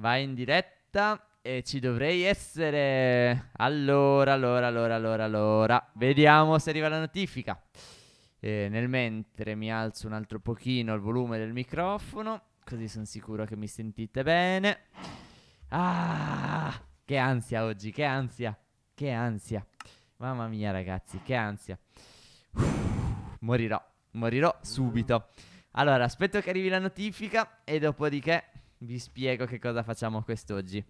Vai in diretta e ci dovrei essere. Allora, allora, allora, allora, allora. Vediamo se arriva la notifica. Eh, nel mentre mi alzo un altro pochino il volume del microfono, così sono sicuro che mi sentite bene. Ah, che ansia oggi, che ansia, che ansia. Mamma mia ragazzi, che ansia. Uff, morirò, morirò subito. Allora, aspetto che arrivi la notifica e dopodiché vi spiego che cosa facciamo quest'oggi.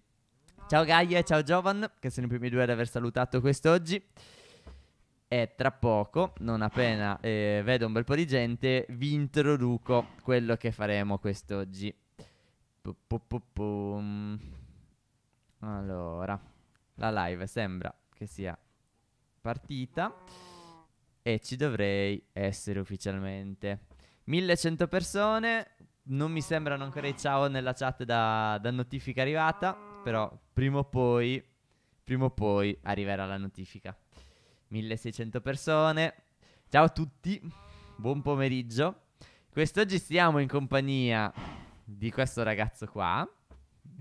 Ciao Gaia e ciao Giovan, che sono i primi due ad aver salutato quest'oggi. E tra poco, non appena eh, vedo un bel po' di gente, vi introduco quello che faremo quest'oggi. pum Allora, la live sembra che sia partita e ci dovrei essere ufficialmente. 1100 persone, non mi sembrano ancora i ciao nella chat da, da notifica arrivata, però prima o poi, prima o poi arriverà la notifica. 1600 persone. Ciao a tutti, buon pomeriggio. Quest'oggi stiamo in compagnia di questo ragazzo qua,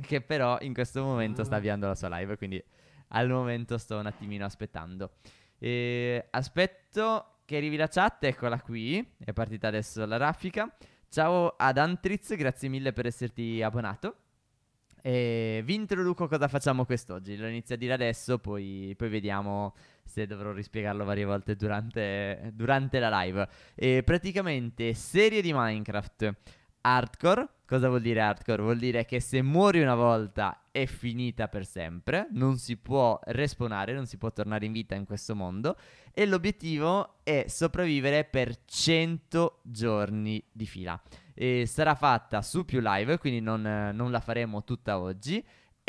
che però in questo momento sta avviando la sua live, quindi al momento sto un attimino aspettando. E aspetto che arrivi la chat, eccola qui, è partita adesso la raffica. Ciao ad Antriz, grazie mille per esserti abbonato. E vi introduco cosa facciamo quest'oggi. Lo inizio a dire adesso, poi, poi vediamo se dovrò rispiegarlo varie volte durante, durante la live. E praticamente serie di Minecraft hardcore Cosa vuol dire hardcore? Vuol dire che se muori una volta è finita per sempre, non si può respawnare, non si può tornare in vita in questo mondo e l'obiettivo è sopravvivere per 100 giorni di fila. E sarà fatta su più live, quindi non, non la faremo tutta oggi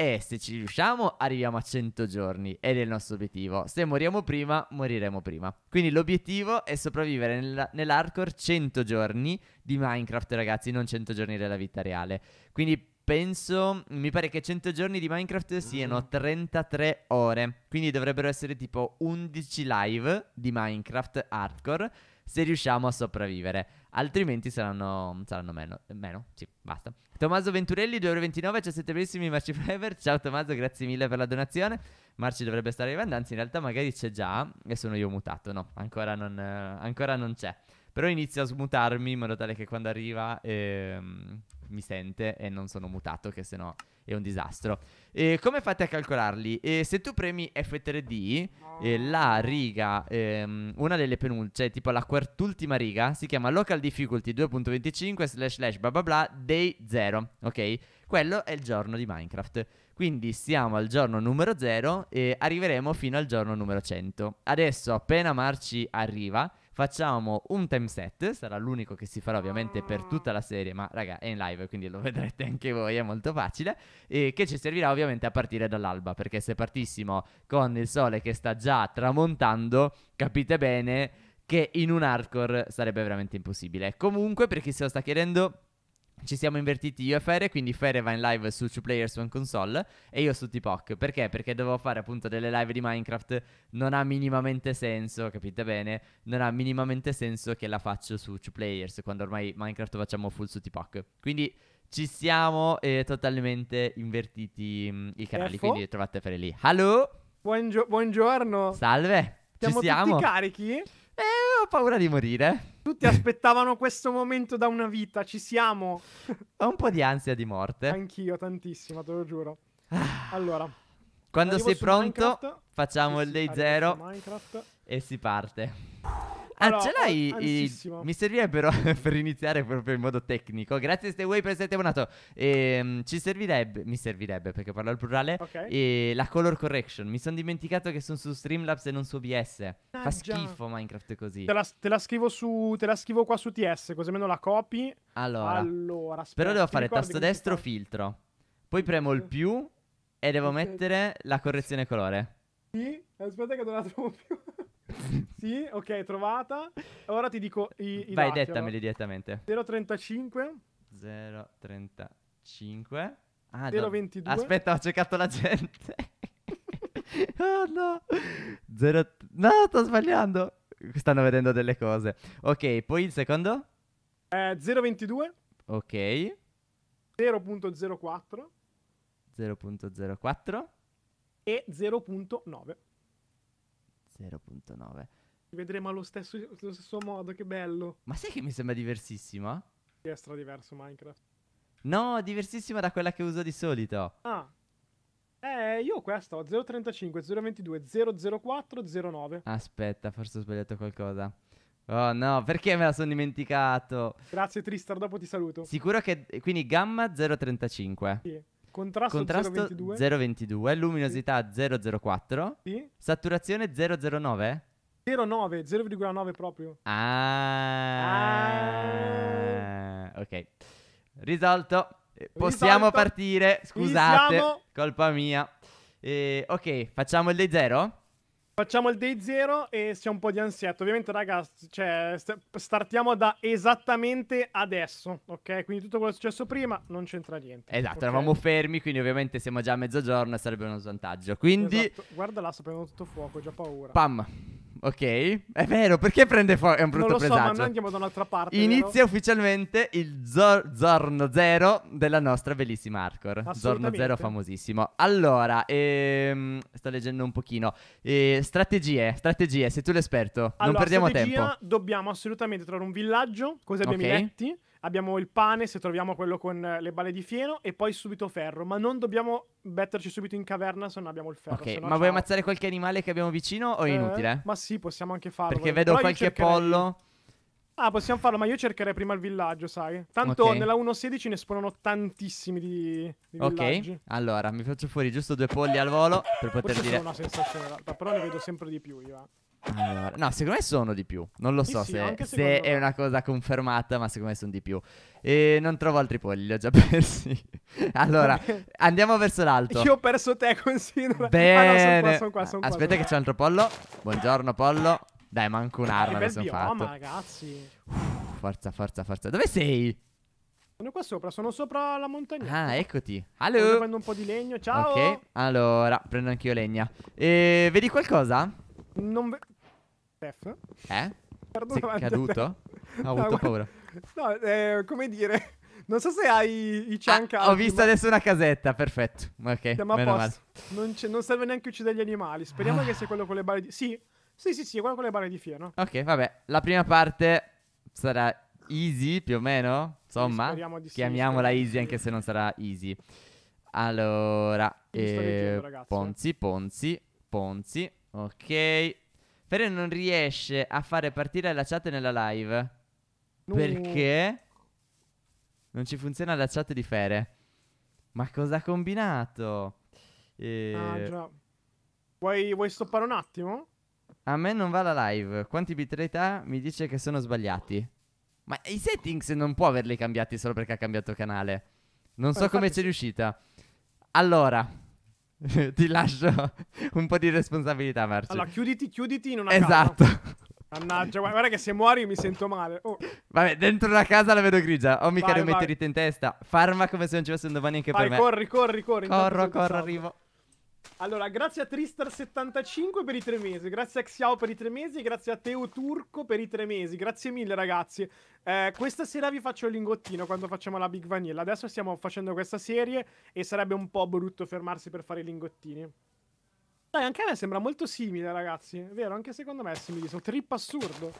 e se ci riusciamo arriviamo a 100 giorni ed è il nostro obiettivo. Se moriamo prima, moriremo prima. Quindi l'obiettivo è sopravvivere nel, nell'hardcore 100 giorni di Minecraft, ragazzi, non 100 giorni della vita reale. Quindi penso, mi pare che 100 giorni di Minecraft siano 33 mm. ore, quindi dovrebbero essere tipo 11 live di Minecraft hardcore se riusciamo a sopravvivere. Altrimenti saranno, saranno meno. Meno, sì, basta. Tommaso Venturelli, 2,29 euro, c'è 7 bellissimi Marci Fever. Ciao Tommaso, grazie mille per la donazione. Marci dovrebbe stare arrivando, anzi in realtà magari c'è già e sono io mutato. No, ancora non, eh, ancora non c'è. Però inizio a smutarmi in modo tale che quando arriva eh, mi sente e non sono mutato, che sennò... No è un disastro. E come fate a calcolarli? E se tu premi F3D, eh, la riga, ehm, una delle penultime, cioè tipo la quart'ultima riga, si chiama local difficulty 2.25 slash slash bla bla bla day 0, ok? Quello è il giorno di Minecraft. Quindi siamo al giorno numero 0 e arriveremo fino al giorno numero 100. Adesso appena Marci arriva Facciamo un time set, sarà l'unico che si farà ovviamente per tutta la serie, ma raga è in live quindi lo vedrete anche voi, è molto facile, e che ci servirà ovviamente a partire dall'alba, perché se partissimo con il sole che sta già tramontando, capite bene che in un hardcore sarebbe veramente impossibile. Comunque, per chi se lo sta chiedendo ci siamo invertiti io e Fere, quindi Fere va in live su 2 Players One Console e io su Tipoc. Perché? Perché dovevo fare appunto delle live di Minecraft, non ha minimamente senso, capite bene? Non ha minimamente senso che la faccio su 2 Players, quando ormai Minecraft facciamo full su Tipoc. Quindi ci siamo eh, totalmente invertiti mh, mm, i canali, Efo. quindi trovate Fere lì. Hello! Buongio- buongiorno! Salve! Siamo, siamo tutti carichi? Eh, ho paura di morire. Tutti aspettavano questo momento da una vita, ci siamo. ho un po' di ansia di morte. Anch'io, tantissima, te lo giuro. Ah. Allora. Quando sei pronto, Minecraft. facciamo sì, il day zero e si parte. Allora, ah, ce l'hai? Eh, mi servirebbero per iniziare proprio in modo tecnico. Grazie Way, per essere abbonato. Ehm, ci servirebbe, mi servirebbe perché parlo al plurale. Okay. E la color correction. Mi sono dimenticato che sono su Streamlabs e non su OBS. Fa schifo Minecraft così. Te la, te la, scrivo su, te la scrivo qua su TS, così almeno la copi. Allora, allora però devo fare tasto destro filtro. Poi premo il più e devo mettere la correzione colore. Sì, aspetta che non la trovo più. sì, ok, trovata. Ora ti dico i, i Vai, dati, dettameli allora. direttamente. 0,35. 0,35. Ah, 0,22. Aspetta, ho cercato la gente. oh no. Zero... No, sto sbagliando. Stanno vedendo delle cose. Ok, poi il secondo? Eh, 0,22. Ok. 0.04. 0.04. E 0.9. 0.9. Vedremo allo stesso, allo stesso modo, che bello. Ma sai che mi sembra diversissima? Sì, è stradiverso Minecraft. No, diversissima da quella che uso di solito. Ah. Eh, io ho questa ho 035, 022, 004, 09. Aspetta, forse ho sbagliato qualcosa. Oh no, perché me la sono dimenticato? Grazie Tristar, dopo ti saluto. Sicuro che... quindi gamma 035. Sì. Contrasto, Contrasto 022. 022. luminosità sì. 004, sì. saturazione 009. 0,9, 0,9 proprio. Ah, ah. ok. Risolto. Eh, possiamo Risolto. partire. Scusate, colpa mia. Eh, ok, facciamo il day 0? Facciamo il day zero e si un po' di ansietto. Ovviamente, ragazzi, cioè, st- startiamo da esattamente adesso, ok? Quindi tutto quello che è successo prima non c'entra niente. Esatto, okay? eravamo fermi, quindi ovviamente siamo già a mezzogiorno e sarebbe uno svantaggio. Quindi... Esatto. Guarda là, sta prendendo tutto fuoco, ho già paura. Pam. Ok, è vero, perché prende fuoco? È un brutto presagio. Non lo presagio. ma noi andiamo da un'altra parte. Inizia vero? ufficialmente il Zor- Zorno Zero della nostra bellissima hardcore. Zorno Zero famosissimo. Allora, ehm, sto leggendo un pochino. Eh, strategie, strategie, sei tu l'esperto. Allora, non perdiamo strategia, tempo. dobbiamo assolutamente trovare un villaggio, cosa abbiamo okay. letti abbiamo il pane se troviamo quello con le balle di fieno e poi subito ferro, ma non dobbiamo metterci subito in caverna se non abbiamo il ferro. Ok, ma ciao. vuoi ammazzare qualche animale che abbiamo vicino o è eh, inutile? ma sì, possiamo anche farlo. Perché vedo qualche cercherei... pollo. Ah, possiamo farlo, ma io cercherei prima il villaggio, sai? Tanto okay. nella 1.16 ne esponono tantissimi di, di ok. villaggi. allora, mi faccio fuori giusto due polli al volo per poter Forse dire... È una sensazione, però ne vedo sempre di più io. Eh. Allora, no, secondo me sono di più. Non lo so sì, se, se è una cosa confermata, ma secondo me sono di più. E non trovo altri polli, li ho già persi. allora, andiamo verso l'alto. Io ho perso te, considera. Bene. Ah, no, son qua, son qua, son qua, Aspetta che c'è un altro pollo. Buongiorno, pollo. Dai, manco un'arma mi eh, sono fatto. Ma ragazzi. Uff, forza, forza, forza. Dove sei? Sono qua sopra, sono sopra la montagna. Ah, ecco. eccoti. Allora. Prendo un po' di legno, ciao. Ok, allora, prendo anch'io legna. E, vedi qualcosa? Non ve- Steph. Eh? Sei caduto? Ho avuto no, paura. No, eh, come dire... Non so se hai i chunk ah, Ho visto adesso una casetta, perfetto. Ok, Siamo meno male. Non, non, serve neanche uccidere gli animali. Speriamo ah. che sia quello con le barre di... Sì, sì, sì, sì, quello con le barre di fieno. Ok, vabbè. La prima parte sarà easy, più o meno. Insomma, di chiamiamola sì. easy anche se non sarà easy. Allora, eh, leggendo, eh. Ponzi, Ponzi, Ponzi. Ok, però non riesce a fare partire la chat nella live. No. Perché? Non ci funziona la chat di Fere. Ma cosa ha combinato? E... Ah, già. Vuoi, vuoi stoppare un attimo? A me non va la live. Quanti bitrate ha? Mi dice che sono sbagliati. Ma i settings non può averli cambiati solo perché ha cambiato canale. Non so come c'è è riuscita. Allora, Ti lascio un po' di responsabilità, Marci. Allora, chiuditi, chiuditi in una esatto. casa. Esatto. Mannaggia, guarda che se muori mi sento male. Oh. Vabbè, dentro la casa la vedo grigia. O mica vai, devo vai. metterti in testa. Farma come se non ci fosse un domani anche vai, per me. Corri, corri, corri. Corro, corro, arrivo. Allora, grazie a Tristar75 per i tre mesi, grazie a Xiao per i tre mesi, grazie a Teo Turco per i tre mesi, grazie mille ragazzi. Eh, questa sera vi faccio il lingottino quando facciamo la Big Vanilla, adesso stiamo facendo questa serie e sarebbe un po' brutto fermarsi per fare i lingottini. Dai, anche a me sembra molto simile ragazzi, è vero, anche secondo me è simile, sono trip assurdo.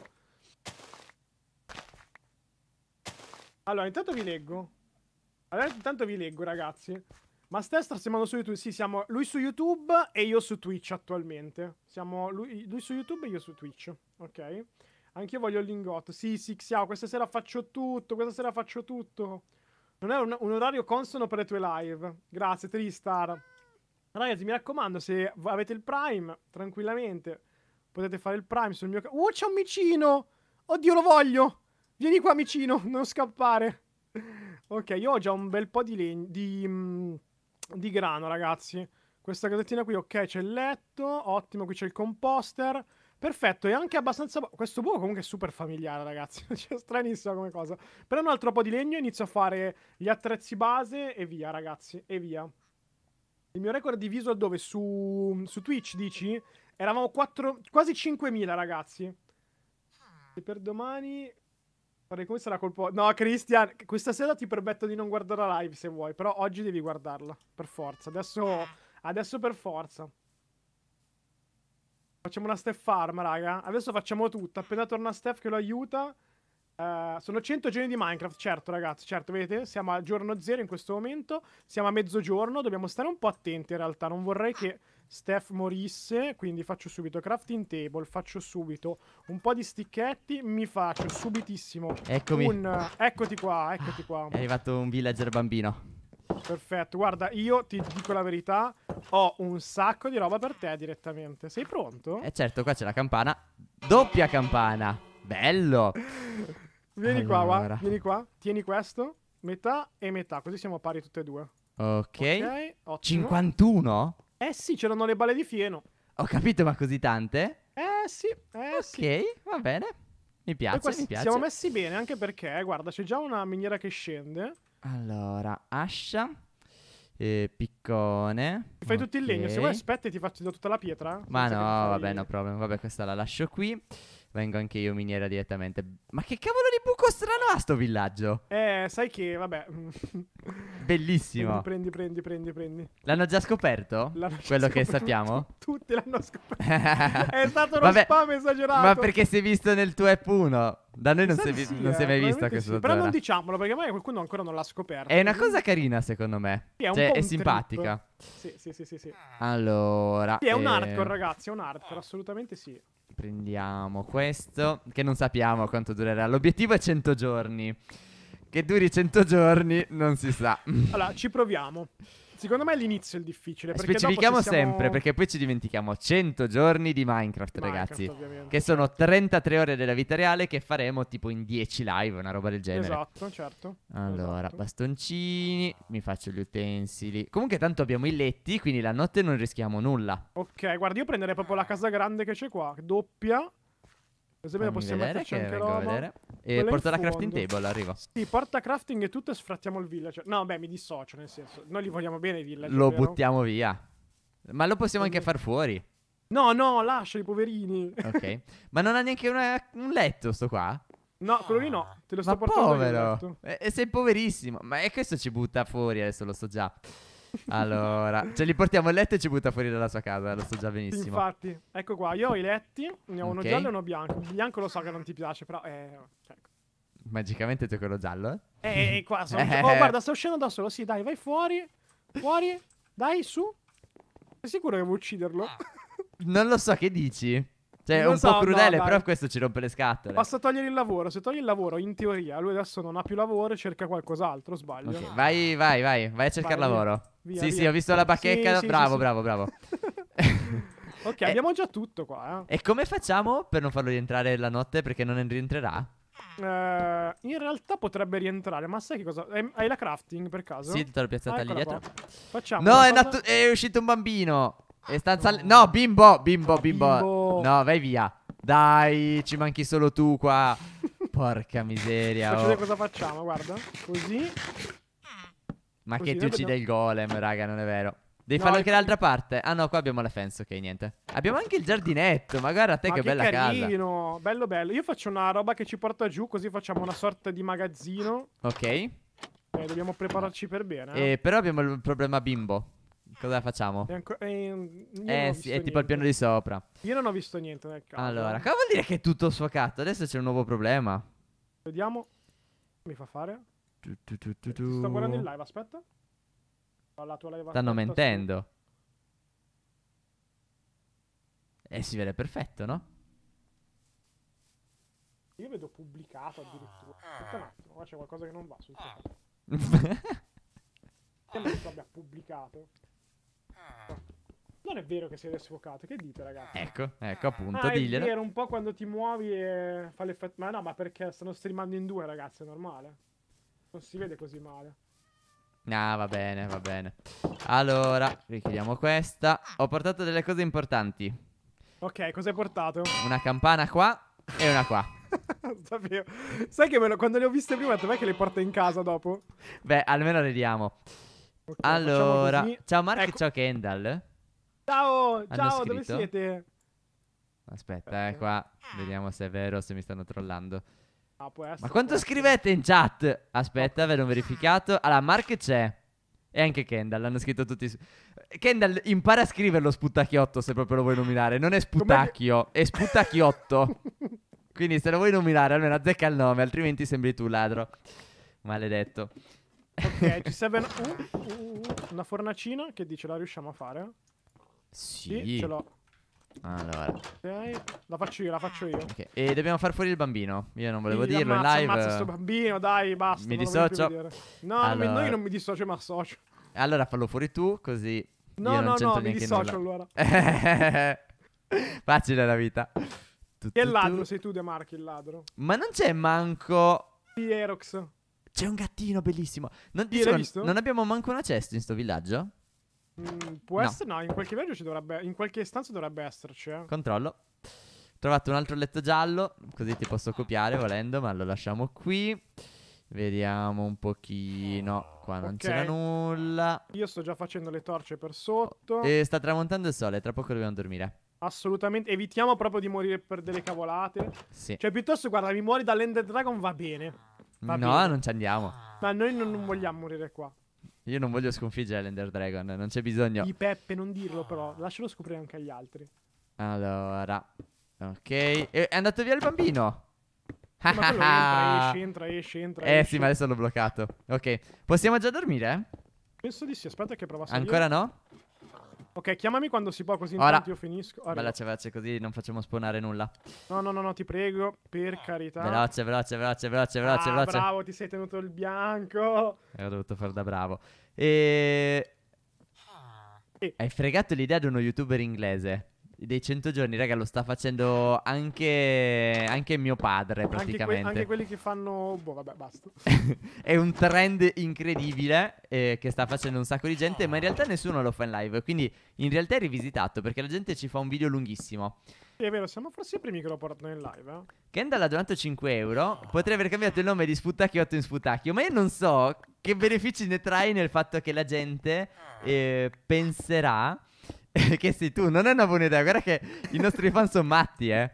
Allora, intanto vi leggo. Allora, intanto vi leggo ragazzi. Ma Stestra siamo su YouTube. Sì, siamo lui su YouTube e io su Twitch attualmente. Siamo lui, lui su YouTube e io su Twitch. Ok. Anch'io voglio il lingotto. Sì, sì, Xiao, questa sera faccio tutto, questa sera faccio tutto. Non è un, un orario consono per le tue live. Grazie, Tristar. Ragazzi, mi raccomando, se avete il Prime, tranquillamente, potete fare il Prime sul mio... canale. Oh, uh, c'è un micino! Oddio, lo voglio! Vieni qua, micino, non scappare. ok, io ho già un bel po' di legno... di... Mm, di grano, ragazzi. Questa casettina qui, ok, c'è il letto, ottimo, qui c'è il composter. Perfetto, è anche abbastanza... Questo buco comunque è super familiare, ragazzi. cioè, stranissima come cosa. Prendo un altro po' di legno, inizio a fare gli attrezzi base e via, ragazzi, e via. Il mio record di visual dove? Su, su Twitch, dici? Eravamo 4, quasi 5.000, ragazzi. E per domani Farei come sarà colpo. No, Christian, questa sera ti permetto di non guardare la live se vuoi. Però oggi devi guardarla. Per forza. Adesso, adesso per forza. Facciamo una Steph Farm, raga. Adesso facciamo tutto. Appena torna Steph che lo aiuta. Uh, sono 100 geni di Minecraft, certo ragazzi, certo, vedete? Siamo a giorno zero in questo momento, siamo a mezzogiorno, dobbiamo stare un po' attenti in realtà, non vorrei che Steph morisse, quindi faccio subito crafting table, faccio subito un po' di sticchetti, mi faccio subitissimo Eccomi. Un, eh, eccoti qua, eccoti qua. È arrivato un villager bambino. Perfetto, guarda, io ti dico la verità, ho un sacco di roba per te direttamente. Sei pronto? Eh certo, qua c'è la campana. Doppia campana. Bello. vieni allora. qua, guarda, Vieni qua. Tieni questo, metà e metà, così siamo pari tutte e due. Ok. okay 51? Eh sì, c'erano le balle di fieno. Ho capito, ma così tante? Eh sì, eh Ok, sì. va bene. Mi piace, mi piace. Siamo messi bene anche perché, guarda, c'è già una miniera che scende. Allora, ascia, eh, piccone. Ti fai tutto il legno, se vuoi aspetta e ti faccio tutta la pietra. Ma no, vabbè, no problem. Vabbè, questa la lascio qui vengo anche io miniera direttamente. Ma che cavolo di buco strano ha sto villaggio? Eh, sai che, vabbè. Bellissimo. Prendi, prendi, prendi, prendi. L'hanno già scoperto? L'hanno già Quello scoperto che sappiamo? Tutti, tutti l'hanno scoperto. È stato uno vabbè, spam esagerato. Ma perché si è visto nel tuo app 1? Da noi non, si, vi- sì, non eh, si è mai visto questo. Sì. Però non diciamolo perché magari qualcuno ancora non l'ha scoperto. È una cosa carina secondo me. Sì, è cioè, è simpatica. Sì, sì, sì, sì, sì, Allora. Sì, è un eh, hardcore, ragazzi, è un hardcore, assolutamente sì. Prendiamo questo, che non sappiamo quanto durerà. L'obiettivo è 100 giorni. Che duri 100 giorni non si sa. Allora, ci proviamo. Secondo me l'inizio è il difficile. Specifichiamo siamo... sempre perché poi ci dimentichiamo 100 giorni di Minecraft, Minecraft ragazzi. Ovviamente. Che sono 33 ore della vita reale che faremo tipo in 10 live, una roba del genere. Esatto, certo. Allora, esatto. bastoncini, mi faccio gli utensili. Comunque tanto abbiamo i letti, quindi la notte non rischiamo nulla. Ok, guarda, io prenderei proprio la casa grande che c'è qua, doppia Così almeno possiamo metterci anche vedere. E porta la crafting table, arriva. Sì, porta crafting e tutto e sfrattiamo il villager. No, beh, mi dissocio, nel senso, noi li vogliamo bene i villager, Lo vero? buttiamo via. Ma lo possiamo anche far fuori. No, no, lascia i poverini. Ok. Ma non ha neanche una, un letto sto qua? No, quello lì no. Ah. Te lo sto Ma portando povero. E sei poverissimo. Ma e questo ci butta fuori adesso, lo so già. Allora, ce li portiamo il letto e ci butta fuori dalla sua casa, lo so già benissimo. Infatti, ecco qua, io ho i letti, ne ho uno okay. giallo e uno bianco. Il bianco lo so che non ti piace, però... Eh, cioè, ecco. Magicamente c'è quello giallo, eh? Eh, eh, eh qua sono... oh, guarda, sto uscendo da solo, sì, dai, vai fuori, fuori, dai, su. Sei sicuro che vuoi ucciderlo? Ah, non lo so, che dici? Cioè, è un so, po' crudele, no, però questo ci rompe le scatole. Basta togliere il lavoro. Se togli il lavoro, in teoria, lui adesso non ha più lavoro e cerca qualcos'altro, sbaglio. Okay, vai, vai, vai, vai a cercare vai. lavoro. Via, sì, via. sì, ho visto la bacheca. Sì, bravo, sì, bravo, bravo, ok, eh, abbiamo già tutto qua. Eh. E come facciamo per non farlo rientrare la notte? Perché non rientrerà? Uh, in realtà potrebbe rientrare, ma sai che cosa? Hai la crafting per caso? Sì, te l'ho piazzata ah, lì dietro. Qua. Facciamo. No, è, cosa... è, uscito un bambino. È stanza. No, no bimbo, bimbo, bimbo, bimbo. No, vai via. Dai, ci manchi solo tu qua. Porca miseria. Faccio oh. cosa facciamo, guarda. Così. Ma Così che ti uccide il golem, raga, non è vero. Devi no, farlo anche dall'altra parte. Ah no, qua abbiamo la fence, ok, niente. Abbiamo anche il giardinetto, ma guarda te ma che, che bella carino. casa. bello bello. Io faccio una roba che ci porta giù, così facciamo una sorta di magazzino. Ok. Eh, dobbiamo prepararci per bene. Eh. eh. però abbiamo il problema bimbo. Cosa facciamo? È eh, eh sì, è tipo il piano di sopra. Io non ho visto niente nel caso. Allora, cosa vuol dire che è tutto sfocato? Adesso c'è un nuovo problema. Vediamo. Mi fa fare? Tu, tu, tu, tu, eh, tu. Sto guardando in live, aspetta. La tua live Stanno mentendo. Su. E eh, si vede perfetto, no? Io vedo pubblicato addirittura. Aspetta un attimo, qua c'è qualcosa che non va sul canale. Ah. Sembra che abbia pubblicato. Ah. Non è vero che siete sfocati, che dite ragazzi? Ecco, ecco ah. appunto, ah, diglielo. È vero, un po' quando ti muovi e fa l'effetto... Ma no, ma perché stanno streamando in due ragazzi, è normale. Non si vede così male. Ah, va bene, va bene. Allora, richiudiamo questa. Ho portato delle cose importanti. Ok, cosa hai portato? Una campana qua e una qua. Sapevo. Sai che lo, quando le ho viste prima, te vai che le porta in casa dopo? Beh, almeno le diamo. Okay, allora, ciao Mark ecco. ciao Kendall. Ciao, Hanno ciao, scritto? dove siete? Aspetta, eh, qua. Eh. Vediamo se è vero, se mi stanno trollando. Ah, può essere. Ma quanto scrivete in chat? Aspetta, ve l'ho verificato. Allora, Mark c'è. E anche Kendall, l'hanno scritto tutti Kendall, impara a scriverlo sputacchiotto se proprio lo vuoi nominare. Non è sputacchio, Come... è sputacchiotto. Quindi se lo vuoi nominare almeno azzecca il nome, altrimenti sembri tu ladro. Maledetto. Ok, ci serve una, uh, uh, una fornacina che dice la riusciamo a fare? Sì. sì ce l'ho. Allora. Okay. La faccio io, la faccio io. Okay. E dobbiamo far fuori il bambino. Io non volevo sì, dirlo ammazza, in live. Ammazza sto bambino, dai, basta. Mi dissocio. No, allora... no, io non mi dissocio, ma associo. Allora fallo fuori tu, così. No, no, no, mi dissocio nulla. allora. Facile la vita. Tu, Chi è il ladro? Sei tu, De Marchi, il ladro. Ma non c'è manco. Sì, Erox. C'è un gattino bellissimo. Non, sì, dico, non abbiamo manco una cesta in sto villaggio? Mm, può no. essere, no, in qualche viaggio ci dovrebbe, in qualche stanza dovrebbe esserci. Eh. Controllo. Trovate un altro letto giallo, così ti posso copiare volendo, ma lo lasciamo qui. Vediamo un pochino. Qua non okay. c'era nulla. Io sto già facendo le torce per sotto. E sta tramontando il sole, tra poco dobbiamo dormire. Assolutamente, evitiamo proprio di morire per delle cavolate. Sì. Cioè, piuttosto, guarda, mi muori dall'Ender Dragon, va bene. Va no, bene. non ci andiamo. Ma noi non, non vogliamo morire qua. Io non voglio sconfiggere l'Ender Dragon, non c'è bisogno. Di Peppe, non dirlo però, lascialo scoprire anche agli altri. Allora, ok. E è andato via il bambino. Ma quello entra, esce, entra, esce, entra. Eh esce. sì, ma adesso l'ho bloccato. Ok, possiamo già dormire? Penso di sì, aspetta che prova a salire. Ancora no? Ok, chiamami quando si può, così Ora. intanto io finisco. Arrivo. Bella veloce, così non facciamo spawnare nulla. No, no, no, no, ti prego, per carità. Veloce, veloce, veloce, veloce, veloce, ah, veloce. bravo, ti sei tenuto il bianco. E ho dovuto far da bravo. E... Hai fregato l'idea di uno youtuber inglese dei 100 giorni, raga, lo sta facendo anche, anche mio padre praticamente. Anche, que- anche, quelli che fanno... Boh, vabbè, basta. è un trend incredibile eh, che sta facendo un sacco di gente, ma in realtà nessuno lo fa in live, quindi in realtà è rivisitato perché la gente ci fa un video lunghissimo. Sì, è vero, siamo forse i primi che lo portano in live. Eh? Kendall ha donato 5 euro, ah. potrei aver cambiato il nome di Sputacchiotto in Sputacchio, ma io non so che benefici ne trai nel fatto che la gente ah. eh, penserà che sei tu, non è una buona idea. Guarda che i nostri fan sono matti, eh.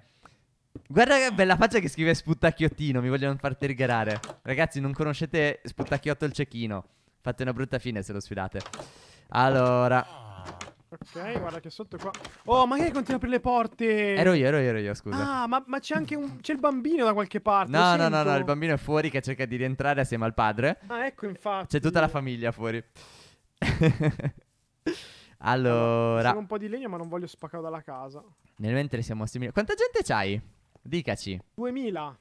Guarda che bella faccia che scrive Sputtacchiottino, mi vogliono far triggerare. Ragazzi, non conoscete Sputtacchiotto il cecchino. Fate una brutta fine se lo sfidate. Allora... Ok, guarda che sotto qua. Oh, ma che continua a aprire le porte? Ero io, ero io, ero io, scusa. Ah, ma, ma c'è anche un. C'è il bambino da qualche parte. No, no, no, no, il bambino è fuori che cerca di rientrare assieme al padre. Ah, ecco, infatti. C'è tutta la famiglia fuori. Allora. Sono un po' di legno, ma non voglio spaccare dalla casa. Nel mentre siamo a 6.000. Quanta gente c'hai? Dicaci. 2.000.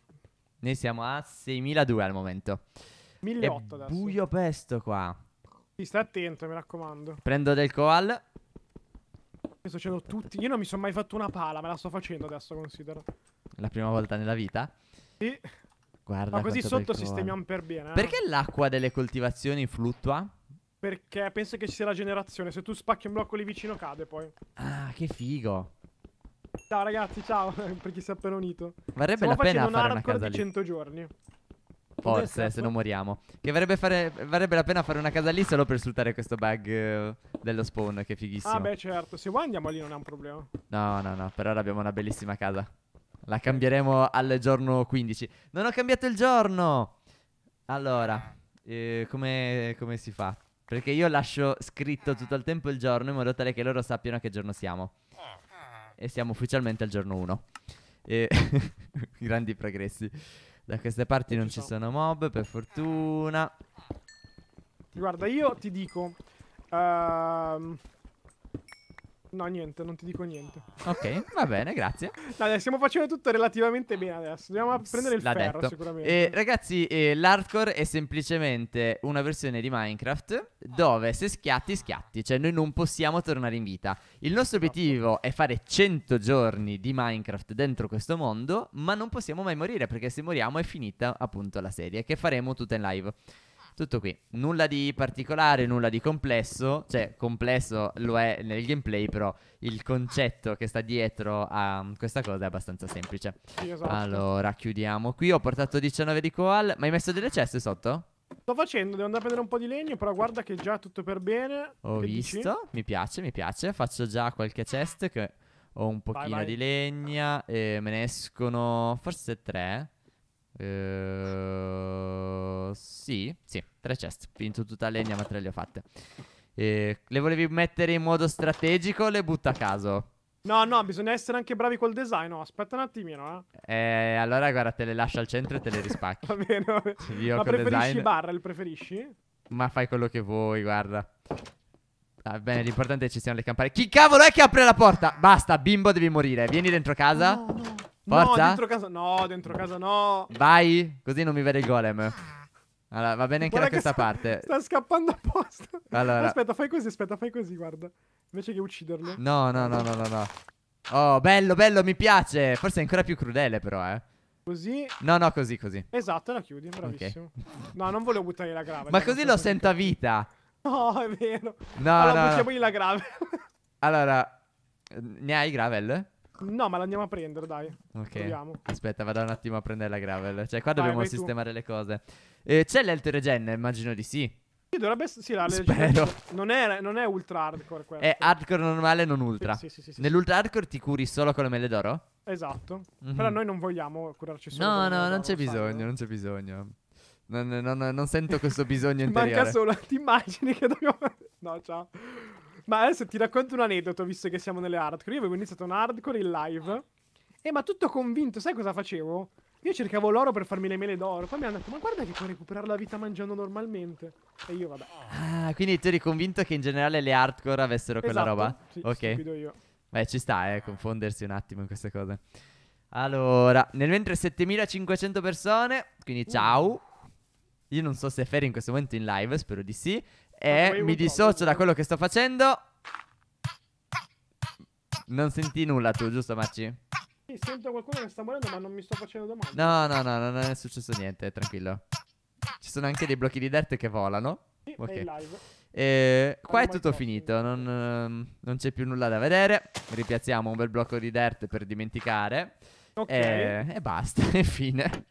Noi siamo a 6.002 al momento. 1.800 È adesso. buio pesto qua. Sì, stai attento, mi raccomando. Prendo del coal. Io sto facendo tutti. Io non mi sono mai fatto una pala, me la sto facendo adesso, considero. La prima volta nella vita? Sì. Guarda. Ma così sotto sistemiamo per bene. Eh? Perché l'acqua delle coltivazioni fluttua? Perché penso che ci sia la generazione. Se tu spacchi un blocco lì vicino cade poi. Ah, che figo. Ciao ragazzi, ciao per chi si è appena unito. Varrebbe Stiamo la pena fare una casa lì. 100 giorni. Forse, se non moriamo. Che varrebbe, fare, varrebbe, la pena fare una casa lì solo per sfruttare questo bug eh, dello spawn, che è fighissimo. Ah beh, certo. Se vuoi andiamo lì, non è un problema. No, no, no. Per ora abbiamo una bellissima casa. La cambieremo al giorno 15. Non ho cambiato il giorno! Allora, eh, come, come si fa? Perché io lascio scritto tutto il tempo il giorno in modo tale che loro sappiano a che giorno siamo. E siamo ufficialmente al giorno 1. E grandi progressi. Da queste parti non, ci sono mob, per fortuna. Guarda, io ti dico... Uh, No, niente, non ti dico niente. Ok, va bene, grazie. Dai, stiamo facendo tutto relativamente bene adesso. Dobbiamo prendere il L'ha ferro, detto. sicuramente. Eh, ragazzi, eh, l'hardcore è semplicemente una versione di Minecraft dove se schiatti, schiatti. Cioè, noi non possiamo tornare in vita. Il nostro esatto. obiettivo è fare 100 giorni di Minecraft dentro questo mondo, ma non possiamo mai morire perché se moriamo è finita appunto la serie che faremo tutta in live. Tutto qui, nulla di particolare, nulla di complesso, cioè complesso lo è nel gameplay, però il concetto che sta dietro a mm, questa cosa è abbastanza semplice. esatto. Allora, chiudiamo qui, ho portato 19 di coal. ma hai messo delle ceste sotto? Sto facendo, devo andare a prendere un po' di legno, però guarda che già tutto per bene. Ho che visto, dici? mi piace, mi piace, faccio già qualche chest che ho un pochino vai, vai. di legna, E me ne escono forse tre. Ehm, sì, sì, tre chest. In totale ne andiamo a tre le ho fatte. E ehm, le volevi mettere in modo strategico o le butta a caso? No, no, bisogna essere anche bravi col design. No, aspetta un attimino. Eh, eh allora guarda, te le lascio al centro e te le rispacchi. va bene, va bene. Io Ma preferisci design... barrel, preferisci? Ma fai quello che vuoi, guarda. Va ah, bene, l'importante è che ci siano le campane. Chi cavolo è che apre la porta? Basta, bimbo, devi morire. Vieni dentro casa. No, no. Forza. No, dentro casa no, dentro casa no. Vai, così non mi vede il golem. Allora, va bene anche Guarda da questa sta, parte. Sta scappando apposta. Allora. Aspetta, fai così, aspetta, fai così, guarda. Invece che ucciderlo. No, no, no, no, no, no. Oh, bello, bello, mi piace. Forse è ancora più crudele, però, eh. Così. No, no, così, così. Esatto, la chiudi, bravissimo. Okay. No, non volevo buttare la grave. Ma cioè, così lo sento a vita. No, è vero. No, allora, no. Allora, buttiamogli la grave. allora, ne hai gravel? Ecco. No, ma l'andiamo a prendere, dai. Ok. Proviamo. Aspetta, vado un attimo a prendere la gravel. Cioè, qua dobbiamo vai sistemare tu. le cose. Eh, c'è l'alteregen? Immagino di sì. Sì, dovrebbe sì, la Spero. Non è, non è, ultra hardcore quello. È hardcore normale, non ultra. Sì, sì, sì, sì Nell'ultra hardcore ti curi solo con le mele d'oro? Esatto. Mm -hmm. Però noi non vogliamo curarci solo. con le mele d'oro. No, no, non c'è bisogno, non c'è bisogno. Non, non, non, sento questo bisogno interiore. Manca solo, ti immagini che dobbiamo... No, ciao. Ma adesso ti racconto un aneddoto, visto che siamo nelle hardcore. Io avevo iniziato un hardcore in live. E ma tutto convinto, sai cosa facevo? Io cercavo l'oro per farmi le mele d'oro. Poi mi hanno detto, ma guarda che puoi recuperare la vita mangiando normalmente. E io, vabbè. Ah, quindi tu eri convinto che in generale le hardcore avessero quella esatto, roba? Sì, ok. Beh, ci sta, eh, confondersi un attimo in queste cose. Allora, nel mentre 7500 persone, quindi ciao. Uh. Io non so se è Ferry in questo momento in live, spero di sì. E mi dissocio da quello che sto facendo. Non senti nulla tu, giusto Maci? Sì, sento qualcuno che sta morendo ma non mi sto facendo domande. No, no, no, non è successo niente, tranquillo. Ci sono anche dei blocchi di dirt che volano. Sì, okay. E qua è tutto finito, non, non c'è più nulla da vedere. Ripiazziamo un bel blocco di dirt per dimenticare. Ok. E, eh, e basta, e fine.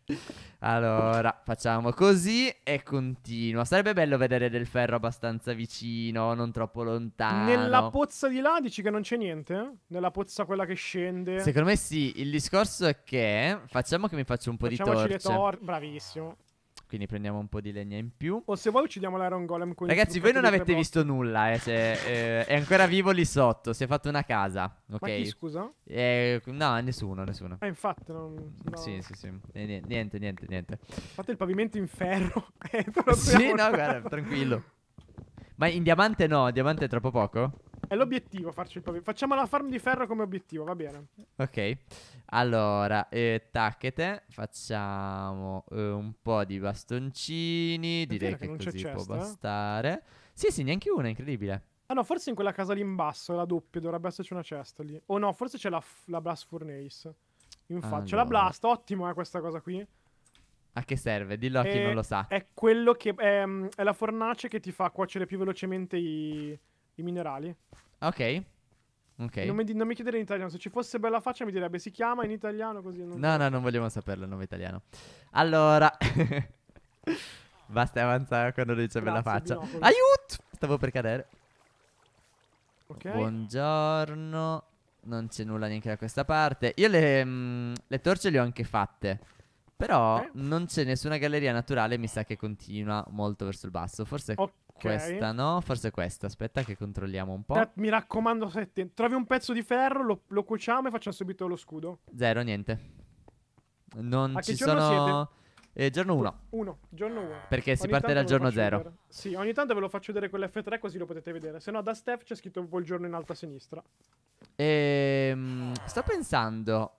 Allora, facciamo così e continua. Sarebbe bello vedere del ferro abbastanza vicino, non troppo lontano. Nella pozza di là dici che non c'è niente? Nella pozza quella che scende? Secondo me sì, il discorso è che facciamo che mi faccio un po' Facciamoci di torce. Le tor- bravissimo. Quindi prendiamo un po' di legna in più. O se vuoi uccidiamo l'Iron Golem. con Ragazzi, voi non avete visto nulla. Eh, se, eh, è ancora vivo lì sotto. Si è fatto una casa. Ok. Ma chi, scusa? Eh, no, nessuno, nessuno. Eh, infatti. Non, no. Sì, sì, sì. Eh, niente, niente, niente. Fate il pavimento in ferro. Eh, sì, no, guarda, tranquillo. Ma in diamante no, diamante è troppo poco? È l'obiettivo farci il pavimento. Facciamo la farm di ferro come obiettivo, va bene. Ok. Allora, eh, tacchete. Facciamo eh, un po' di bastoncini. È Direi che, che così può eh? bastare. Sì, sì, neanche una, incredibile. Ah no, forse in quella casa lì in basso, la doppia, dovrebbe esserci una cesta lì. O no, forse c'è la, la Blast Furnace. Infatti, allora. c'è la Blast, ottimo ottima eh, questa cosa qui. A che serve? Dillo a chi eh, non lo sa. È quello che... È, ehm, è la fornace che ti fa cuocere più velocemente i i minerali. Ok. Okay. Non, mi, non, mi, chiedere in italiano, se ci fosse bella faccia mi direbbe si chiama in italiano così. no, no, non vogliamo saperlo il nome italiano. Allora, basta avanzare quando dice Grazie, bella faccia. Binocolo. Aiuto! Stavo per cadere. Ok. Buongiorno. Non c'è nulla neanche da questa parte. Io le, mh, mm, le torce le ho anche fatte. Però okay. non c'è nessuna galleria naturale, mi sa che continua molto verso il basso. Forse... Ok. Questa no, forse questa. Aspetta che controlliamo un po'. mi raccomando, se te... trovi un pezzo di ferro, lo, lo, cuociamo e facciamo subito lo scudo. Zero, niente. Non A ci sono... Eh, giorno 1. 1, giorno 1. Perché ogni si parte dal giorno 0. Sì, ogni tanto ve lo faccio vedere con l'F3 così lo potete vedere. Se no da Steph c'è scritto un po' il giorno in alto a sinistra. Ehm, sto pensando...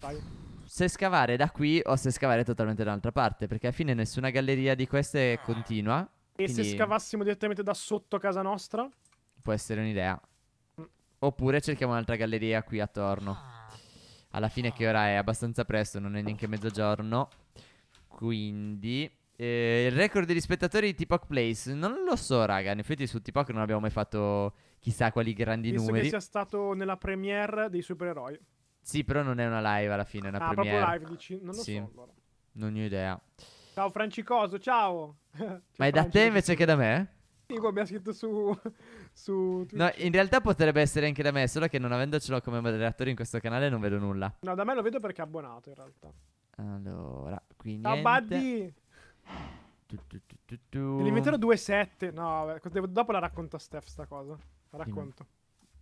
Vai. Se scavare da qui o se scavare totalmente da un'altra parte, perché alla fine nessuna galleria di queste continua e Quindi se scavassimo direttamente da sotto casa nostra? Può essere un'idea. Mm. Oppure cerchiamo un'altra galleria qui attorno. Alla fine che ora è abbastanza presto, non è neanche mezzogiorno. Quindi... Eh, il record degli spettatori di Tipok Place non lo so, raga. In effetti, su Tipok non abbiamo mai fatto chissà quali grandi Penso numeri. Penso che sia stato nella premiere dei supereroi. Sì, però non è una live alla fine, è una ah, premiere. Ah, proprio live, dici? Non lo sì. so allora. Non ho idea. Ciao Francicoso, ciao. ciao Ma è da te invece che da me? Sì, qua mi ha scritto su, su No, in realtà potrebbe essere anche da me, solo che non avendocelo come moderatore in questo canale non vedo nulla. No, da me lo vedo perché è abbonato in realtà. Allora, quindi... Ciao Buddy! Tu, tu, tu, tu, 2.7. No, devo, dopo la racconto a Steph sta cosa. La racconto.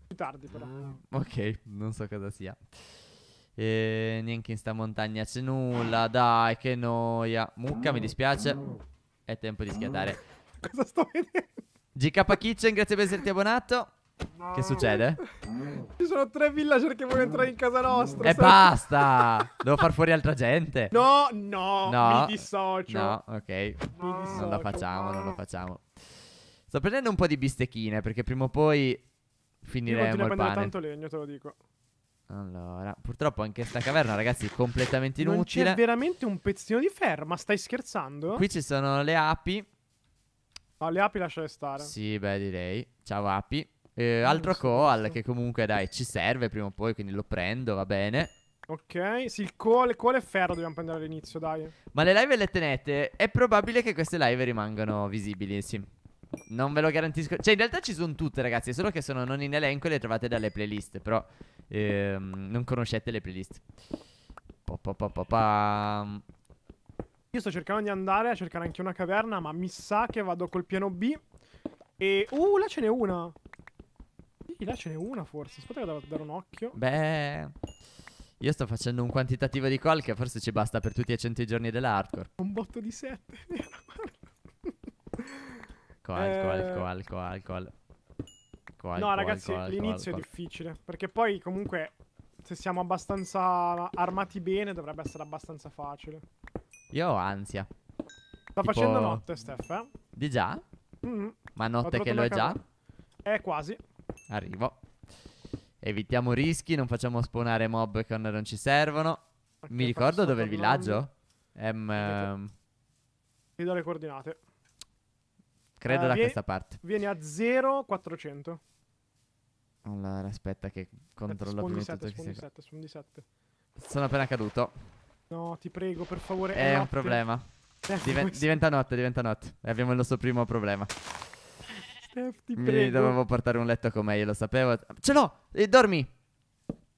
Più tardi però. Ah, ok, non so cosa sia. E neanche in sta montagna c'è nulla. Dai, che noia. Mucca, mi dispiace. È tempo di schiattare. Cosa sto vedendo? GK Kitchen, grazie per esserti abbonato. No. Che succede? Ci sono tre villager che vogliono entrare in casa nostra. E sai? basta! Devo far fuori altra gente. No, no, no. mi dissocio. No, ok. No. Non lo facciamo, non lo facciamo. Sto prendendo un po' di bistecchine perché prima o poi finiremo Io il pane. Io tanto legno, te lo dico. Allora, purtroppo anche questa caverna, ragazzi, è completamente inutile. Non c'è veramente un pezzino di ferro, ma stai scherzando? Qui ci sono le api. Ah, le api lasciale stare. Sì, beh, direi. Ciao api. Eh, altro coal che comunque, dai, ci serve prima o poi, quindi lo prendo, va bene. Ok, sì, il coal, coal e ferro dobbiamo prendere all'inizio, dai. Ma le live le tenete? È probabile che queste live rimangano visibili, sì. Non ve lo garantisco. Cioè, in realtà ci sono tutte, ragazzi, solo che sono non in elenco e le trovate dalle playlist, però ehm, non conoscete le playlist. Pa, pa, pa, pa, pa. Io sto cercando di andare a cercare anche una caverna, ma mi sa che vado col piano B. E... Uh, là ce n'è una! Sì, là ce n'è una forse. Aspetta che devo dare un occhio. Beh... Io sto facendo un quantitativo di call che forse ci basta per tutti e 100 giorni dell'hardcore. Un botto di 7. Eh. Call, call, call, call, call. Qua, ecco, no, qua, ragazzi, qua, l'inizio è difficile. Perché poi, comunque, se siamo abbastanza armati bene, dovrebbe essere abbastanza facile. Io ho ansia. Sta tipo... facendo notte, Steph, eh? Di già? Mm -hmm. Ma notte che lo è già? È eh, quasi. Arrivo. Evitiamo rischi, non facciamo spawnare mob che non ci servono. Perché Mi ricordo dove è il villaggio? Ehm... Ti do le coordinate. Credo eh, da vieni, questa parte. Vieni a 0,400. Allora, aspetta che controllo prima di tutto. Spawn di Sono appena caduto. No, ti prego, per favore. È, è un problema. Diven diventa notte, diventa notte. E abbiamo il nostro primo problema. Steph, ti Mi prego. dovevo portare un letto con me, io lo sapevo. Ce l'ho! E eh, dormi!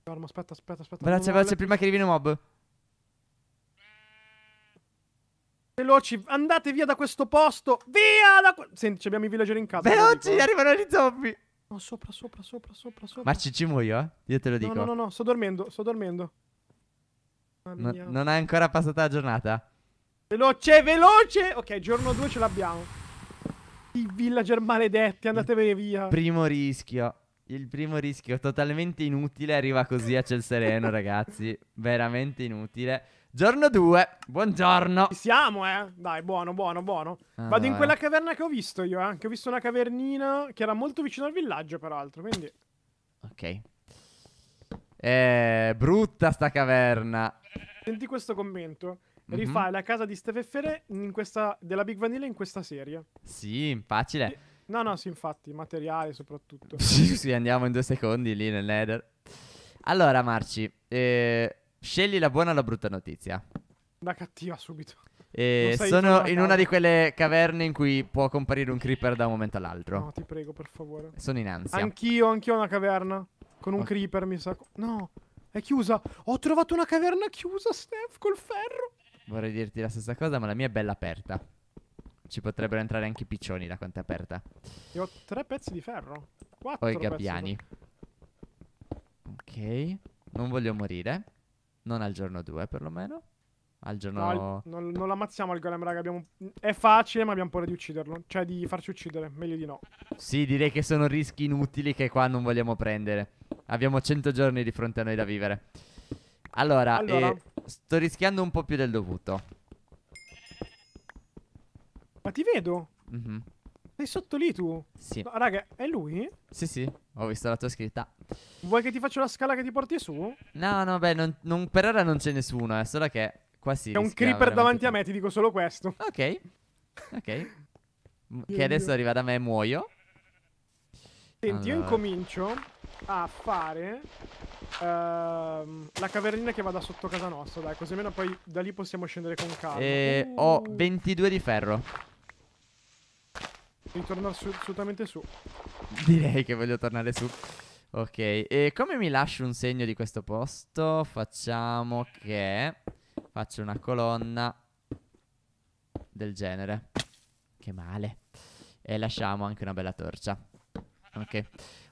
Dormo, aspetta, aspetta, aspetta. Veloce, veloce, prima che arrivi un mob. Veloci, andate via da questo posto! Via! Da Senti, abbiamo i villager in casa. Veloci, eh. arrivano gli zombie! No, sopra, sopra, sopra, sopra, sopra. Ma ci, ci muoio, eh? Io te lo dico. No, no, no, no, sto dormendo, sto dormendo. No, non è ancora passata la giornata? Veloce, veloce! Ok, giorno 2 ce l'abbiamo. I villager maledetti, andatevene via. Primo rischio. Il primo rischio totalmente inutile arriva così a Ciel Sereno, ragazzi. Veramente inutile. Giorno 2, buongiorno. Ci siamo, eh? Dai, buono, buono, buono. Ah, Vado in quella caverna che ho visto io, eh? Che ho visto una cavernina che era molto vicino al villaggio, peraltro, quindi... Ok. Eh, brutta sta caverna. Senti questo commento. Mm -hmm. la casa di Steve Fere questa, della Big Vanilla in questa serie. Sì, facile. E... No, no, sì, infatti, materiale soprattutto. sì, andiamo in due secondi lì nel nether. Allora, Marci, eh, Scegli la buona o la brutta notizia. La cattiva subito. E eh, sono in una di quelle caverne in cui può comparire un creeper da un momento all'altro. No, ti prego, per favore. Sono in ansia. Anch'io, anch'io ho una caverna. Con un oh. creeper, mi sa. No, è chiusa. Ho trovato una caverna chiusa, Steph, col ferro. Vorrei dirti la stessa cosa, ma la mia è bella aperta. Ci potrebbero entrare anche i piccioni da quanto è aperta. E ho tre pezzi di ferro. Quattro. Poi i gabbiani. Da... Ok. Non voglio morire. Non al giorno 2 perlomeno. Al giorno... No, non, non l'ammazziamo al golem, raga. Abbiamo... È facile, ma abbiamo paura di ucciderlo. Cioè, di farci uccidere. Meglio di no. Sì, direi che sono rischi inutili che qua non vogliamo prendere. Abbiamo 100 giorni di fronte a noi da vivere. Allora, allora... Eh, sto rischiando un po' più del dovuto. Ma ti vedo. Mm -hmm. Sei sotto lì tu? Sì. No, raga, è lui? Sì, sì. Ho visto la tua scritta. Vuoi che ti faccio la scala che ti porti su? No, no, beh, non, non, per ora non c'è nessuno, è eh, solo che qua si C'è un creeper davanti a me, ti dico solo questo. Ok. Ok. che adesso arriva da me e muoio. Senti, allora. io incomincio a fare uh, la cavernina che va da sotto casa nostra, dai, così almeno poi da lì possiamo scendere con calma. E eh, uh. ho 22 di ferro. Devi tornare su, assolutamente su. Direi che voglio tornare su. Ok, e come mi lascio un segno di questo posto? Facciamo che faccio una colonna del genere. Che male. E lasciamo anche una bella torcia. Ok.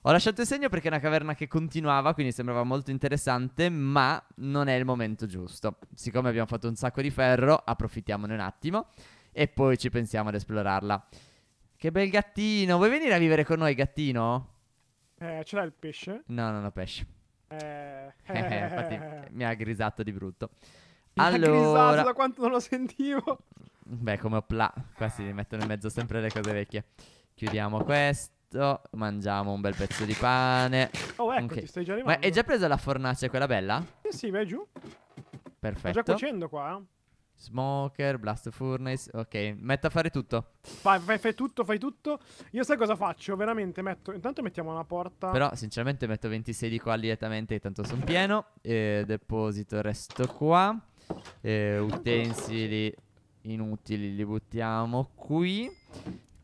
Ho lasciato il segno perché è una caverna che continuava, quindi sembrava molto interessante, ma non è il momento giusto. Siccome abbiamo fatto un sacco di ferro, approfittiamone un attimo e poi ci pensiamo ad esplorarla. Che bel gattino. Vuoi venire a vivere con noi, gattino? Eh, ce l'hai il pesce? No, non ho pesce. Eh. eh infatti mi ha grisato di brutto. Mi allora... ha grisato da quanto non lo sentivo. Beh, come ho pla. Qua si mettono in mezzo sempre le cose vecchie. Chiudiamo questo. Mangiamo un bel pezzo di pane. Oh, ecco, okay. stai già arrivando. Ma hai già preso la fornace, quella bella? Eh sì, vai giù. Perfetto. Sto già cuocendo qua. Eh. Smoker, Blast Furnace, ok, metto a fare tutto. Fai, fai, fai, tutto, fai tutto. Io sai cosa faccio? Veramente metto. Intanto mettiamo una porta. Però, sinceramente, metto 26 di qua direttamente, tanto sono pieno. Eh, deposito, resto qua. Eh, utensili inutili li buttiamo qui.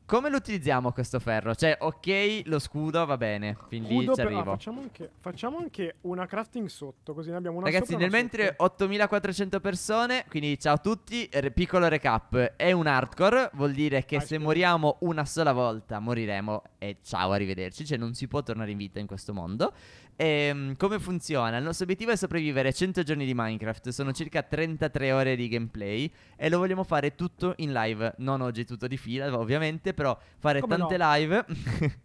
Come lo utilizziamo questo ferro? Cioè, ok, lo scudo va bene. Fin lì ci arrivo. Però, facciamo, anche, facciamo, anche, una crafting sotto, così ne abbiamo una Ragazzi, nel mentre 8400 persone, quindi ciao a tutti, piccolo recap, è un hardcore, vuol dire che Vai, se moriamo una sola volta moriremo e ciao, arrivederci, cioè non si può tornare in vita in questo mondo. Ehm, come funziona? Il nostro obiettivo è sopravvivere a 100 giorni di Minecraft, sono circa 33 ore di gameplay e lo vogliamo fare tutto in live, non oggi tutto di fila ovviamente, però fare come tante no? live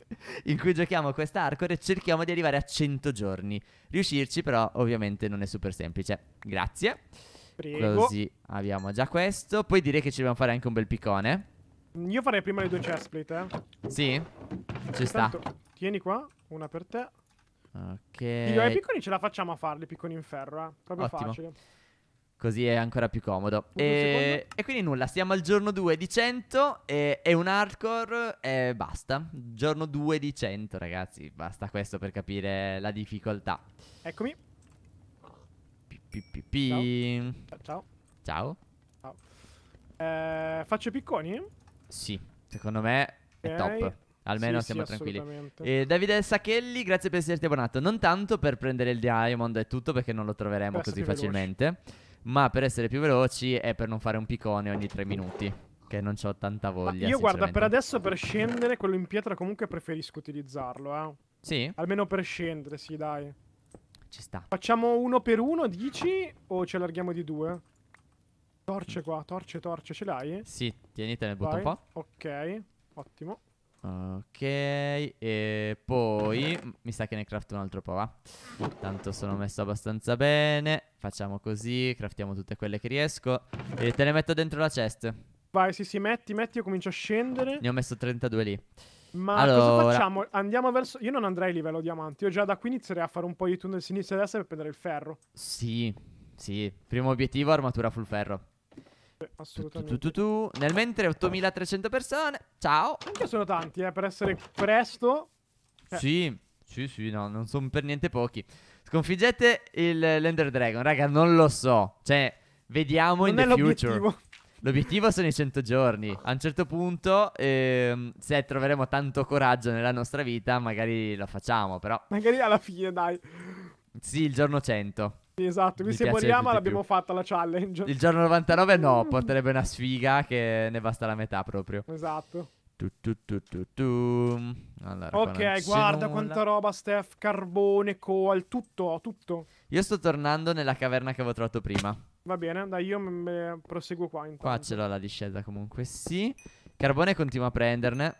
in cui giochiamo questa hardcore e cerchiamo di arrivare a 100 giorni. Riuscirci però ovviamente non è super semplice. Grazie. Prego. Così abbiamo già questo, poi direi che ci dobbiamo fare anche un bel piccone. Io farei prima le due chestplate, eh. Sì, ci Intanto, sta. Tieni qua, una per te. Ok. Dico, ai piccoli ce la facciamo a farli, piccoli in ferro, eh. Proprio Ottimo. facile. Così è ancora più comodo. E, e, quindi nulla, siamo al giorno 2 di 100 e, e un hardcore e basta. Giorno 2 di 100 ragazzi, basta questo per capire la difficoltà. Eccomi. Pi, pi, pi, pi. Ciao. Ciao. Ciao. Ciao. Eh, faccio i picconi? Sì, secondo me okay. è top. Almeno sì, siamo sì, tranquilli. Eh, Davide Sacchelli, grazie per esserti abbonato. Non tanto per prendere il Diamond e tutto, perché non lo troveremo Basta così facilmente. Ma per essere più veloci e per non fare un piccone ogni tre minuti. Che non ho tanta voglia. Ma io guarda, per adesso per scendere, quello in pietra comunque preferisco utilizzarlo, eh. Sì. Almeno per scendere, sì, dai. Ci sta. Facciamo uno per uno, dici? O ci allarghiamo di due? Torce qua, torce, torce, ce l'hai? Sì, tienitene, butta un po'. Ok, ottimo. Ok, e poi mi sa che ne crafto un altro po', va? Tanto sono messo abbastanza bene. Facciamo così, craftiamo tutte quelle che riesco e te le metto dentro la chest. Vai, sì, sì, metti, metti, io comincio a scendere. Ne ho messo 32 lì. Ma allora... cosa facciamo? Andiamo verso... Io non andrei a livello diamante, io già da qui inizierei a fare un po' di tunnel sinistra e destra per prendere il ferro. Sì, sì. Primo obiettivo, armatura full ferro. Assolutamente. Tu, tu, tu, Nel mentre 8300 persone. Ciao. Anche sono tanti, eh, per essere presto. Eh. Sì, sì, sì, no, non sono per niente pochi. Sconfiggete il l'Ender Dragon, raga, non lo so. Cioè, vediamo non in the future. L'obiettivo sono i 100 giorni. A un certo punto, ehm, se troveremo tanto coraggio nella nostra vita, magari lo facciamo, però. Magari alla fine, dai. Sì, il giorno 100. Sì, esatto, qui se moriamo l'abbiamo fatta la challenge. Il giorno 99 no, mm. porterebbe una sfiga che ne basta la metà proprio. Esatto. Tu, tu, tu, allora, ok, guarda quanta roba, Steph, carbone, coal, tutto, tutto. Io sto tornando nella caverna che avevo trovato prima. Va bene, dai, io me mm, eh, proseguo qua intanto. Qua ce l'ho la discesa comunque, sì. Carbone continua a prenderne.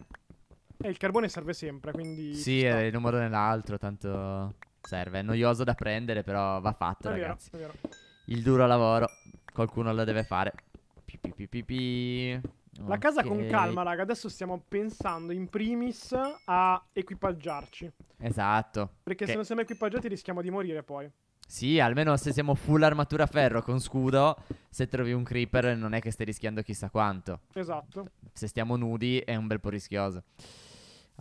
E il carbone serve sempre, quindi... Sì, il numero nell'altro, tanto serve. È noioso da prendere, però va fatto, è ragazzi. Vero, vero. Il duro lavoro, qualcuno lo deve fare. Pi, pi, pi, pi La okay. casa con calma, raga. Adesso stiamo pensando in primis a equipaggiarci. Esatto. Perché che... se non siamo equipaggiati rischiamo di morire poi. Sì, almeno se siamo full armatura ferro con scudo, se trovi un creeper non è che stai rischiando chissà quanto. Esatto. Se stiamo nudi è un bel po' rischioso.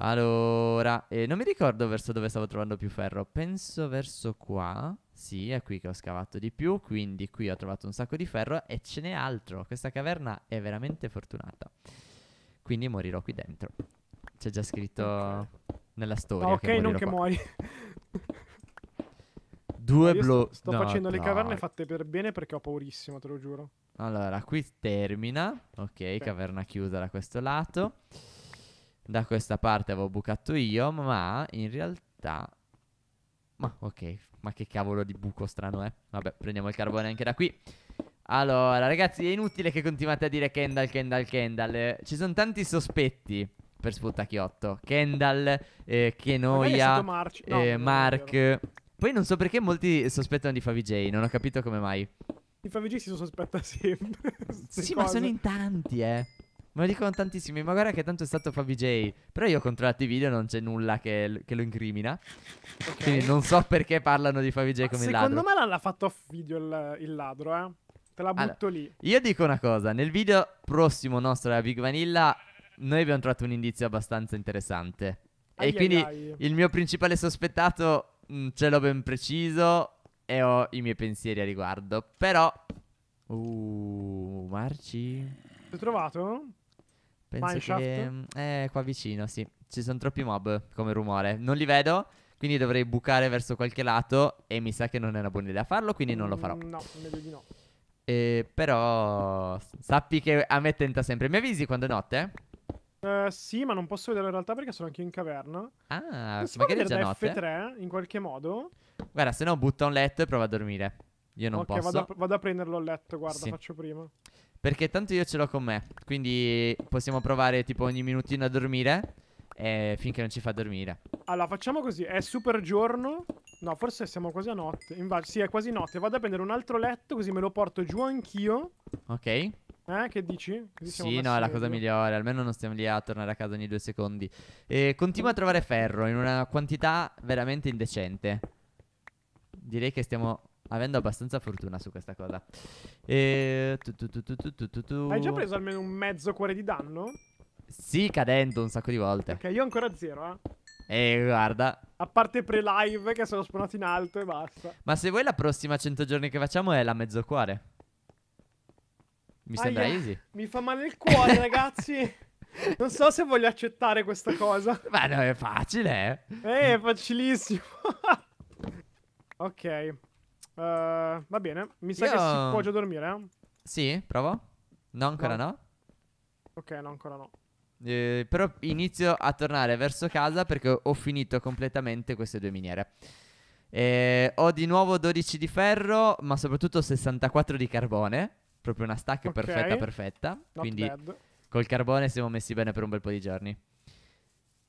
Allora, eh, non mi ricordo verso dove stavo trovando più ferro, penso verso qua. Sì, è qui che ho scavato di più, quindi qui ho trovato un sacco di ferro e ce n'è altro. Questa caverna è veramente fortunata. Quindi morirò qui dentro. C'è già scritto nella storia. Ah, ok, che non che muori. Due blu. Sto, sto no, facendo no. le caverne fatte per bene perché ho paurissimo, te lo giuro. Allora, qui termina. Ok, okay. caverna chiusa da questo lato da questa parte avevo bucato io, ma in realtà... Ma ah. ok, ma che cavolo di buco strano, eh? Vabbè, prendiamo il carbone anche da qui. Allora, ragazzi, è inutile che continuate a dire Kendall, Kendall, Kendall. ci sono tanti sospetti per Sputtachiotto. Kendall, eh, Kenoia, March. no, eh, Mark. Poi non so perché molti sospettano di Favij, non ho capito come mai. I Favij si sospetta sempre. sì, cose. ma sono in tanti, eh. Me lo dicono tantissimi, ma guarda che tanto è stato Favij. Però io ho controllato i video e non c'è nulla che, che lo incrimina. Okay. Quindi non so perché parlano di Favij come ladro. Secondo me l'ha fatto off video il, il ladro, eh. Te la butto allora, lì. Io dico una cosa, nel video prossimo nostro della Big Vanilla noi abbiamo trovato un indizio abbastanza interessante. Ai e ai quindi ai. il mio principale sospettato mh, mm, ce l'ho ben preciso e ho i miei pensieri a riguardo. Però... Uh, Marci... L'hai trovato? Penso Minecraft? che mm, Eh, qua vicino, sì. Ci sono troppi mob come rumore. Non li vedo, quindi dovrei bucare verso qualche lato e mi sa che non è una buona idea farlo, quindi non lo farò. Mm, no, meglio di no. Eh, però sappi che a me tenta sempre. Mi avvisi quando è notte? Eh, sì, ma non posso vederlo in realtà perché sono anch'io in caverna. Ah, si magari è già notte. F3 in qualche modo. Guarda, se no butta un letto e prova a dormire. Io non okay, posso. Ok, vado, vado, a prenderlo a letto, guarda, sì. faccio prima. Perché tanto io ce l'ho con me. Quindi possiamo provare tipo ogni minutino a dormire. Eh, finché non ci fa dormire. Allora, facciamo così. È super giorno. No, forse siamo quasi a notte. Invece, sì, è quasi notte. Vado a prendere un altro letto, così me lo porto giù anch'io. Ok. Eh, che dici? Così sì, no, è la cosa migliore. Almeno non stiamo lì a tornare a casa ogni due secondi. Eh, continuo a trovare ferro in una quantità veramente indecente. Direi che stiamo avendo abbastanza fortuna su questa cosa. E... Ehm, tu, tu, tu, Hai già preso almeno un mezzo cuore di danno? Sì, cadendo un sacco di volte. Ok, io ancora zero, eh. E guarda. A parte pre-live che sono spawnato in alto e basta. Ma se vuoi la prossima 100 giorni che facciamo è la mezzo cuore. Mi Aia, sembra easy. Mi fa male il cuore, ragazzi. Non so se voglio accettare questa cosa. Ma no, è facile. Eh, eh è facilissimo. ok. Uh, va bene, mi sa Io... che si può già dormire. Eh? Sì, provo. No, ancora no. no. Ok, no, ancora no. Eh, però inizio a tornare verso casa perché ho finito completamente queste due miniere. Eh, ho di nuovo 12 di ferro, ma soprattutto 64 di carbone. Proprio una stack okay. perfetta, perfetta. Not Quindi bad. col carbone siamo messi bene per un bel po' di giorni.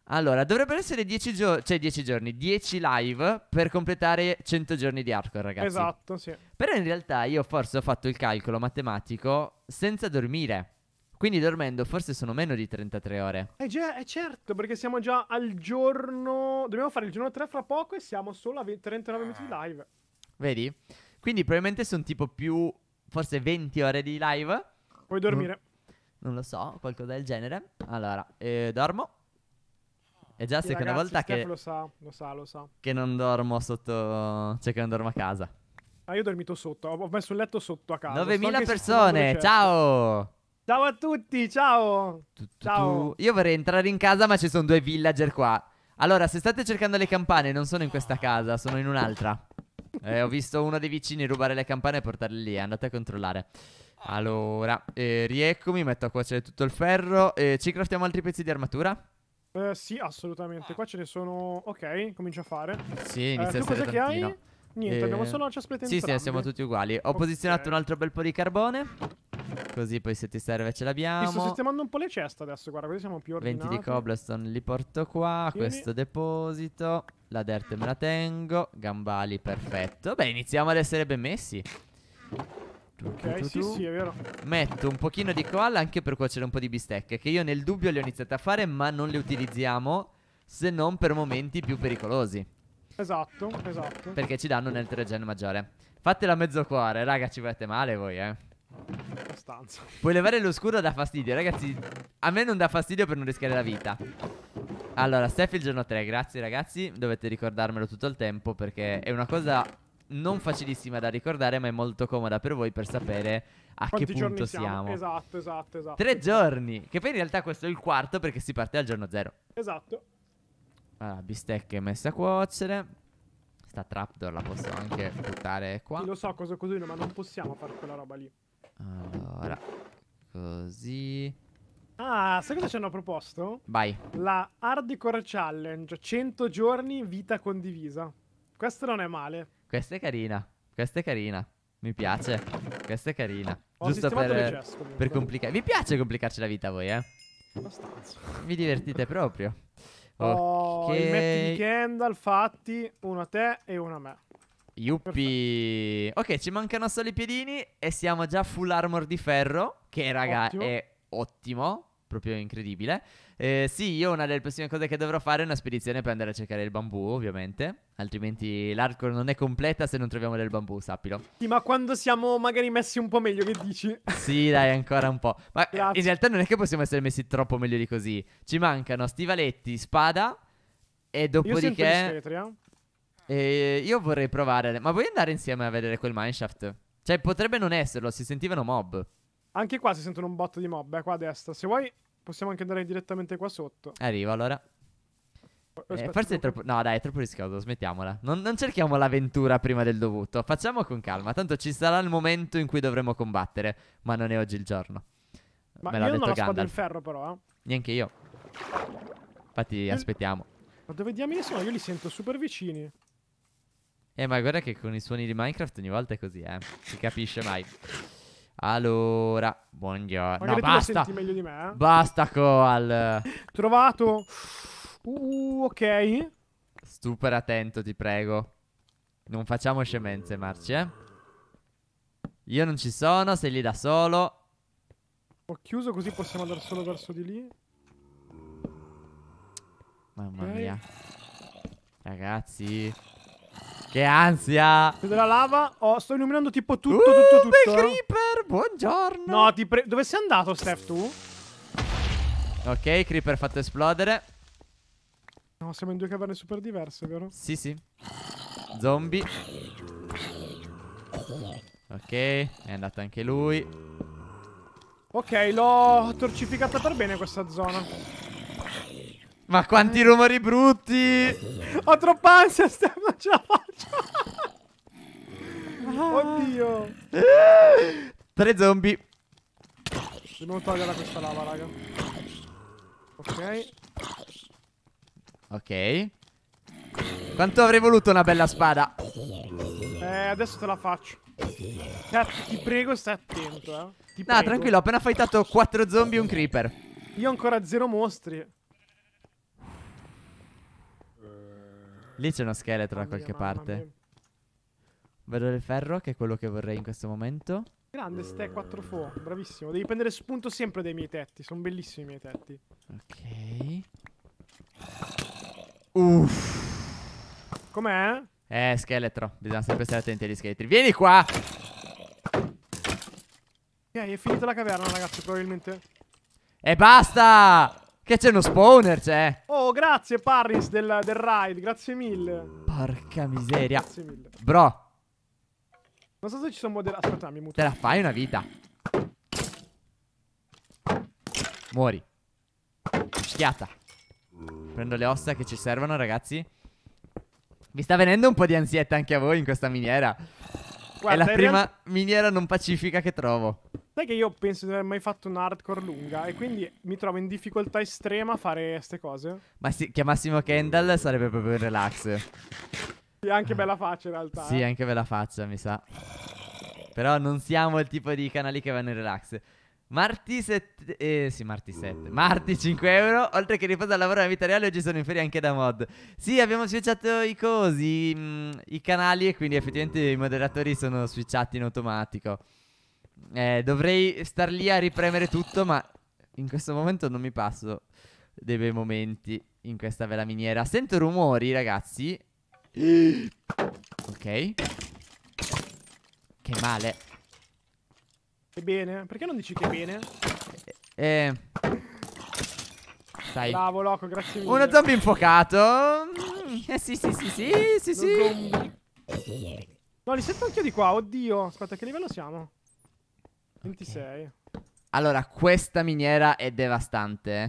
Allora, dovrebbero essere 10 cioè giorni, cioè 10 giorni, 10 live per completare 100 giorni di hardcore, ragazzi. Esatto, sì. Però in realtà io forse ho fatto il calcolo matematico senza dormire. Quindi dormendo forse sono meno di 33 ore. Eh già, è eh certo, perché siamo già al giorno... Dobbiamo fare il giorno 3 fra poco e siamo solo a 39 minuti di ah. live. Vedi? Quindi probabilmente sono tipo più, forse 20 ore di live. Puoi dormire. Non, non lo so, qualcosa del genere. Allora, eh, dormo. È già la seconda ragazzi, volta Steph che. lo sa, lo sa, lo sa. Che non dormo sotto. Cioè, che non dormo a casa. Ah, io ho dormito sotto. Ho messo il letto sotto a casa. 9000 so persone, ciao! Ciao a tutti, ciao! Tu, tu, ciao! Io vorrei entrare in casa, ma ci sono due villager qua. Allora, se state cercando le campane, non sono in questa casa, sono in un'altra. Eh, ho visto uno dei vicini rubare le campane e portarle lì. Andate a controllare. Allora, eh, rieccomi, metto a cuocere tutto il ferro. Eh, ci craftiamo altri pezzi di armatura? Eh, sì, assolutamente. Eh. Qua ce ne sono. Ok, comincia a fare. Sì, eh, inizia eh, a essere tantino. Niente, e... abbiamo eh, solo chestplate Sì, entrambi. sì, siamo tutti uguali. Ho okay. posizionato un altro bel po' di carbone. Così poi se ti serve ce l'abbiamo. Mi sto sistemando un po' le ceste adesso, guarda, così siamo più ordinati. 20 di cobblestone li porto qua, Tieni. questo deposito. La dirt me la tengo. Gambali, perfetto. Beh, iniziamo ad essere ben messi. Ok, tu, sì, tu. sì, è vero. Metto un pochino di koala anche per cuocere un po' di bistecche. Che io nel dubbio le ho iniziate a fare, ma non le utilizziamo se non per momenti più pericolosi. Esatto, esatto. Perché ci danno nel tregen maggiore. Fatela a mezzo cuore, raga, ci volete male voi, eh. Abbastanza. Puoi levare lo scudo dà fastidio, ragazzi. A me non dà fastidio per non rischiare la vita. Allora, Steph il giorno 3, grazie ragazzi. Dovete ricordarmelo tutto il tempo perché è una cosa non facilissima da ricordare, ma è molto comoda per voi per sapere a Quanti che punto siamo. siamo. Esatto, esatto, esatto. Tre giorni, che poi in realtà questo è il quarto perché si parte al giorno zero. Esatto. Allora, bistecca è messa a cuocere. Sta trapdoor la posso anche buttare qua. Io lo so cosa cosino, ma non possiamo fare quella roba lì. Allora, così. Ah, sai cosa ci hanno proposto? Vai. La Hardcore Challenge, 100 giorni vita condivisa. Questo non è male. Questa è carina. Questa è carina. Mi piace. Questa è carina. Ho Giusto per, per complicare. Vi piace complicarci la vita voi, eh? Abbastanza. Vi divertite proprio. Oh, okay. metti di Kendall, fatti, uno a te e uno a me. Yuppi. Ok, ci mancano solo i piedini e siamo già full armor di ferro, che raga Ottimo. è ottimo proprio incredibile. Eh, sì, io una delle prossime cose che dovrò fare è una spedizione per andare a cercare il bambù, ovviamente. Altrimenti l'hardcore non è completa se non troviamo del bambù, sappilo. Sì, ma quando siamo magari messi un po' meglio, che dici? sì, dai, ancora un po'. Ma Grazie. in realtà non è che possiamo essere messi troppo meglio di così. Ci mancano stivaletti, spada e dopodiché... Io eh? io vorrei provare. Ma vuoi andare insieme a vedere quel mineshaft? Cioè, potrebbe non esserlo, si sentivano mob. Anche qua si sentono un botto di mob, eh, qua a destra. Se vuoi possiamo anche andare direttamente qua sotto. Arrivo allora. Eh, eh forse è troppo... No dai, è troppo rischioso, smettiamola. Non, non, cerchiamo l'avventura prima del dovuto. Facciamo con calma. Tanto ci sarà il momento in cui dovremo combattere, ma non è oggi il giorno. Ma Me l'ha detto non ho Gandalf. ferro però, eh. Neanche io. Infatti il... aspettiamo. Ma dove diamine sono? Io li sento super vicini. Eh, ma guarda che con i suoni di Minecraft ogni volta è così, eh. Si capisce mai. Allora, buongiorno. Magari no, basta. Senti meglio di me. Eh? Basta, Coal. Trovato. Uh, ok. Super attento, ti prego. Non facciamo scemenze, Marci, eh. Io non ci sono, sei lì da solo. Ho chiuso così possiamo andare solo verso di lì. Mamma okay. mia. Ragazzi. Che ansia! Vedo la lava. Oh, sto illuminando tipo tutto, uh, tutto, tutto. Bel creeper, buongiorno. No, ti prego. Dove sei andato, Steph, tu? Ok, creeper fatto esplodere. No, siamo in due caverne super diverse, vero? Sì, sì. Zombie. Ok, è andato anche lui. Ok, l'ho torcificata per bene questa zona. Ma quanti rumori brutti! Ho troppa ansia, Steph, ce la faccio! Ah. Oddio! Tre zombie. Dobbiamo toglierla questa lava, raga. Ok. Ok. Quanto avrei voluto una bella spada? Eh, adesso te la faccio. Cazzo, certo, ti prego, stai attento, eh. Ti no, prego. tranquillo, ho appena fightato quattro zombie e un creeper. Io ho ancora zero mostri. Lì c'è uno scheletro da qualche parte. Vedo del ferro, che è quello che vorrei in questo momento. Grande ste 4 fo, bravissimo. Devi prendere spunto sempre dai miei tetti, sono bellissimi i miei tetti. Ok. Uff. Com'è? Eh, scheletro, bisogna sempre stare attenti agli scheletri. Vieni qua! Ok, eh, è finita la caverna, ragazzi, probabilmente. E basta! Che c'è uno spawner, c'è. Oh, grazie Parris del, del ride, grazie mille. Porca miseria. Grazie mille. Bro. Non so se ci sono moderatori. Aspetta, mi muto. Te la fai una vita. Muori. Schiatta. Prendo le ossa che ci servono, ragazzi. Mi sta venendo un po' di ansietta anche a voi in questa miniera. Guarda, è la prima real... miniera non pacifica che trovo. Sai che io penso di aver mai fatto un hardcore lunga e quindi mi trovo in difficoltà estrema a fare queste cose. Ma se chiamassimo Kendall sarebbe proprio in relax. Sì, anche bella faccia in realtà. Sì, eh. anche bella faccia, mi sa. Però non siamo il tipo di canali che vanno in relax. Marti 7, eh, sì, Marti 7, uh. Marti 5 euro, oltre che riposo al lavoro e vita reale, oggi sono in ferie anche da mod. Sì, abbiamo switchato i cosi, mh, mm, i canali e quindi effettivamente i moderatori sono switchati in automatico. Eh, dovrei star lì a ripremere tutto, ma in questo momento non mi passo dei bei momenti in questa vela miniera. Sento rumori, ragazzi. Ok. Che male. Che bene? Perché non dici che bene? Eh, eh... Dai. Bravo, loco, grazie mille. Uno zombie infuocato. Eh, sì, sì, sì, sì, sì, sì. No, li sento anch'io di qua, oddio. Aspetta, che livello siamo? 26. Allora, questa miniera è devastante.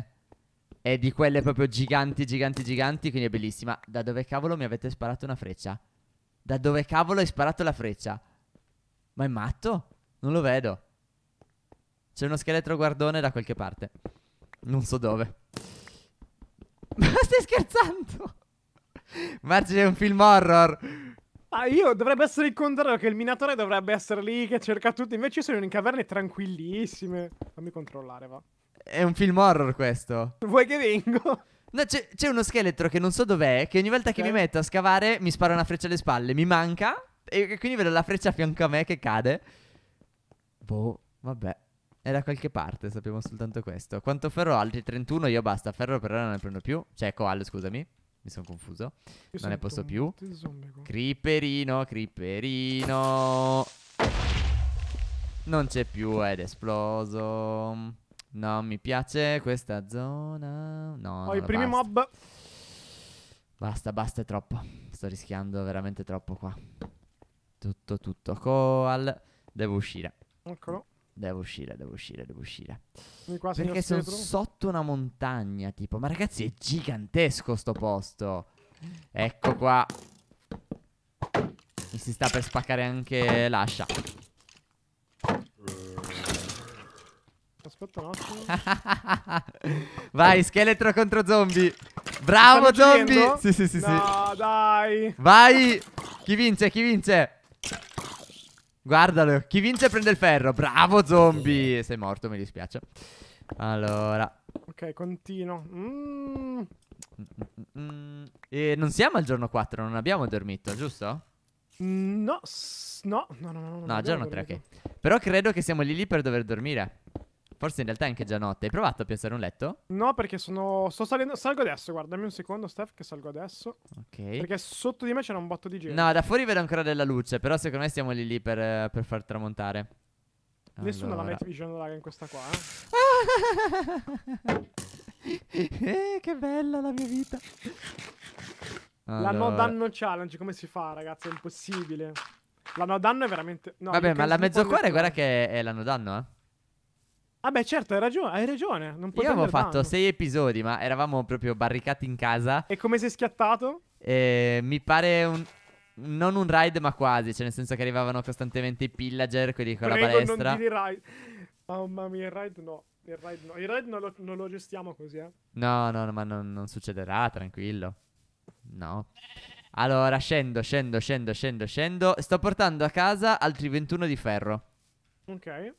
Eh. È di quelle proprio giganti, giganti, giganti, quindi è bellissima. Da dove cavolo mi avete sparato una freccia? Da dove cavolo hai sparato la freccia? Ma è matto? Non lo vedo. C'è uno scheletro guardone da qualche parte. Non so dove. Ma stai scherzando? Marci è un film horror. Ah, io dovrebbe essere il contrario, che il minatore dovrebbe essere lì che cerca tutto. Invece sono in caverne tranquillissime. Fammi controllare, va. È un film horror questo. Vuoi che vengo? No, c'è, uno scheletro che non so dov'è, che ogni volta okay. che mi metto a scavare mi spara una freccia alle spalle. Mi manca. E quindi vedo la freccia a fianco a me che cade. Boh, vabbè. È da qualche parte, sappiamo soltanto questo. Quanto ferro? Altri 31, io basta. Ferro per ora non ne prendo più. Cioè, coal, scusami. Mi sono confuso. Io non ne posso più. Creeperino, creeperino. Non c'è più ed esploso. Non mi piace questa zona. No, Ho i primi basta. mob. Basta, basta, è troppo. Sto rischiando veramente troppo qua. Tutto, tutto. Coal. Devo uscire. Eccolo. Devo uscire, devo uscire, devo uscire. Qua, Perché sono Pietro? sotto una montagna, tipo, ma ragazzi è gigantesco sto posto. Ecco qua. Mi si sta per spaccare anche l'ascia. Aspetta un attimo. Vai, scheletro contro zombie. Bravo zombie! Sì, sì, sì, no, sì. dai. Vai! Chi vince? Chi vince? Guardalo. Chi vince prende il ferro. Bravo, zombie. Sei morto, mi dispiace. Allora. Ok, continuo. Mm. Mm, non siamo al giorno 4, non abbiamo dormito, giusto? No, no, no, no. No, no giorno 3, ok. Però credo che siamo lì lì per dover dormire. Forse in realtà è anche già notte. Hai provato a piazzare un letto? No, perché sono. Sto salendo. Salgo adesso, guardami un secondo, Steph, che salgo adesso. Ok. Perché sotto di me c'era un botto di gente. No, da fuori vedo ancora della luce. Però secondo me siamo lì lì per, eh, per far tramontare. Allora. Nessuno la mette vicino raga in questa qua. Eh? eh, che bella la mia vita. Allora. La no danno challenge, come si fa, ragazzi? È impossibile. La no danno è veramente. No, Vabbè, ma la mezzo cuore, guarda che è la no danno, eh. Ah beh certo, hai ragione, hai ragione. Non puoi Io avevo fatto danno. sei episodi, ma eravamo proprio barricati in casa. E come sei schiattato? Eh, mi pare un... Non un ride, ma quasi. Cioè, nel senso che arrivavano costantemente i pillager, quelli con Prego, la palestra. non dire ride. Mamma mia, il ride no. Il ride no. Il raid non, lo, non lo gestiamo così, eh. No, no, no ma non, non succederà, tranquillo. No. Allora, scendo, scendo, scendo, scendo, scendo. Sto portando a casa altri 21 di ferro. Ok.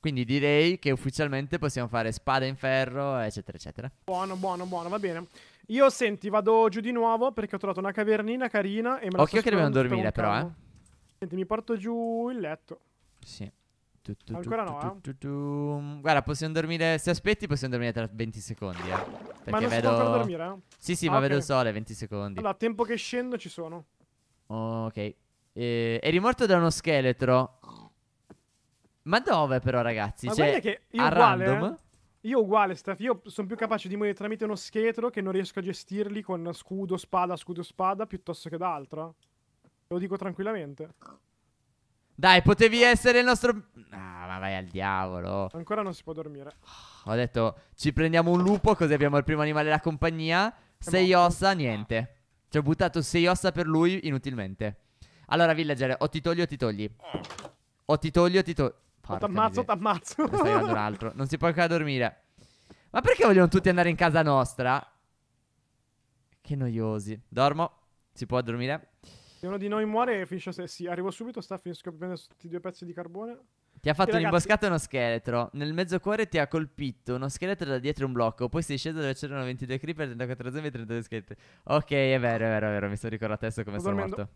Quindi direi che ufficialmente possiamo fare spada in ferro, eccetera, eccetera. Buono, buono, buono, va bene. Io senti, vado giù di nuovo perché ho trovato una cavernina carina e me la Occhio che dobbiamo dormire però, eh. Senti, mi porto giù il letto. Sì. Tu, tu, Ancora tu, no, eh? tu, Guarda, possiamo dormire, se aspetti possiamo dormire tra 20 secondi, eh. Perché ma non vedo... si può dormire, eh? Sì, sì, ah, ma okay. vedo il sole, 20 secondi. Allora, tempo che scendo ci sono. Oh, ok. Eh, eri morto da uno scheletro ma dove però, ragazzi? Ma cioè, che io a uguale, random? Eh? Io uguale, Steph. Io sono più capace di morire tramite uno scheletro che non riesco a gestirli con scudo, spada, scudo, spada, piuttosto che da altro. Lo dico tranquillamente. Dai, potevi essere il nostro... Ah, ma vai al diavolo. Ancora non si può dormire. Ho detto, ci prendiamo un lupo, così abbiamo il primo animale della compagnia. Sei ossa, niente. Ci ho buttato sei ossa per lui inutilmente. Allora, villager, o ti togli o ti togli. Eh. O ti togli o ti togli. Porca t'ammazzo, t'ammazzo. Ne stai un altro. Non si può ancora dormire. Ma perché vogliono tutti andare in casa nostra? Che noiosi. Dormo? Si può dormire? Se uno di noi muore, finisce se sì. Arrivo subito, sta finisco prendendo tutti due pezzi di carbone. Ti ha fatto un'imboscata uno scheletro. Nel mezzo cuore ti ha colpito uno scheletro da dietro un blocco. Poi sei sceso dove c'erano 22 creeper, 34 zombie e 32 scheletri. Ok, è vero, è vero, è vero. Mi sono ricordato adesso come sono morto.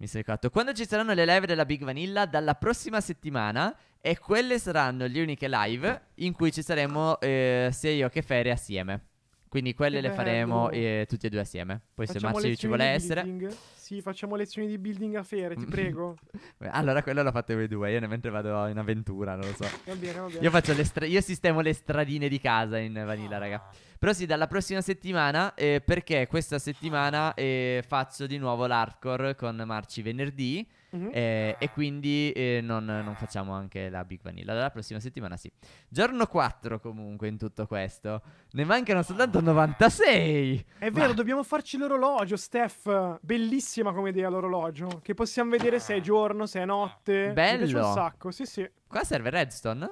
Mi sei Cotto. Quando ci saranno le live della Big Vanilla, dalla prossima settimana, e quelle saranno le uniche live in cui ci saremo eh, sia io che Ferre assieme. Quindi quelle le faremo eh, tutti e due assieme. Poi facciamo se Marci ci vuole essere. Building. Sì, facciamo lezioni di building a fere, ti mm. prego. allora quello l'ho fate voi due, io ne mentre vado in avventura, non lo so. va bene, va bene. Io, stra- io sistemo le stradine di casa in vanilla, ah. raga. Però sì, dalla prossima settimana, eh, perché questa settimana eh, faccio di nuovo l'hardcore con Marci venerdì. Mm-hmm. Eh, e quindi eh, non, non, facciamo anche la Big Vanilla. La prossima settimana sì. Giorno 4 comunque in tutto questo. Ne mancano soltanto 96. È vero, Ma... dobbiamo farci l'orologio, Steph. Bellissima come idea l'orologio. Che possiamo vedere se è giorno, se è notte. Bello. Un sacco, sì sì. Qua serve Redstone?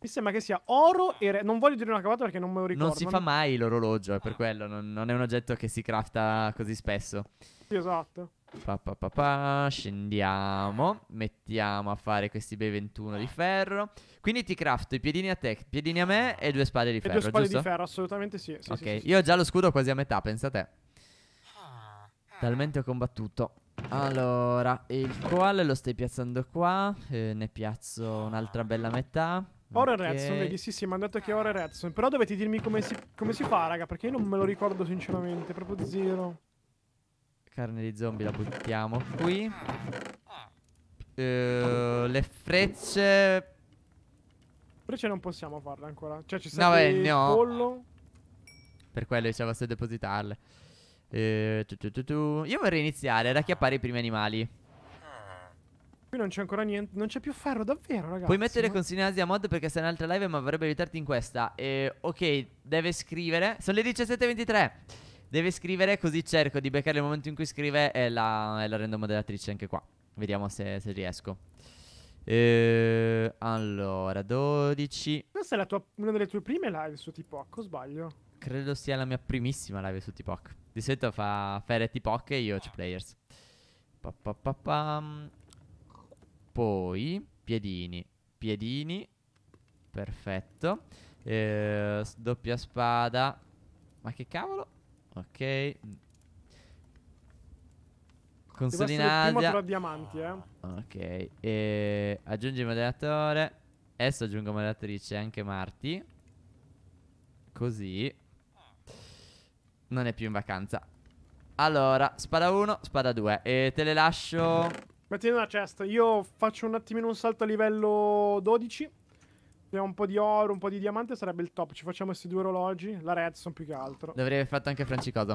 Mi sembra che sia oro e re- Non voglio dire una cavata perché non me lo ricordo. Non si fa mai l'orologio, è per ah. quello. Non, non è un oggetto che si crafta così spesso. Sì, esatto. Pa, pa, pa, pa, scendiamo, mettiamo a fare questi bei 21 di ferro. Quindi ti crafto i piedini a te, piedini a me e due spade di ferro. E due spade giusto? di ferro, assolutamente sì. sì ok, sì, sì, io ho già lo scudo quasi a metà, pensa a te. Talmente ho combattuto. Allora, il qual lo stai piazzando qua. Eh, ne piazzo un'altra bella metà. Ora okay. Redstone, vedi? Sì, sì, mi hanno detto che ora è Redstone. Però dovete dirmi come si, come si fa, raga, perché io non me lo ricordo sinceramente, proprio zero carne di zombie la buttiamo qui. Uh, le frecce... Frecce non possiamo farle ancora. Cioè ci serve no, beh, il no. pollo. Per quello diceva se depositarle. Uh, tu, tu, tu, Io vorrei iniziare ad acchiappare i primi animali. Qui non c'è ancora niente. Non c'è più ferro, davvero, ragazzi. Puoi mettere eh? consiglianze a mod perché sei un'altra live, ma vorrebbe aiutarti in questa. Eh, ok, deve scrivere. Sono le 17.23. Deve scrivere così cerco di beccare il momento in cui scrive e la, la rendo moderatrice anche qua. Vediamo se, se riesco. Eh, allora, 12. Questa è tua, una delle tue prime live su Tipoc, o sbaglio? Credo sia la mia primissima live su Tipoc. Di solito fa Fere Tipoc e io c players. Pa, pa, pa, pa. Poi, piedini. Piedini. Perfetto. Eh, doppia spada. Ma che cavolo? Ok. Consolina Devo essere il diamanti, eh. Ok. E aggiungi moderatore. Adesso aggiungo moderatrice anche Marti. Così. Non è più in vacanza. Allora, spada 1, spada 2. E te le lascio... Metti nella cesta. Io faccio un attimino un salto a livello 12. Abbiamo un po' di oro, un po' di diamante, sarebbe il top. Ci facciamo questi due orologi, la redstone più che altro. Dovrei aver fatto anche Francicoso.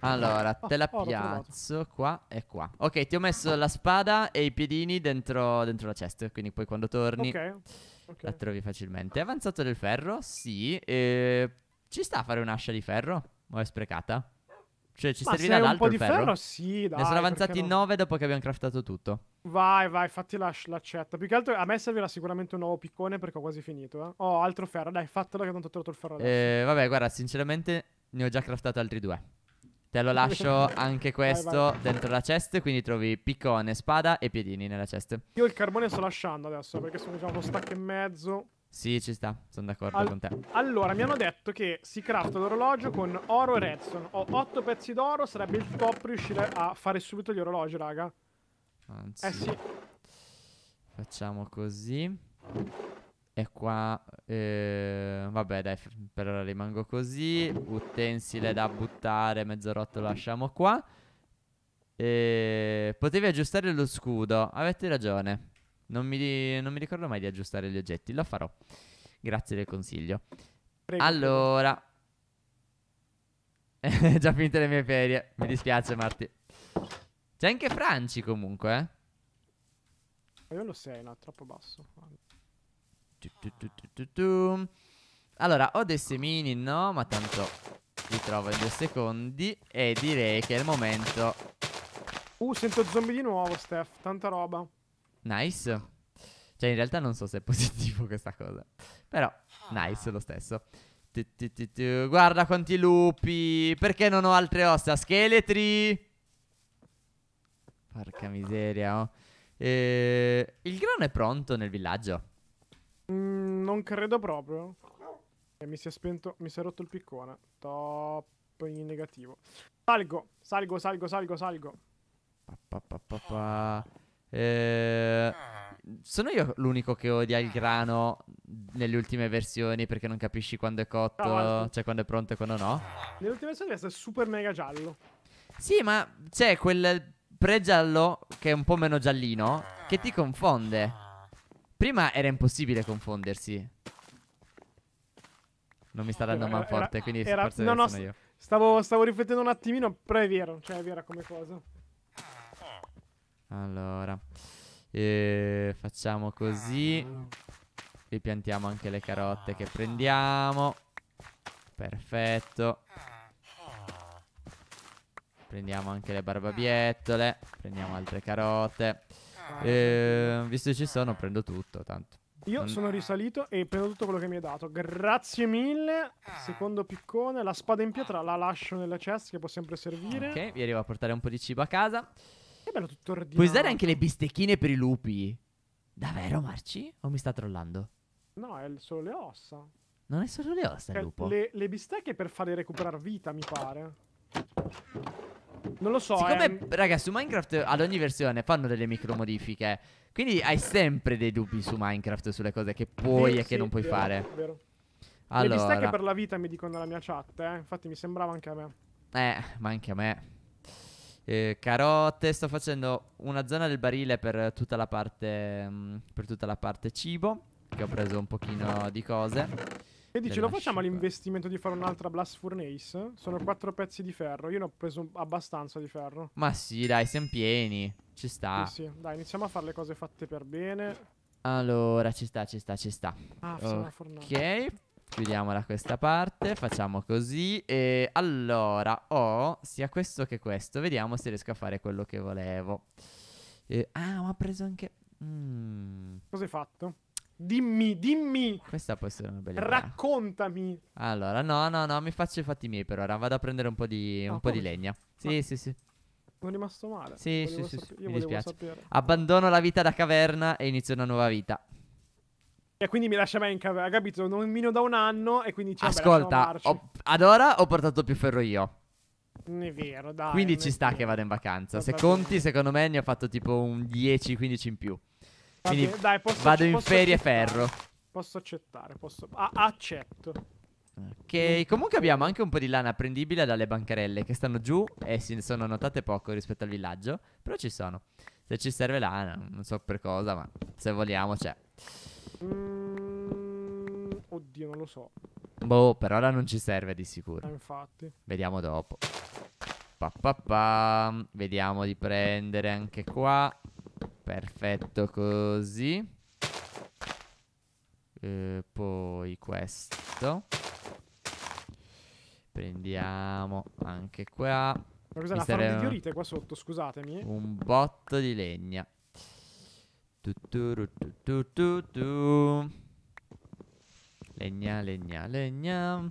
Allora, oh, te la piazzo qua e qua. Ok, ti ho messo la spada e i piedini dentro, dentro la chest, quindi poi quando torni okay. Okay. la trovi facilmente. Avanzato del ferro? Sì. Eh, ci sta a fare un'ascia di ferro? O è sprecata? Cioè, ci Ma servirà l'altro ferro? Ma un po' di ferro? ferro? Sì, dai. Ne sono avanzati 9 no? dopo che abbiamo craftato tutto. Vai, vai, fatti l'accetta. Più che altro a me servirà sicuramente un nuovo piccone perché ho quasi finito. Eh. Oh, altro ferro, dai, fatelo che tanto ho trovato il ferro adesso. Eh, vabbè, guarda, sinceramente ne ho già craftato altri due. Te lo lascio anche questo vai, vai. dentro la chest, quindi trovi piccone, spada e piedini nella chest. Io il carbone sto lasciando adesso perché sono già uno stack e mezzo. Sì, ci sta, sono d'accordo All con te. Allora, mi hanno detto che si crafta l'orologio con oro e redstone. Ho otto pezzi d'oro, sarebbe il top riuscire a fare subito gli orologi, raga. Anzi, eh sì. facciamo così. E qua, eh, vabbè dai, per ora rimango così. Utensile da buttare, mezzo rotto, lasciamo qua. E... Potevi aggiustare lo scudo, avete ragione. Non mi, non mi ricordo mai di aggiustare gli oggetti, lo farò. Grazie del consiglio. Prego. Allora, è già finite le mie ferie. Mi dispiace, Marti. C'è anche Franci comunque, eh. Io lo sei, no, troppo basso. Tu, tu, tu, allora, ho dei semini, no, ma tanto li trovo in due secondi e direi che è il momento. Uh, sento zombie di nuovo, Steph, tanta roba. Nice. Cioè, in realtà non so se è positivo questa cosa. Però, nice lo stesso. Tu, tu, tu, Guarda quanti lupi. Perché non ho altre ossa? Scheletri. Porca miseria, oh. eh, il grano è pronto nel villaggio? Mm, non credo proprio. Eh, mi si è spento, mi si è rotto il piccone. Top in negativo. Salgo, salgo, salgo, salgo, salgo. Pa, pa, pa, pa eh, sono io l'unico che odia il grano nelle ultime versioni perché non capisci quando è cotto, no, cioè quando è pronto e quando no. Nelle ultime versioni è super mega giallo. Sì, ma c'è quel pre-giallo, che è un po' meno giallino, che ti confonde. Prima era impossibile confondersi. Non mi sta dando man forte, quindi era, forse no, no, sono io. Stavo, stavo, riflettendo un attimino, però è vero, cioè è vera come cosa. Allora, eh, facciamo così. Ripiantiamo anche le carote che prendiamo. Perfetto. Prendiamo anche le barbabietole Prendiamo altre carote eh, Visto che ci sono prendo tutto tanto io non... sono risalito e prendo tutto quello che mi hai dato. Grazie mille. Ah. Secondo piccone, la spada in pietra la lascio nella chest che può sempre servire. Ok, vi arrivo a portare un po' di cibo a casa. Che bello tutto ordinato. Puoi usare anche le bistecchine per i lupi. Davvero, Marci? O mi sta trollando? No, è solo le ossa. Non è solo le ossa, il cioè, lupo. Le, le bistecche per farle recuperare vita, mi pare. Non lo so. Siccome, ehm... raga, su Minecraft ad ogni versione fanno delle micro modifiche. Quindi hai sempre dei dubbi su Minecraft sulle cose che puoi sì, e che non puoi vero, fare. Vero. Allora. Le che per la vita mi dicono nella mia chat, eh. Infatti mi sembrava anche a me. Eh, ma anche a me. Eh, carote, sto facendo una zona del barile per tutta la parte mh, mm, per tutta la parte cibo, che ho preso un pochino di cose. E dici, lo facciamo all'investimento di fare un'altra Blast Furnace? Sono quattro pezzi di ferro. Io ne ho preso abbastanza di ferro. Ma sì, dai, siamo pieni. Ci sta. Sì, sì. Dai, iniziamo a fare le cose fatte per bene. Allora, ci sta, ci sta, ci sta. Ah, sono ok. Chiudiamola questa parte. Facciamo così. E allora ho sia questo che questo. Vediamo se riesco a fare quello che volevo. Eh, ah, ho preso anche... Mm. Cosa hai fatto? Dimmi, dimmi. Questa può essere una bella idea. Raccontami. Allora, no, no, no, mi faccio i fatti miei per ora. Vado a prendere un po' di, no, ah, un po di legna. Sì, Ma ah. sì, sì. Sono rimasto male. Sì, sì, sì, sì. Mi dispiace. Sapere. Abbandono la vita da caverna e inizio una nuova vita. E quindi mi lascia mai in caverna, capito? Non mino da un anno e quindi ci Ascolta, ho, ad ora ho portato più ferro io. Non è vero, dai. Quindi ci sta vero. che vado in vacanza. Se conti, secondo me ne ho fatto tipo un 10-15 in più. Quindi Vabbè, dai, posso, vado in ferie ferro. Posso accettare, posso... Ah, accetto. Ok, comunque abbiamo anche un po' di lana prendibile dalle bancarelle che stanno giù e si sono notate poco rispetto al villaggio, però ci sono. Se ci serve lana, non so per cosa, ma se vogliamo c'è. Mm, oddio, non lo so. Boh, per ora non ci serve di sicuro. Eh, infatti. Vediamo dopo. Pa, pa, pa. Vediamo di prendere anche qua. Perfetto così e eh, Poi questo Prendiamo anche qua Ma cos'è la farma di diorite qua sotto, scusatemi Un botto di legna tu tu tu tu tu tu tu, Legna, legna, legna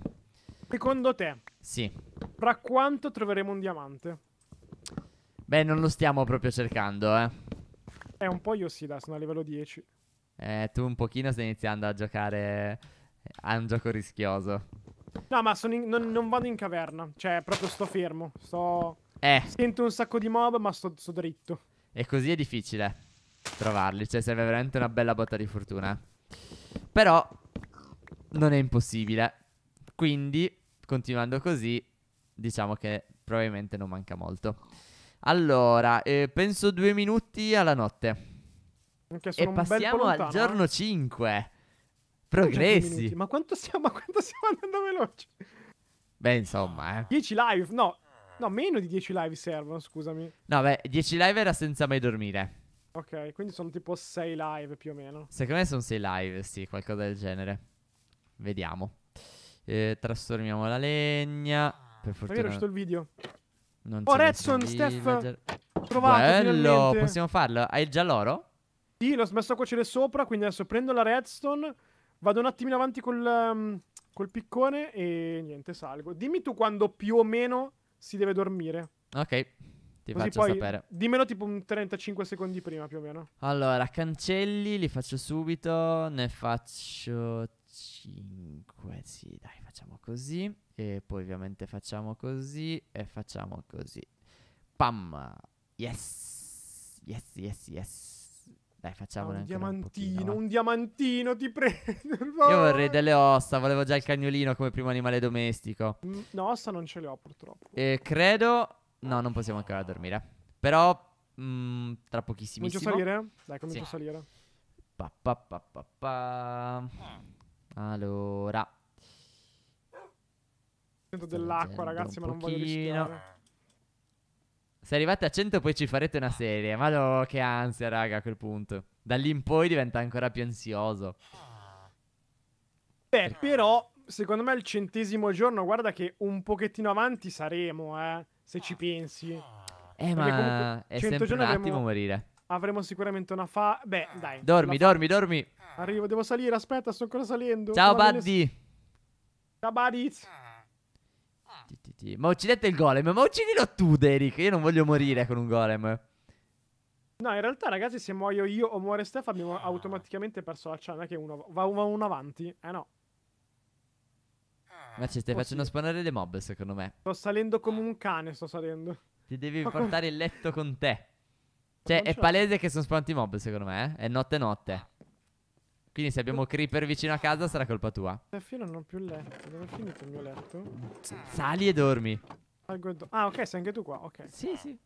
Secondo te? Sì Fra quanto troveremo un diamante? Beh, non lo stiamo proprio cercando, eh eh, un po' io sì, da, sono a livello 10. Eh, tu un pochino stai iniziando a giocare a un gioco rischioso. No, ma in, non, non, vado in caverna. Cioè, proprio sto fermo. Sto... Eh. Sento un sacco di mob, ma sto, sto dritto. E così è difficile trovarli. Cioè, serve veramente una bella botta di fortuna. Però non è impossibile. Quindi, continuando così, diciamo che probabilmente non manca molto. Allora, eh, penso due minuti alla notte. e passiamo lontano, al eh. giorno 5. Progressi. Ma quanto, stiamo, ma quanto stiamo andando veloci? Beh, insomma, eh. 10 live, no. No, meno di 10 live servono, scusami. No, beh, 10 live era senza mai dormire. Ok, quindi sono tipo 6 live più o meno. Secondo me sono 6 live, sì, qualcosa del genere. Vediamo. Eh, trasformiamo la legna. Per fortuna. Perché è uscito il video. Non oh, Redstone, Steph. Trovato Bello, finalmente. possiamo farlo. Hai già l'oro? Sì, l'ho smesso a cuocere sopra, quindi adesso prendo la redstone, vado un attimino avanti col, um, col piccone e niente, salgo. Dimmi tu quando più o meno si deve dormire. Ok. Ti Così faccio sapere. Dimmelo tipo un 35 secondi prima più o meno. Allora, cancelli, li faccio subito. Ne faccio 5. Sì, dai, facciamo così e poi ovviamente facciamo così e facciamo così. Pam! Yes! Yes, yes, yes. Dai, facciamolo un diamantino, un, eh. un diamantino, ti prego. Io vorrei delle ossa, volevo già il cagnolino come primo animale domestico. no, ossa non ce le ho purtroppo. E credo... No, non possiamo ancora dormire. Però mh, mm, tra pochissimi Comincio a salire? Dai, comincio sì. a salire. Pa, pa, pa, pa, pa. Ah. Allora, Sento dell'acqua, ragazzi, ma non voglio rischiare. Se arrivate a 100 poi ci farete una serie. Ma no, che ansia, raga, a quel punto. Da lì in poi diventa ancora più ansioso. Beh, però, secondo me il centesimo giorno, guarda che un pochettino avanti saremo, eh, se ci pensi. Eh, Perché ma è sempre un attimo avremo... morire. Avremo sicuramente una fa... Beh, dai. Dormi, dormi, dormi. Arrivo, devo salire, aspetta, sto ancora salendo. Ciao, Buddy. Ciao, Buddy. Senti, ma uccidete il golem, ma uccidilo tu, Derek. Io non voglio morire con un golem. No, in realtà, ragazzi, se muoio io o muore Steph, abbiamo ah. automaticamente perso la ciana. Che uno va, va uno avanti. Eh no. Ah, ma ci stai oh, facendo sì. spawnare le mob, secondo me. Sto salendo come un cane, sto salendo. Ti devi portare il letto con te. Cioè, è palese che sono spawnati mob, secondo me. Eh? È notte notte. Ah. Quindi se abbiamo creeper vicino a casa sarà colpa tua. Perfino eh, non ho più letto. Dove è finito il mio letto? Sali e dormi. Ah, ok, sei anche tu qua. Ok. Sì, sì.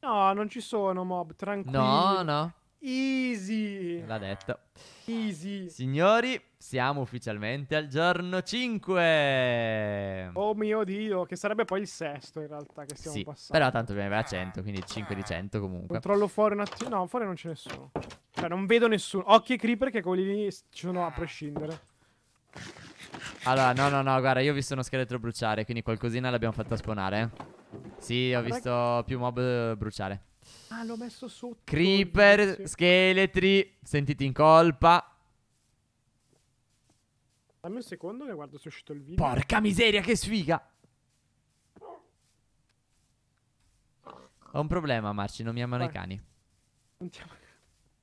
No, non ci sono mob, tranquillo. No, no. Easy. L'ha detto. Easy. Signori, siamo ufficialmente al giorno 5. Oh mio Dio, che sarebbe poi il sesto in realtà che stiamo sì, passando. Però tanto dobbiamo a 100, quindi 5 di 100 comunque. Controllo fuori un attimo. No, fuori non c'è nessuno. Cioè, non vedo nessuno. Occhi e creeper che quelli lì ci sono a prescindere. Allora, no, no, no, guarda, io ho visto uno scheletro bruciare, quindi qualcosina l'abbiamo fatto spawnare. Eh. Sì, ho visto più mob bruciare. Ah, l'ho messo sotto. Creeper, scheletri, sentiti in colpa. Dammi un secondo che guardo se è uscito il video. Porca miseria, che sfiga! Ho un problema, Marci, non mi amano Vai. i cani.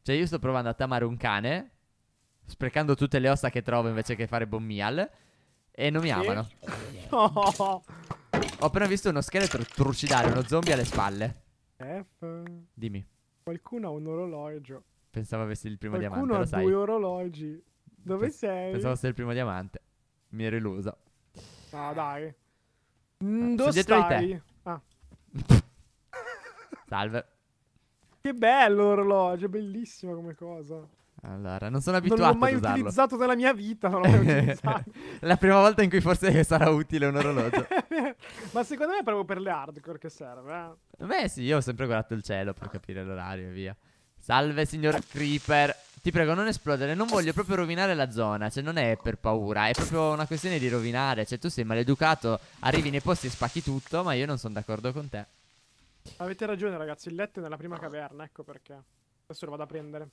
Cioè, io sto provando a tamare un cane, sprecando tutte le ossa che trovo invece che fare bommial, e non mi amano. no! Ho appena visto uno scheletro trucidare uno zombie alle spalle. F. Dimmi. Qualcuno ha un orologio. Pensavo avessi il primo Qualcuno diamante. Qualcuno ha due orologi. Dove Pens- sei? Pensavo fosse il primo diamante. Mi ero illuso. Ah, dai. Mm, dove stai? te. Ah. Salve. Che bello l'orologio, è bellissima come cosa. Allora, non sono abituato Non l'ho mai utilizzato nella mia vita, non l'ho mai la prima volta in cui forse sarà utile un orologio. Ma secondo me è proprio per le hardcore che serve. Eh? Beh sì, io ho sempre guardato il cielo per capire l'orario e via. Salve signor Creeper. Ti prego non esplodere, non voglio proprio rovinare la zona, cioè non è per paura, è proprio una questione di rovinare, cioè tu sei maleducato, arrivi nei posti e spacchi tutto, ma io non sono d'accordo con te. Avete ragione ragazzi, il letto è nella prima caverna, ecco perché. Adesso lo vado a prendere.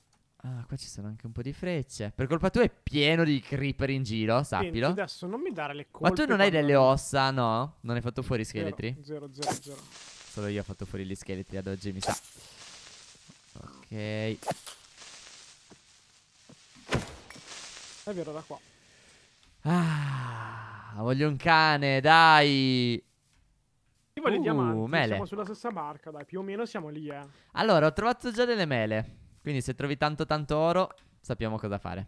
Ah, qua ci sono anche un po' di frecce. Per colpa tua è pieno di creeper in giro, sappilo. Senti, adesso non mi dare le colpe. Ma tu non hai delle ossa, no? Non hai fatto fuori zero, scheletri? Zero, zero, zero. Solo io ho fatto fuori gli scheletri ad oggi, mi sa. Ok. È vero, da qua. Ah, voglio un cane, dai. Io voglio uh, diamanti. Mele. Siamo sulla stessa barca, dai. Più o meno siamo lì, eh. Allora, ho trovato già delle mele. Quindi se trovi tanto tanto oro, sappiamo cosa fare.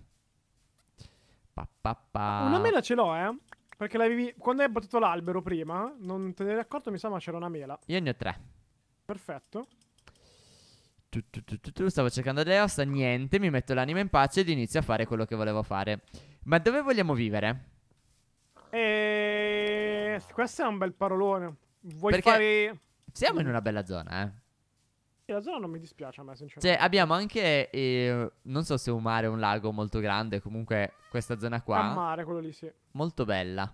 Pa, pa, pa. Una mela ce l'ho, eh. Perché l'avevi... quando hai battuto l'albero prima, non te ne eri accorto, mi sa, ma c'era una mela. Io ne ho tre. Perfetto. Tu, tu, tu, Stavo cercando delle ossa, niente, mi metto l'anima in pace ed inizio a fare quello che volevo fare. Ma dove vogliamo vivere? E... Questo è un bel parolone. Vuoi Perché fare... Siamo in mm. una bella zona, eh. E la zona non mi dispiace a me, sinceramente. Cioè, abbiamo anche, eh, non so se un mare o un lago molto grande, comunque questa zona qua. Un mare, quello lì, sì. Molto bella.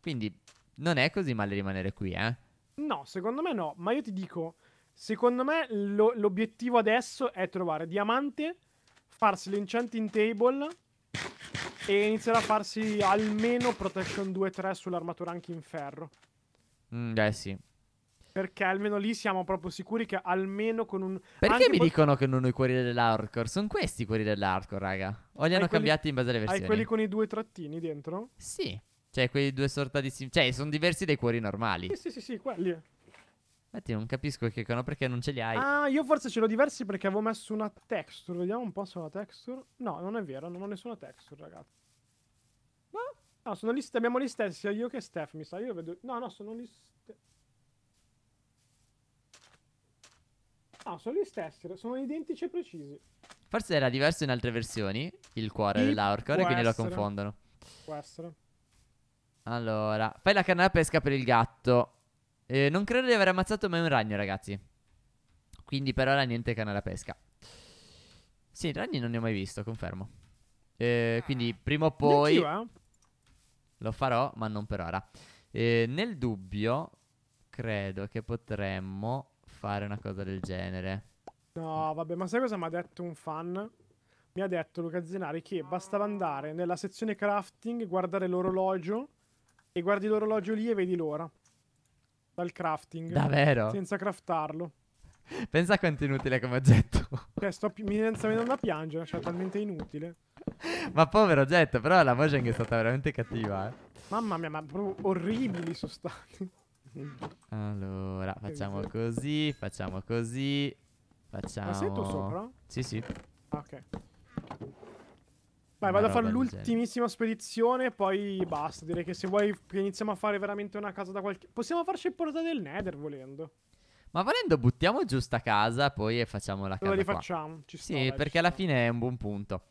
Quindi non è così male rimanere qui, eh? No, secondo me no, ma io ti dico, secondo me lo, l'obiettivo adesso è trovare diamante, farsi l'enchanting table e iniziare a farsi almeno protection 2-3 sull'armatura anche in ferro. Mm, eh sì. Perché almeno lì siamo proprio sicuri che almeno con un. Perché mi pot- dicono che non ho i cuori dell'hardcore? Sono questi i cuori dell'hardcore, raga. O li hanno hai cambiati quelli, in base alle versioni? Hai quelli con i due trattini dentro? Sì. Cioè, quei due sorta di. Sim- cioè, sono diversi dai cuori normali. Sì, sì, sì, sì quelli. Infatti, non capisco che no, perché non ce li hai. Ah, io forse ce l'ho diversi perché avevo messo una texture. Vediamo un po' se ho la texture. No, non è vero, non ho nessuna texture, ragazzi. No, sono gli st- abbiamo gli stessi, io che Steph, mi sa. Io vedo. No, no, sono gli stessi. Ah, sono gli stessi, sono identici e precisi. Forse era diverso in altre versioni il cuore sì, dell'Aurcore, quindi essere. lo confondono. Può essere. Allora, fai la canna da pesca per il gatto. Eh, non credo di aver ammazzato mai un ragno, ragazzi. Quindi per ora niente canna da pesca. Sì, ragni non ne ho mai visto, confermo. Eh, quindi ah, prima o poi... Eh? Lo farò, ma non per ora. Eh, nel dubbio, credo che potremmo fare una cosa del genere. No, vabbè, ma sai cosa mi ha detto un fan? Mi ha detto Luca Zenari che bastava andare nella sezione crafting, guardare l'orologio e guardi l'orologio lì e vedi l'ora. Dal crafting. Davvero? Senza craftarlo. Pensa quanto è inutile come oggetto. Cioè, sto pi- mi sta venendo da piangere, cioè, talmente inutile. Ma povero oggetto, però la voce è stata veramente cattiva, eh. Mamma mia, ma proprio orribili sono stati. Allora, facciamo così, facciamo così. Facciamo. Ma sei tu sopra? Sì, sì. Ah, ok. Vai, vado a fare l'ultimissima spedizione. Poi basta. Direi che se vuoi che iniziamo a fare veramente una casa da qualche. Possiamo farci il portale del Nether volendo. Ma volendo, buttiamo giù sta casa. Poi e facciamo la casa. Lo rifacciamo. Ci sto, sì, dai, perché alla sta. fine è un buon punto.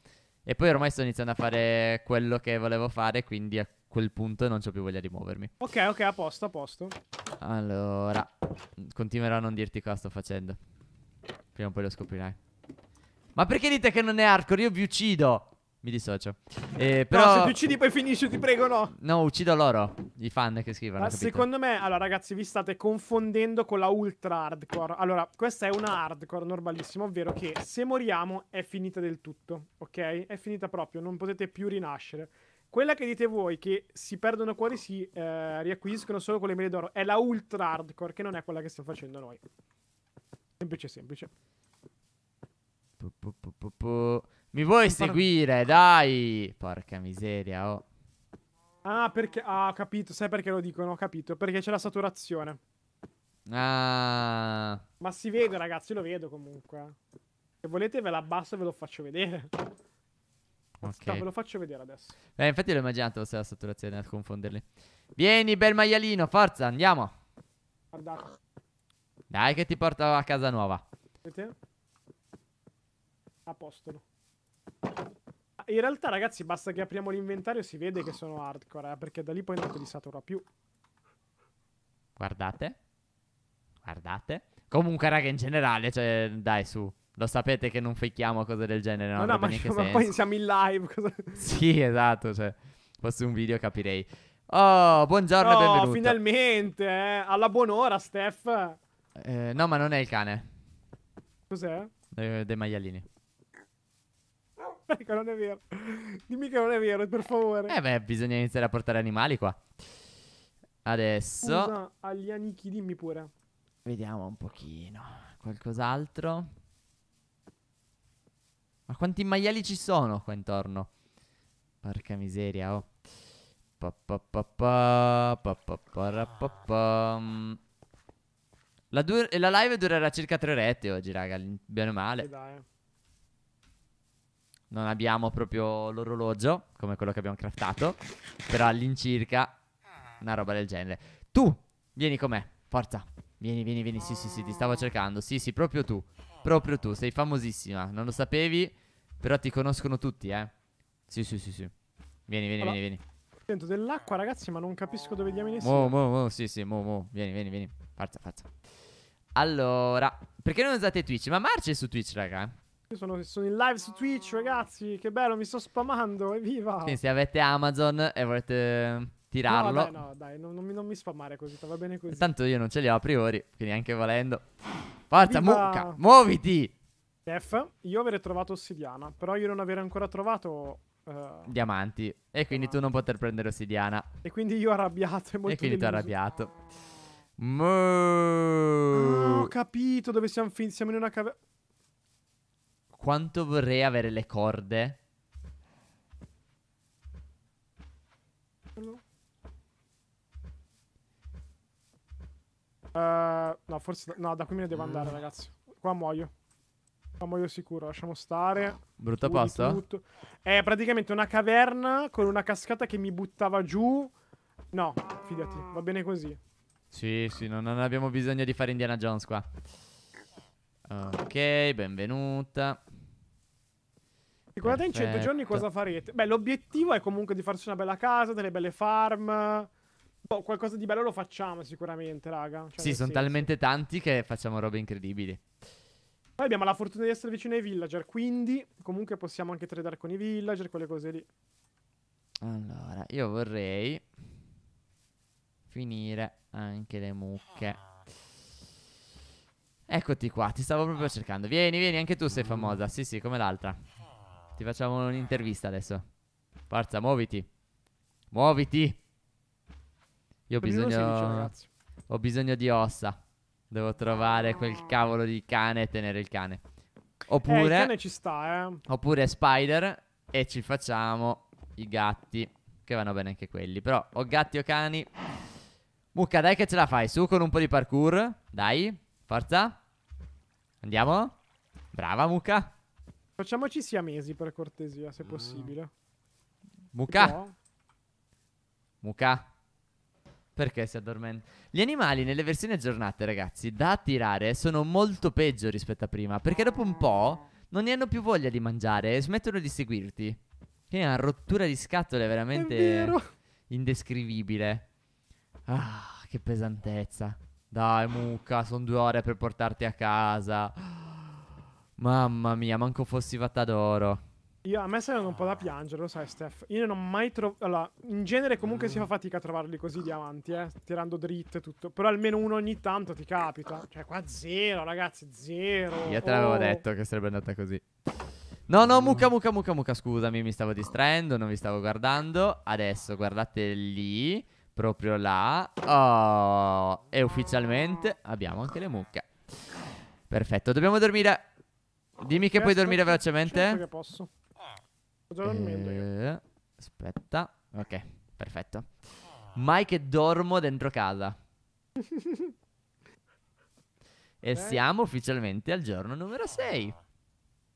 E poi ormai sto iniziando a fare quello che volevo fare. Quindi quel punto non ho più voglia di muovermi. Ok, ok, a posto, a posto. Allora, continuerò a non dirti cosa sto facendo. Prima o poi lo scoprirai. Ma perché dite che non è hardcore? Io vi uccido. Mi dissocio. Eh, però... No, se ti uccidi poi finisci, ti prego, no. No, uccido loro, i fan che scrivono. Ma secondo me, allora ragazzi, vi state confondendo con la ultra hardcore. Allora, questa è una hardcore normalissima, ovvero che se moriamo è finita del tutto, ok? È finita proprio, non potete più rinascere. Quella che dite voi che si perdono cuori, si eh, riacquisiscono solo con le mele d'oro, è la ultra hardcore, che non è quella che stiamo facendo noi. Semplice, semplice. Mi vuoi seguire, dai! Porca miseria, oh. Ah, perché... Ah, ho capito, sai perché lo dicono, ho capito. Perché c'è la saturazione. Ah. Ma si vede, ragazzi, lo vedo comunque. Se volete ve l'abbasso e ve lo faccio vedere. Aspetta, ve lo faccio vedere adesso. Beh, infatti l'ho immaginato se la saturazione a confonderli. Vieni, bel maialino, forza, andiamo. Guardate. Dai che ti porto a casa nuova. Vedete? Apostolo. In realtà, ragazzi, basta che apriamo l'inventario e si vede che sono hardcore, eh, perché da lì poi non te li satura più. Guardate. Guardate. Comunque, raga, in generale, cioè, dai, su. Lo sapete che non fakiamo cose del genere, no? No, no ma, ma poi siamo in live. Cosa... Sì, esatto, cioè, fosse un video capirei. Oh, buongiorno oh, e benvenuto. finalmente, eh. alla buon'ora, Steph. Eh, no, ma non è il cane. Cos'è? Eh, dei maialini. Perché ecco, non è vero. Dimmi che non è vero, per favore. Eh beh, bisogna iniziare a portare animali qua. Adesso... Scusa, agli anichi dimmi pure. Vediamo un pochino. Qualcos'altro. Ma quanti maiali ci sono qua intorno? Porca miseria, oh. La, du- la live durerà circa tre orette oggi, raga. Bene o male. Non abbiamo proprio l'orologio, come quello che abbiamo craftato. Però all'incirca una roba del genere. Tu, vieni con me. Forza. Vieni, vieni, vieni. Sì, sì, sì, ti stavo cercando. Sì, sì, proprio tu. Proprio tu, sei famosissima. Non lo sapevi, però ti conoscono tutti, eh. Sì, sì, sì, sì. Vieni, vieni, allora. vieni, vieni. Sento dell'acqua, ragazzi, ma non capisco dove diamine sia. Mo, mo, mo, sì, sì, mo, mo. Vieni, vieni, vieni. Forza, forza. Allora, perché non usate Twitch? Ma Marce è su Twitch, raga. Io sono, sono, in live su Twitch, ragazzi. Che bello, mi sto spamando, Evviva! Quindi, se avete Amazon e volete tirarlo. No, dai, no, dai, non, non, mi, non mi spammare così, va bene così. Tanto io non ce li ho a priori, quindi anche volendo. Forza, Viva... mucca, muoviti! Jeff, io avrei trovato ossidiana, però io non avrei ancora trovato... Uh... Diamanti. E quindi ah. tu non poter prendere ossidiana. E quindi io arrabbiato e molto E quindi tu arrabbiato. Mo... Ah, ho capito dove siamo finiti, siamo in una caverna. Quanto vorrei avere le corde Uh, no, forse... No, da qui me ne devo mm. andare, ragazzi. Qua muoio. Qua muoio sicuro, lasciamo stare. Brutta Puri pasta? Tutto. È praticamente una caverna con una cascata che mi buttava giù. No, fidati, va bene così. Sì, sì, non, non abbiamo bisogno di fare Indiana Jones qua. Ok, benvenuta. Ricordate in 100 giorni cosa farete? Beh, l'obiettivo è comunque di farsi una bella casa, delle belle farm, boh, qualcosa di bello lo facciamo sicuramente, raga. Cioè, sì, sono talmente tanti che facciamo robe incredibili. Poi abbiamo la fortuna di essere vicino ai villager, quindi comunque possiamo anche tradare con i villager, quelle cose lì. Allora, io vorrei finire anche le mucche. Eccoti qua, ti stavo proprio cercando. Vieni, vieni, anche tu sei famosa. Sì, sì, come l'altra. Ti facciamo un'intervista adesso. Forza, muoviti. Muoviti. Io ho bisogno, dice, ho bisogno di ossa. Devo trovare quel cavolo di cane e tenere il cane. Oppure, eh, il cane ci sta, eh. Oppure spider e ci facciamo i gatti. Che vanno bene anche quelli. Però o gatti o cani. Mucca, dai che ce la fai. Su con un po' di parkour. Dai, forza. Andiamo. Brava, Mucca. Facciamoci sia mesi per cortesia, se possibile. Mm. Mucca. Mucca. Perché si addormenta? Gli animali nelle versioni aggiornate, ragazzi, da attirare sono molto peggio rispetto a prima. Perché dopo un po' non ne hanno più voglia di mangiare e smettono di seguirti. Quindi è una rottura di scatole veramente indescrivibile. Ah, che pesantezza. Dai, mucca, sono due ore per portarti a casa. Mamma mia, manco fossi vatta d'oro. Io, a me saranno un po' da piangere, lo sai, Steph. Io non ho mai trovato. Allora, in genere comunque si fa fatica a trovarli così diamanti, eh. Tirando dritte e tutto. Però almeno uno ogni tanto ti capita. Cioè, qua zero, ragazzi, zero. Io te l'avevo oh. detto che sarebbe andata così. No, no, mucca, mucca, mucca, mucca. Scusami, mi stavo distraendo, non vi stavo guardando. Adesso guardate lì. Proprio là. Oh, e ufficialmente abbiamo anche le mucche. Perfetto, dobbiamo dormire. Dimmi che puoi dormire velocemente. Certo che posso totalmente. Eh, aspetta. Ok, perfetto. Ah. Mai che dormo dentro casa. e eh. siamo ufficialmente al giorno numero 6. Ah.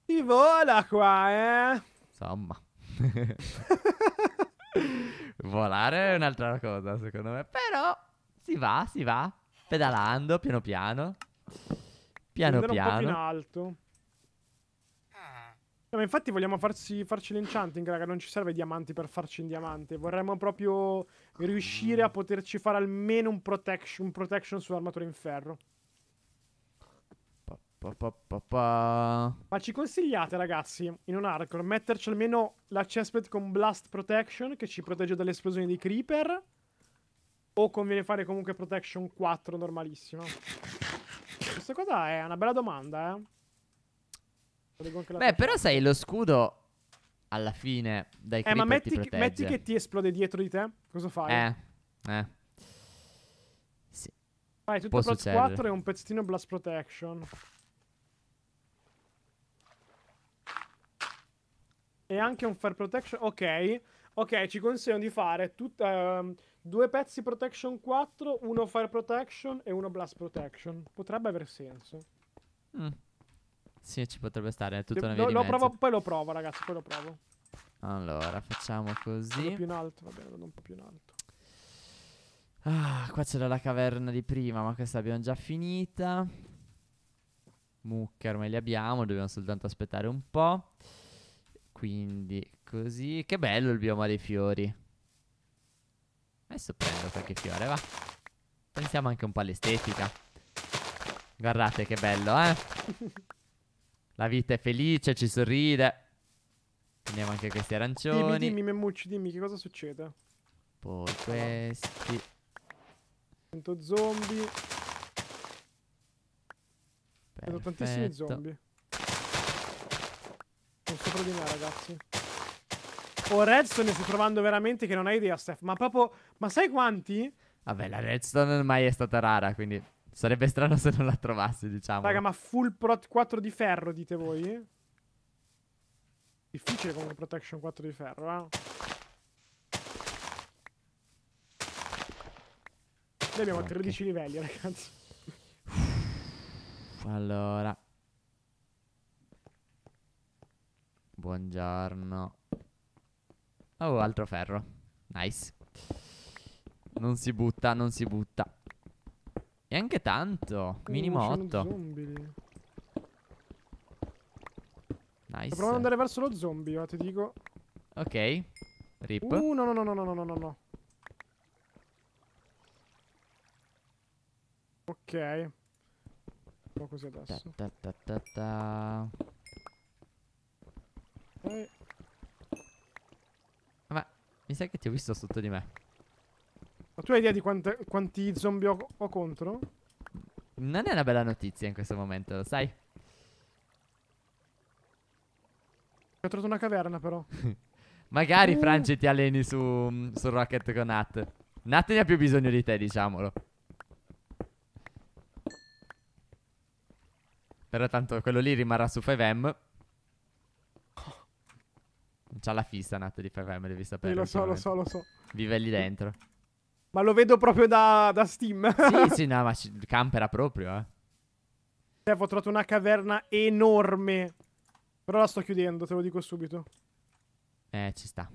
Si vola qua, eh. Insomma. Volare è un'altra cosa, secondo me. Però si va, si va. Pedalando piano piano. Piano Prendere piano. Un po' più in alto. No, ma infatti vogliamo farsi, farci l'enchanting, raga. Non ci serve diamanti per farci un diamante. Vorremmo proprio riuscire a mm. poterci fare almeno un protection, un protection sull'armatura in ferro. Pa, pa, pa, Ma ci consigliate, ragazzi, in un arco, metterci almeno la chestplate con Blast Protection, che ci protegge dalle esplosioni di Creeper? O conviene fare comunque Protection 4 normalissima? Questa cosa è una bella domanda, eh. Beh, però sai, lo scudo alla fine dai Eh, ma metti, metti, che ti esplode dietro di te. Cosa fai? Eh, eh. Sì. Fai tutto Blast 4 e un pezzettino Blast Protection. E anche un Fair Protection. Ok. Ok, ci consiglio di fare tut, uh, due pezzi Protection 4, uno Fire Protection e uno Blast Protection. Potrebbe aver senso. Mm. Sì, ci potrebbe stare, è tutta una via lo, lo provo, Poi lo provo, ragazzi, poi lo provo. Allora, facciamo così. Vado più in alto, va bene, vado un po' più in alto. Ah, qua c'era la caverna di prima, ma questa abbiamo già finita. Mucca, ormai li abbiamo, dobbiamo soltanto aspettare un po'. Quindi, così. Che bello il bioma dei fiori. Adesso prendo qualche fiore, va. Pensiamo anche un po' all'estetica. Guardate che bello, eh. La vita è felice, ci sorride. Prendiamo anche questi arancioni. Dimmi, dimmi, Memmucci, dimmi che cosa succede. Poi questi. Sento zombie. Vedo tantissimi zombie. Non sopra di me, ragazzi. Oh, redstone sto trovando veramente che non hai idea, Steph. Ma proprio... Ma sai quanti? Vabbè, la redstone ormai è stata rara, quindi... Sarebbe strano se non la trovassi, diciamo. Raga, ma full prot 4 di ferro, dite voi? Difficile come protection 4 di ferro, eh? Noi abbiamo okay. 13 livelli, ragazzi. Allora. Buongiorno. Oh, altro ferro. Nice. Non si butta, non si butta. E anche tanto. Minimo 8. Zombie. Nice. Provo ad andare verso lo zombie, ma ti dico. Ok. Rip. Uh, no, no, no, no, no, no, no, no. Ok. Un così adesso. Ta, ta, ta, ta okay. Vabbè, mi sa che ti ho visto sotto di me. Ma tu hai idea di quante, quanti zombie ho, ho contro? Non è una bella notizia in questo momento, lo sai. Ho trovato una caverna, però. Magari, uh. Franci, ti alleni su, su Rocket con Nat. Nat ne ha più bisogno di te, diciamolo. Però tanto quello lì rimarrà su 5M. Non c'ha la fissa Nat di 5M, devi sapere. Sì, lo so, lo so, lo so. Vive lì dentro. Ma lo vedo proprio da, da Steam. sì, sì, no, ma campera proprio, eh. Steph, cioè, ho trovato una caverna enorme. Però la sto chiudendo, te lo dico subito. Eh, ci sta.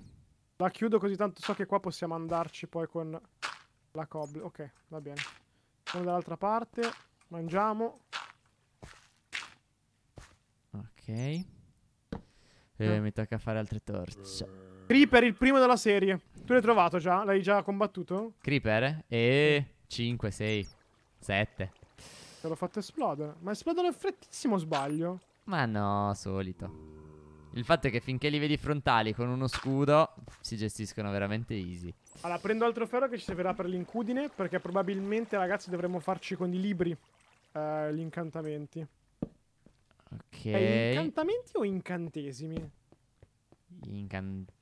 La chiudo così tanto so che qua possiamo andarci poi con la cobble. Ok, va bene. Andiamo dall'altra parte. Mangiamo. Ok. Eh, eh. Mi tocca fare altre torce. Creeper, il primo della serie. Tu l'hai trovato già? L'hai già combattuto? Creeper? E... 5, 6, 7. Te l'ho fatto esplodere. Ma esplodono in frettissimo sbaglio. Ma no, solito. Il fatto è che finché li vedi frontali con uno scudo si gestiscono veramente easy. Allora, prendo altro ferro che ci servirà per l'incudine, perché probabilmente, ragazzi, dovremmo farci con i libri eh, gli incantamenti. Ok. Eh, incantamenti o incantesimi? Incantesimi.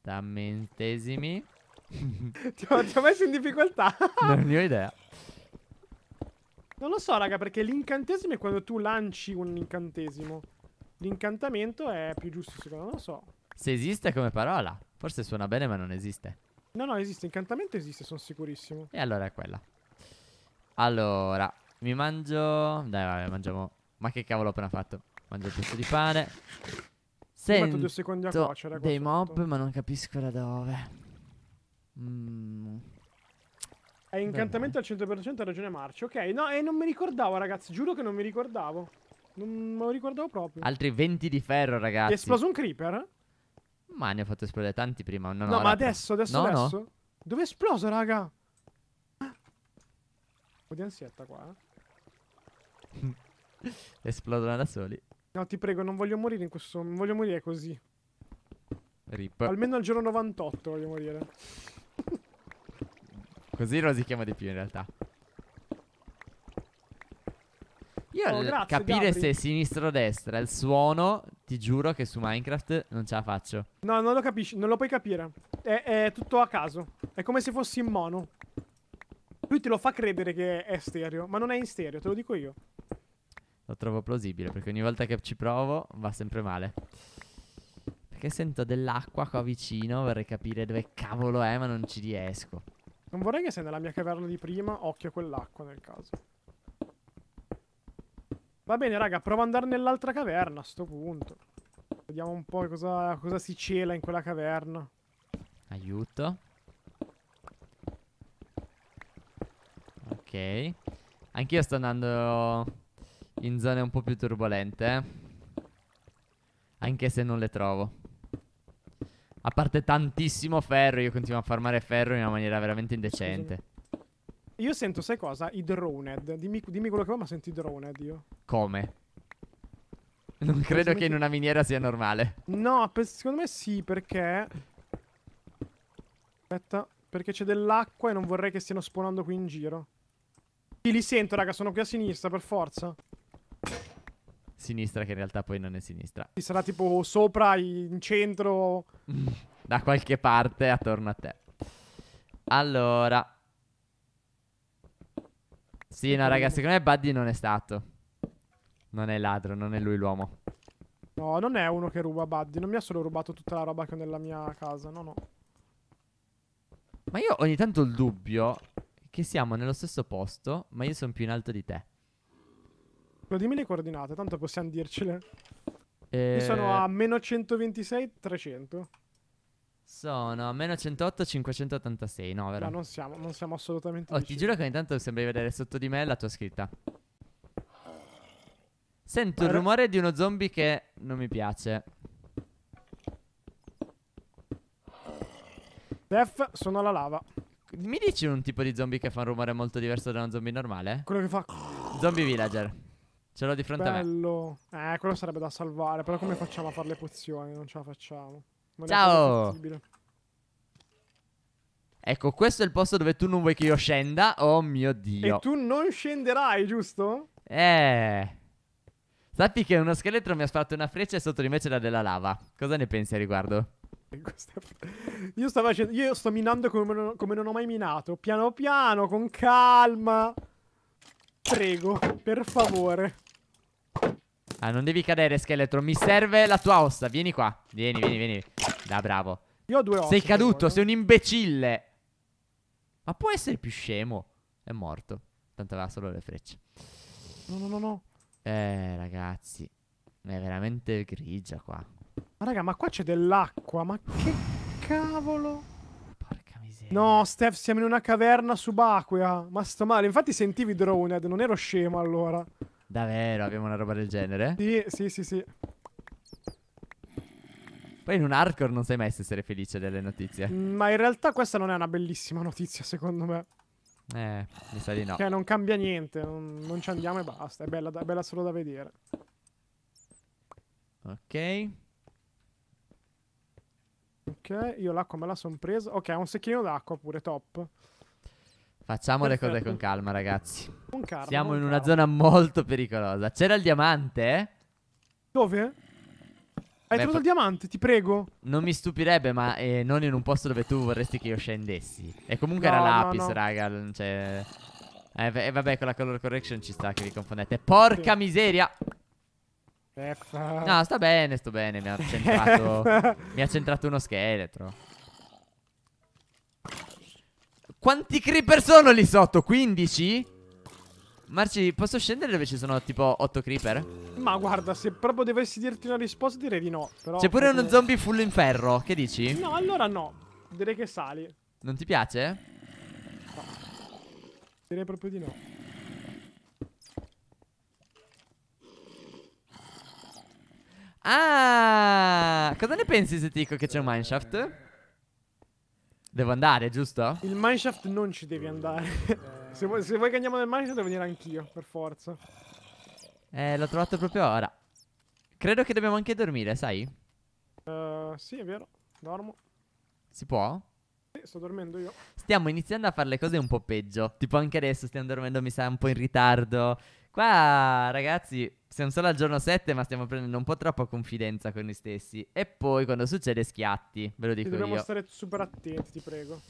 Tammentesimi. ti, ho, ti ho messo in difficoltà. non ne ho idea. Non lo so, raga, perché l'incantesimo è quando tu lanci un incantesimo. L'incantamento è più giusto, secondo me, non lo so. Se esiste come parola. Forse suona bene, ma non esiste. No, no, esiste. Incantamento esiste, sono sicurissimo. E allora è quella. Allora, mi mangio... Dai, vabbè, mangiamo... Ma che cavolo ho appena fatto? Mangio un pezzo di pane. Sento due secondi a cuocere dei mob, ma non capisco da dove. Mm. È incantamento al 100% ragione Marci. Ok, no, e non mi ricordavo, ragazzi. Giuro che non mi ricordavo. Non me lo ricordavo proprio. Altri 20 di ferro, ragazzi. È esploso un creeper? Ma ne ho fatto esplodere tanti prima. No, no ma adesso, adesso, no, adesso. No. Dove è esploso, raga? Un po' di ansietta qua. Eh? Esplodono da soli. No, ti prego, non voglio morire in questo... Non voglio morire così. Rip. Almeno al giorno 98 voglio morire. così si chiama di più in realtà. Io oh, grazie, capire Gabri. se sinistra o destra il suono, ti giuro che su Minecraft non ce la faccio. No, non lo capisci, non lo puoi capire. È, è tutto a caso. È come se fossi in mono. Lui te lo fa credere che è stereo, ma non è in stereo, te lo dico io. Lo trovo plausibile perché ogni volta che ci provo va sempre male. Perché sento dell'acqua qua vicino, vorrei capire dove cavolo è, ma non ci riesco. Non vorrei che sei nella mia caverna di prima, occhio a quell'acqua nel caso. Va bene, raga, provo ad andare nell'altra caverna a sto punto. Vediamo un po' cosa, cosa si cela in quella caverna. Aiuto. Ok. Anch'io sto andando in zone un po' più turbolente, eh. Anche se non le trovo. A parte tantissimo ferro, io continuo a farmare ferro in una maniera veramente indecente. Scusami. Io sento, sai cosa? I droned. Dimmi, dimmi quello che va, ma sento i droned io. Come? Non credo che in una miniera sia normale. No, secondo me sì, perché... Aspetta, perché c'è dell'acqua e non vorrei che stiano spawnando qui in giro. Sì, li sento, raga, sono qui a sinistra, per forza sinistra che in realtà poi non è sinistra. sarà tipo sopra, in centro. da qualche parte attorno a te. Allora. Sì, no, raga, secondo me Buddy non è stato. Non è ladro, non è lui l'uomo. No, non è uno che ruba Buddy. Non mi ha solo rubato tutta la roba che ho nella mia casa, no, no. Ma io ogni tanto ho il dubbio che siamo nello stesso posto, ma io sono più in alto di te. Lo dimmi le coordinate, tanto possiamo dircele. E... Io eh, sono a meno 126, 300. Sono a meno 108, 586, no, vero? No, non siamo, non siamo assolutamente Oh, ti giuro che intanto sembri vedere sotto di me la tua scritta. Sento il rumore di uno zombie che non mi piace. Def, sono alla lava. Mi dici un tipo di zombie che fa un rumore molto diverso da uno zombie normale? Quello che fa... Zombie villager. Ce l'ho di fronte Bello. a me. Eh, quello sarebbe da salvare. Però come facciamo a fare le pozioni? Non ce la facciamo. Non Ciao. Ecco, questo è il posto dove tu non vuoi che io scenda. Oh mio Dio. E tu non scenderai, giusto? Eh. Sappi che uno scheletro mi ha sparato una freccia e sotto di me c'era della lava. Cosa ne pensi a riguardo? Io sto, facendo, io sto minando come non, come non ho mai minato. Piano piano, con calma. Prego, per favore. Ah, non devi cadere, scheletro. Mi serve la tua ossa. Vieni qua. Vieni, vieni, vieni. Da bravo. Io ho due ossa. Sei caduto, sei un imbecille. Ma può essere più scemo. È morto. Tanto aveva solo le frecce. No, no, no, no. Eh, ragazzi. È veramente grigia qua. Ma raga, ma qua c'è dell'acqua. Ma che cavolo? Porca miseria. No, Steph, siamo in una caverna subacquea. Ma sto male. Infatti sentivi Drowned. Non ero scemo allora. Davvero, abbiamo una roba del genere? Sì, sì, sì, sì. Poi in un hardcore non sai mai se essere felice delle notizie. Ma in realtà questa non è una bellissima notizia, secondo me. Eh, mi sa di no. Cioè, non cambia niente, non, non ci andiamo e basta. È bella, è bella solo da vedere. Ok. Ok, io l'acqua me la son presa. Ok, un secchino d'acqua pure, top. Facciamo Perfetto. le cose con calma, ragazzi. Con calma, Siamo in una calma. zona molto pericolosa. C'era il diamante? Dove? Hai Beh, trovato il diamante, ti prego. Non mi stupirebbe, ma eh, non in un posto dove tu vorresti che io scendessi. E comunque no, era lapis, no, no. raga. Cioè... Eh, e vabbè, con la color correction ci sta che vi confondete. Porca miseria! F. No, sta bene, sto bene. Mi ha centrato, mi ha centrato uno scheletro. Quanti creeper sono lì sotto? 15? Marci, posso scendere dove ci sono tipo 8 creeper? Ma guarda, se proprio dovessi dirti una risposta direi di no C'è pure uno zombie full in ferro, che dici? No, allora no, direi che sali Non ti piace? Direi proprio di no Ah, cosa ne pensi se ti dico che c'è un mineshaft? Devo andare, giusto? Il mineshaft non ci devi andare. se, vuoi, se, vuoi, che andiamo nel mineshaft devo venire anch'io, per forza. Eh, l'ho trovato proprio ora. Credo che dobbiamo anche dormire, sai? Uh, sì, è vero. Dormo. Si può? Sì, sto dormendo io. Stiamo iniziando a fare le cose un po' peggio. Tipo anche adesso stiamo dormendo, mi sa, un po' in ritardo. Qua, ragazzi, siamo solo al giorno 7, ma stiamo prendendo un po' troppa confidenza con noi stessi. E poi quando succede schiatti, ve lo dico Dobbiamo io. Dobbiamo stare super attenti, ti prego.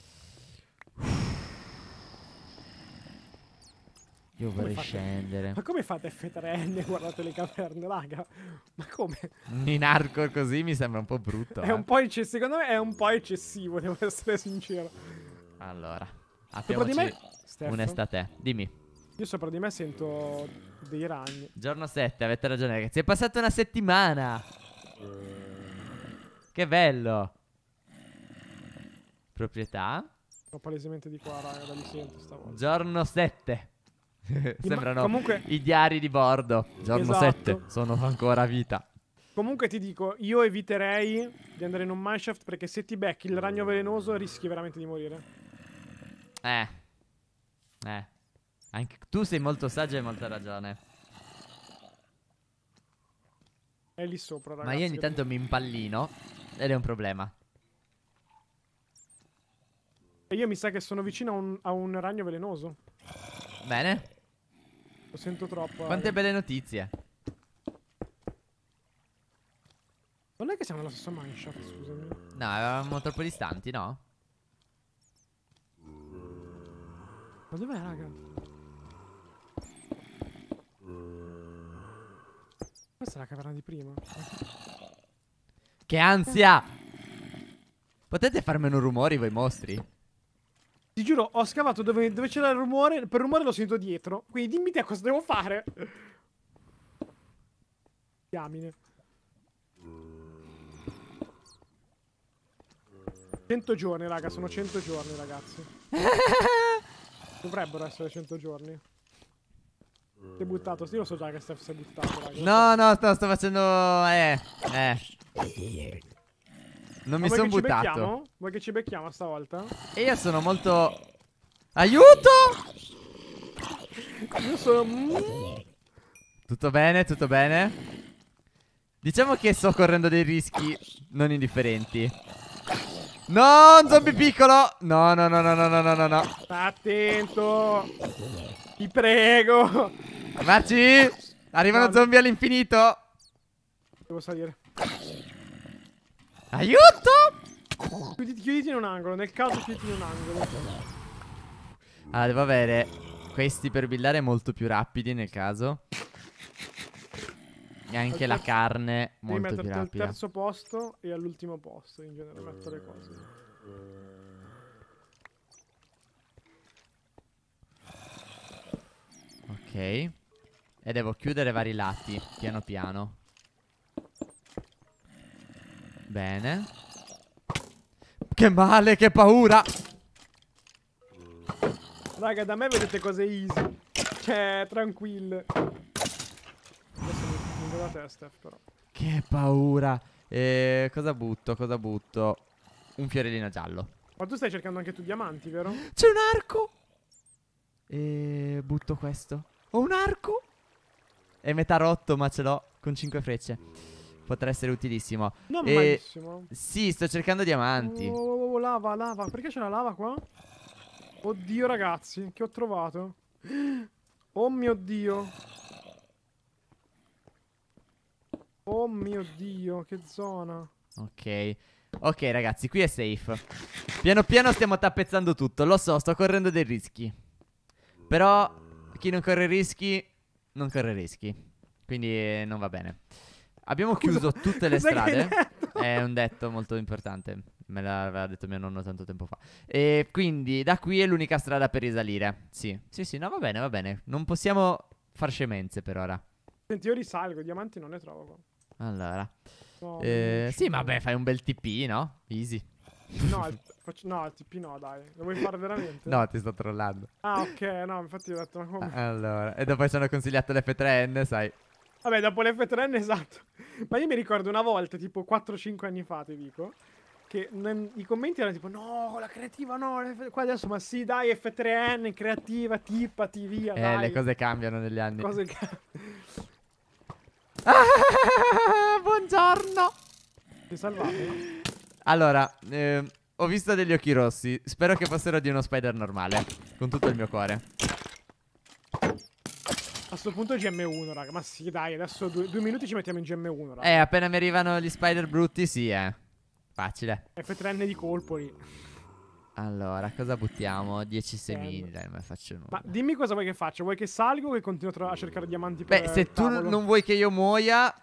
Io vorrei fate... scendere. Ma come fate F3N? Guardate le caverne, raga. Ma come? In arco così mi sembra un po' brutto. è eh. un po' eccessivo. Secondo me è un po' eccessivo, devo essere sincero. Allora, apriamoci di me... un'estate. Dimmi. Io sopra di me sento dei ragni. Giorno 7, avete ragione ragazzi. È passata una settimana. Che bello. Proprietà. Ho palesemente di qua, raga, da lì sento stavolta. Giorno 7. Sembrano comunque... i diari di bordo. Giorno esatto. 7, sono ancora a vita. Comunque ti dico, io eviterei di andare in un mineshaft perché se ti becchi il ragno velenoso rischi veramente di morire. Eh. Eh. Anche tu sei molto saggio e hai molta ragione. È lì sopra, ragazzi. Ma io ogni tanto mi impallino ed è un problema. E io mi sa che sono vicino a un, a un ragno velenoso. Bene. Lo sento troppo. Quante raga. belle notizie. Non è che siamo nella stessa mancha, scusami. No, eravamo troppo distanti, no? Ma dov'è, raga? Questa è la caverna di prima. Che ansia! Potete far meno rumori voi mostri? Ti giuro, ho scavato dove, dove c'era il rumore. Per rumore l'ho sentito dietro. Quindi dimmi te cosa devo fare. Diamine. 100 giorni, raga. Sono 100 giorni, ragazzi. Dovrebbero essere 100 giorni. Si è buttato, sì, io so già che si è buttato. Ragazzi. No, no, sto, sto facendo. Eh, eh. Non Ma mi sono buttato. Vuoi che ci becchiamo stavolta? E io sono molto. Aiuto! Io sono. Tutto bene, tutto bene. Diciamo che sto correndo dei rischi non indifferenti. No, un zombie piccolo! No, no, no, no, no, no, no, no. Attento! Ti prego! Marci! arrivano no, zombie all'infinito. Devo salire. Aiuto! Chiuditi, chiuditi, in un angolo, nel caso chiuditi in un angolo. Ah, devo avere questi per billare molto più rapidi nel caso. E anche la carne molto più rapida. Devi al terzo posto e all'ultimo posto, in genere metto le cose. Ok. E devo chiudere vari lati, piano piano. Bene. Che male, che paura! Raga, da me vedete cose easy. Cioè, tranquille. Adesso mi vengo la testa, però. Che paura. Eh, cosa butto, cosa butto? Un fiorellino giallo. Ma tu stai cercando anche tu diamanti, vero? C'è un arco! E butto questo. Ho un arco! È metà rotto, ma ce l'ho con 5 frecce. Potrà essere utilissimo. Non e... malissimo. Sì, sto cercando diamanti. Oh, oh, oh, lava, lava. Perché c'è una lava qua? Oddio, ragazzi, che ho trovato. Oh mio Dio. Oh mio Dio, che zona. Ok. Ok, ragazzi, qui è safe. Piano piano stiamo tappezzando tutto. Lo so, sto correndo dei rischi. Però chi non corre rischi non corre rischi. Quindi eh, non va bene. Abbiamo chiuso tutte le strade. È un detto molto importante. Me l'aveva detto mio nonno tanto tempo fa. E quindi da qui è l'unica strada per risalire. Sì, sì, sì, no, va bene, va bene. Non possiamo far scemenze per ora. Senti, io risalgo, diamanti non ne trovo. Allora. No, eh, sì, vabbè, fai un bel TP, no? Easy. No, il, faccio, no, il TP no, dai. Lo vuoi fare veramente? No, ti sto trollando. Ah, ok, no, infatti ho detto, ma come? Ah, allora, e dopo ci hanno consigliato l'F3N, sai. Vabbè, dopo l'F3N, esatto. Ma io mi ricordo una volta, tipo 4-5 anni fa, ti dico, che nel, i commenti erano tipo, no, la creativa no, qua adesso, ma sì, dai, F3N, creativa, tippati, via, Eh, dai. le cose cambiano negli anni. Le Cose cambiano. ah, buongiorno! Ti salvate? Allora, eh, ho visto degli occhi rossi. Spero che fossero di uno spider normale. Con tutto il mio cuore. A sto punto GM1, raga. Ma sì, dai, adesso due, due minuti ci mettiamo in GM1, raga. Eh, appena mi arrivano gli spider brutti, sì, eh. Facile. F3N di colpo lì. Allora, cosa buttiamo? 10 eh, semini, dai, ma faccio nulla. Ma dimmi cosa vuoi che faccia. Vuoi che salgo o che continuo a cercare diamanti Beh, per Beh, se tu non vuoi che io muoia,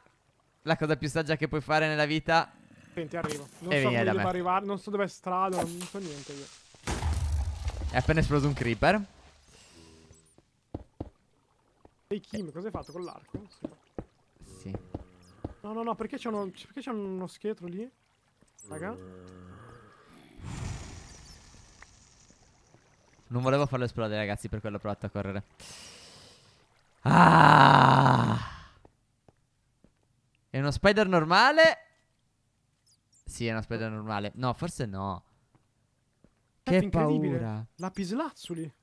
la cosa più saggia che puoi fare nella vita Penti, arrivo. Non e so dove devo arrivare, non so dove è strada, non so niente io. È appena esploso un creeper. Ehi Kim, cosa hai fatto con l'arco? Sì. sì. No, no, no, perché c'è uno, uno, scheletro lì? Raga? Non volevo farlo esplodere, ragazzi, per quello ho provato a correre. Ah! È uno spider normale sì, è una spada eh. normale. No, forse no. Che paura. Lapislazzuli.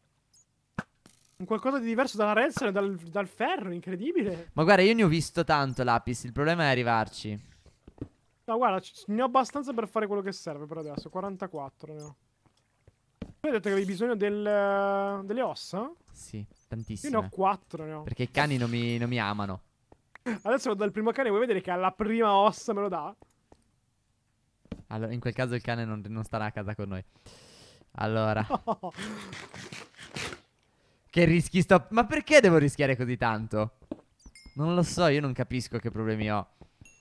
Un qualcosa di diverso dalla redstone e dal, dal, ferro, incredibile. Ma guarda, io ne ho visto tanto lapis, il problema è arrivarci. No, guarda, ne ho abbastanza per fare quello che serve per adesso, 44 ne ho. Tu hai detto che avevi bisogno del, delle ossa? Sì, tantissime. Io ne ho 4 ne ho. Perché i cani non mi, non mi amano. Adesso vado dal primo cane, vuoi vedere che alla prima ossa me lo dà? Allora, in quel caso il cane non, non starà a casa con noi. Allora. Che rischi sto... Ma perché devo rischiare così tanto? Non lo so, io non capisco che problemi ho.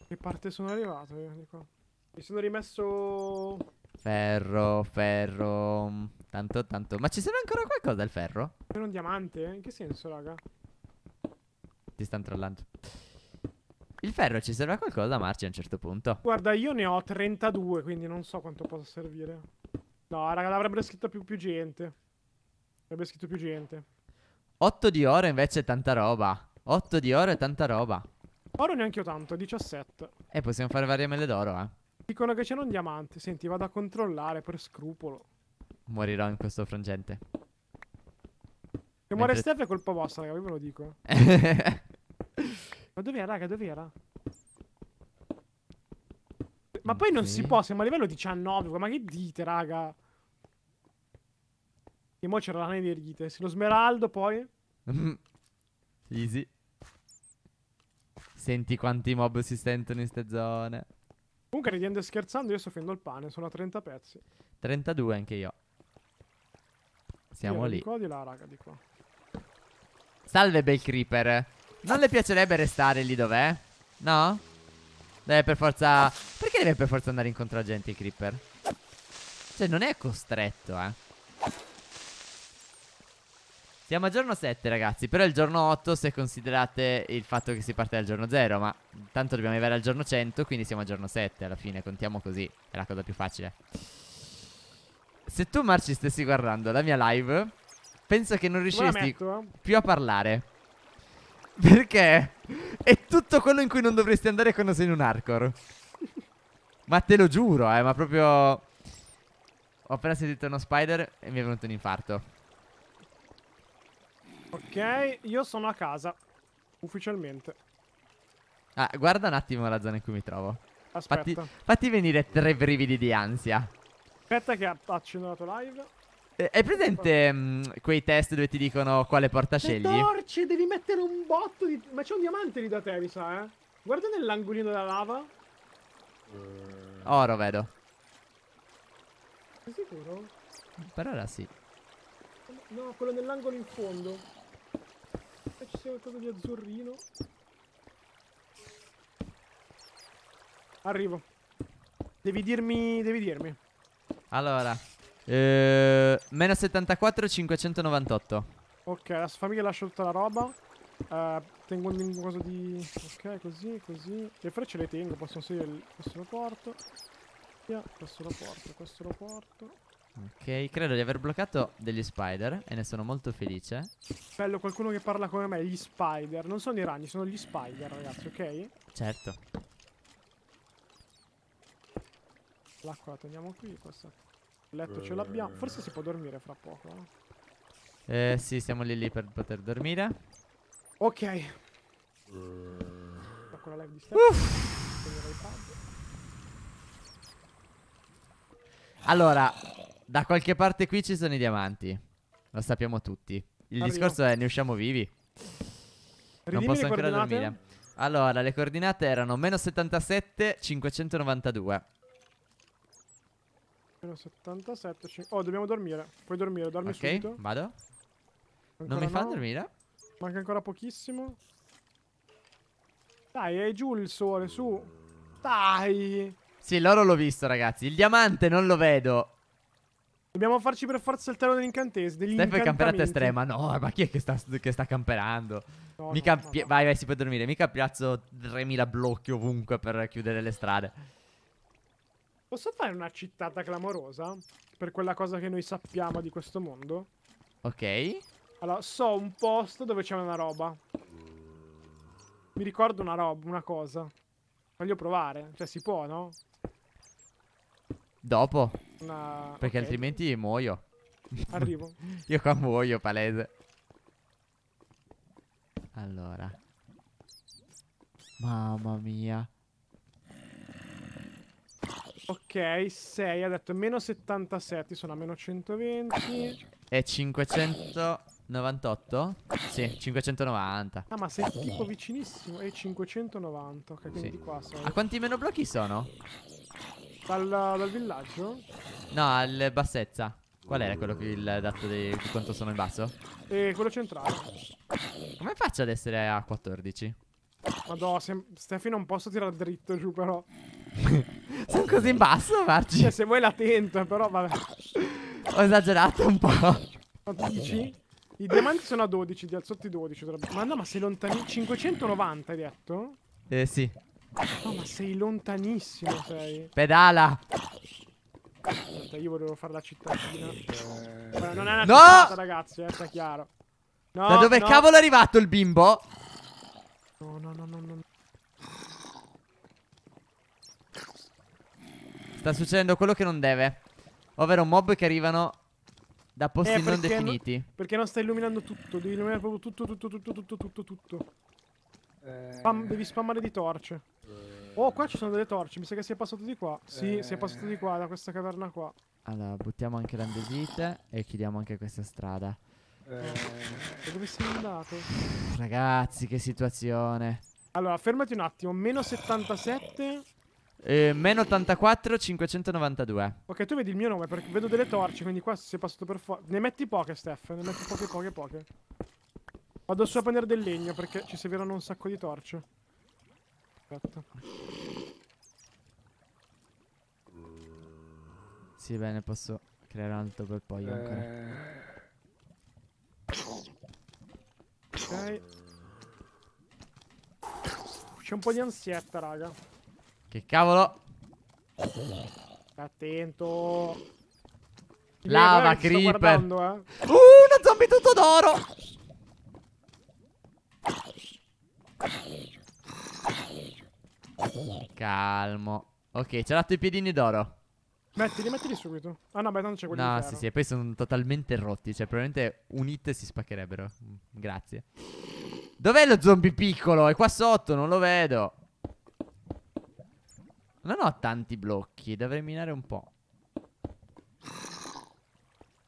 Che parte sono arrivato io di qua? Mi sono rimesso... Ferro, ferro... Tanto, tanto... Ma ci serve ancora qualcosa il ferro? Per un diamante? In che senso, raga? Ti stanno trollando. Il ferro ci serve a qualcosa da marci a un certo punto. Guarda, io ne ho 32, quindi non so quanto possa servire. No, raga, l'avrebbero scritto più, più gente. Avrebbe scritto più gente. 8 di oro invece è tanta roba. 8 di oro è tanta roba. Oro neanche io tanto, 17. E eh, possiamo fare varie mele d'oro, eh. Dicono che c'è un diamante. Senti, vado a controllare per scrupolo. Morirò in questo frangente. Se muore Mentre... Steph è colpa vostra, raga, ve lo dico. Ma dov'era, raga, dov'era? Ma poi non si può, siamo a livello 19, ma che dite, raga? E mo c'era la l'anello di Ergites, lo smeraldo poi. Easy. Senti quanti mob si sentono in ste zone. Comunque, ridendo e scherzando, io sto finendo il pane, sono a 30 pezzi. 32 anche io. Siamo io, lì. Di qua di là, raga, di qua. Salve, bel creeper. Non le piacerebbe restare lì dov'è? No? Deve per forza... Perché deve per forza andare incontro a gente il creeper? Cioè non è costretto eh Siamo a giorno 7 ragazzi Però è il giorno 8 se considerate il fatto che si parte dal giorno 0 Ma tanto dobbiamo arrivare al giorno 100 Quindi siamo a giorno 7 alla fine Contiamo così È la cosa più facile Se tu Marci stessi guardando la mia live Penso che non riusciresti eh. più a parlare perché è tutto quello in cui non dovresti andare quando sei in un hardcore. ma te lo giuro, eh, ma proprio... Ho appena sentito uno spider e mi è venuto un infarto. Ok, io sono a casa. Ufficialmente. Ah, guarda un attimo la zona in cui mi trovo. Aspetta. Fatti, fatti venire tre brividi di ansia. Aspetta che ha accennato live. È eh, presente mh, mm, quei test dove ti dicono quale porta portascegli? Torce, devi mettere un botto di... Ma c'è un diamante lì da te, mi sa, eh? Guarda nell'angolino della lava. Eh. Oro, vedo. Sei sicuro? Per ora sì. No, quello nell'angolo in fondo. E ci sia qualcosa di azzurrino. Arrivo. Devi dirmi... Devi dirmi. Allora... Eh, meno 74, 598. Ok, adesso fammi che lascio tutta la roba. Uh, tengo un coso di... Ok, così, così. Le frecce le tengo, possono salire... Questo lo porto. Via, questo lo porto, questo lo porto. Ok, credo di aver bloccato degli spider e ne sono molto felice. Bello, qualcuno che parla come me, gli spider. Non sono i ragni, sono gli spider, ragazzi, ok? Certo. L'acqua la teniamo qui, questa Letto ce l'abbiamo. Forse si può dormire fra poco. Eh? eh sì, siamo lì lì per poter dormire. Ok. Da live di Allora, da qualche parte qui ci sono i diamanti. Lo sappiamo tutti. Il Arrivo. discorso è ne usciamo vivi. Ridimmi non posso ancora dormire. Allora, le coordinate erano meno 77, 592. Meno 77. Oh, dobbiamo dormire. Puoi dormire, dormi okay, subito. Ok, vado. Ancora non mi fa no. dormire? Manca ancora pochissimo. Dai, è giù il sole, su. Dai. Sì, l'oro l'ho visto, ragazzi. Il diamante non lo vedo. Dobbiamo farci per forza il telo dell'incantesimo. Steph è camperata estrema. No, ma chi è che sta, che sta camperando? No, Mica no, no, Vai, vai, si può dormire. Mica piazzo 3000 blocchi ovunque per chiudere le strade. Posso fare una cittata clamorosa? Per quella cosa che noi sappiamo di questo mondo? Ok. Allora, so un posto dove c'è una roba. Mi ricordo una roba, una cosa. Voglio provare. Cioè, si può, no? Dopo. Una... Perché okay. altrimenti muoio. Arrivo. Io qua muoio, palese. Allora. Mamma mia. Ok, 6 ha detto meno 77, sono a meno 120. E 598? Sì, 590. Ah, ma sei tipo vicinissimo. E 590. Ok, quindi sì. qua sono. A quanti meno blocchi sono? Dal, dal villaggio? No, al bassezza. Qual era quello che il dato di quanto sono in basso? Eh, quello centrale. Come faccio ad essere a 14? Madonna, se... Stefano non posso tirare dritto giù però. Sono così in basso, Marci. Cioè, se vuoi la tento, però vabbè. Ho esagerato un po'. Ma I diamanti sono a 12, di al 12. Ma no, ma sei lontanissimo. 590 hai detto? Eh, sì. No, ma sei lontanissimo, sei. Pedala. Aspetta, io volevo fare la cittadina. Eh... Non è una no! Cittadina, ragazzi, eh, sta chiaro. No, da dove no. cavolo è arrivato il bimbo? No, no, no, no, no. Sta succedendo quello che non deve. Ovvero mob che arrivano da posti eh, non definiti. No, perché non sta illuminando tutto. Devi illuminare proprio tutto, tutto, tutto, tutto, tutto, tutto. Eh... Spam, devi spammare di torce. Eh... Oh, qua ci sono delle torce. Mi sa che si è passato di qua. Sì, eh. si è passato di qua, da questa caverna qua. Allora, buttiamo anche l'andesite e chiudiamo anche questa strada. Eh, dove sei andato? Ragazzi, che situazione. Allora, fermati un attimo. Meno 77. Eh, meno 84, 592. Ok, tu vedi il mio nome perché vedo delle torce, quindi qua si è passato per fuori. Ne metti poche, Steph. Ne metti poche, poche, poche. Vado su a prendere del legno perché ci serviranno un sacco di torce. Aspetta. Sì, bene, posso creare un altro per poi eh... ancora. Ok. C'è un po' di ansietta, raga. Che cavolo? Attento. Mi Lava, eh, creeper. Eh. Uh, una zombie tutto d'oro. Calmo. Ok, ci ha dato i piedini d'oro. Mettili, mettili subito. Ah no, beh, non c'è quello. No, sì, sì, e poi sono totalmente rotti. Cioè, probabilmente un hit si spaccherebbero. Grazie. Dov'è lo zombie piccolo? È qua sotto, non lo vedo. Non ho tanti blocchi, dovrei minare un po'.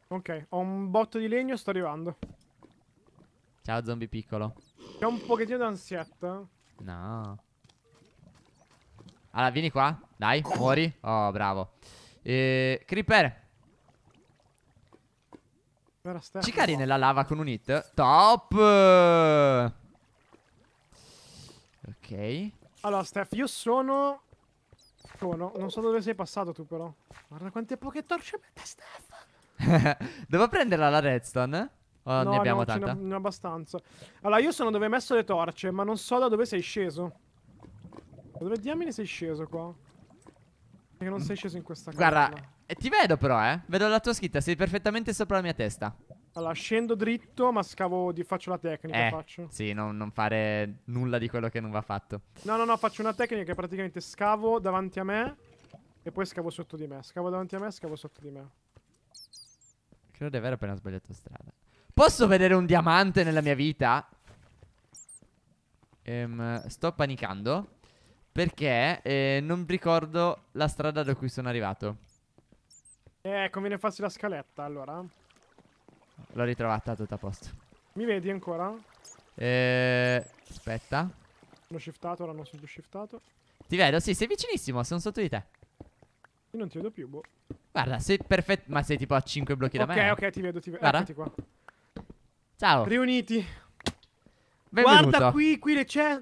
Ok, ho un botto di legno, sto arrivando. Ciao, zombie piccolo. C'è un pochettino d'ansietta. Eh. No. Allora, vieni qua. Dai, muori. Oh, bravo. E... Creeper. Ci cari nella lava con un hit. Top. Ok. Allora, Steph, io sono... Sono. Non so dove sei passato tu, però. Guarda quante poche torce mette Steph. Devo prenderla la redstone? O no, ne abbiamo no, tanta? Ne, ne abbastanza. Allora, io sono dove hai messo le torce, ma non so da dove sei sceso. Da dove diamine sei sceso qua? Perché non sei sceso in questa casa. Guarda, eh, ti vedo però, eh. Vedo la tua scritta, sei perfettamente sopra la mia testa. Allora, scendo dritto, ma scavo di, faccio la tecnica. Eh, faccio. Sì, non, non fare nulla di quello che non va fatto. No, no, no, faccio una tecnica che praticamente scavo davanti a me e poi scavo sotto di me. Scavo davanti a me, scavo sotto di me. Credo di aver appena sbagliato strada. Posso vedere un diamante nella mia vita? Ehm, sto panicando. Perché eh, non ricordo la strada da cui sono arrivato. Eh, conviene ecco, farsi la scaletta, allora. L'ho ritrovata, tutto a posto. Mi vedi ancora? Eh, aspetta. L'ho shiftato, ora non sono shiftato. Ti vedo, sì, sei vicinissimo, sono sotto di te. Io non ti vedo più, boh. Guarda, sei perfetto, ma sei tipo a 5 blocchi okay, da me. Ok, ok, ti vedo, ti vedo. Guarda. Eccoti qua. Ciao. Riuniti. Benvenuta. Guarda qui, qui le c'è.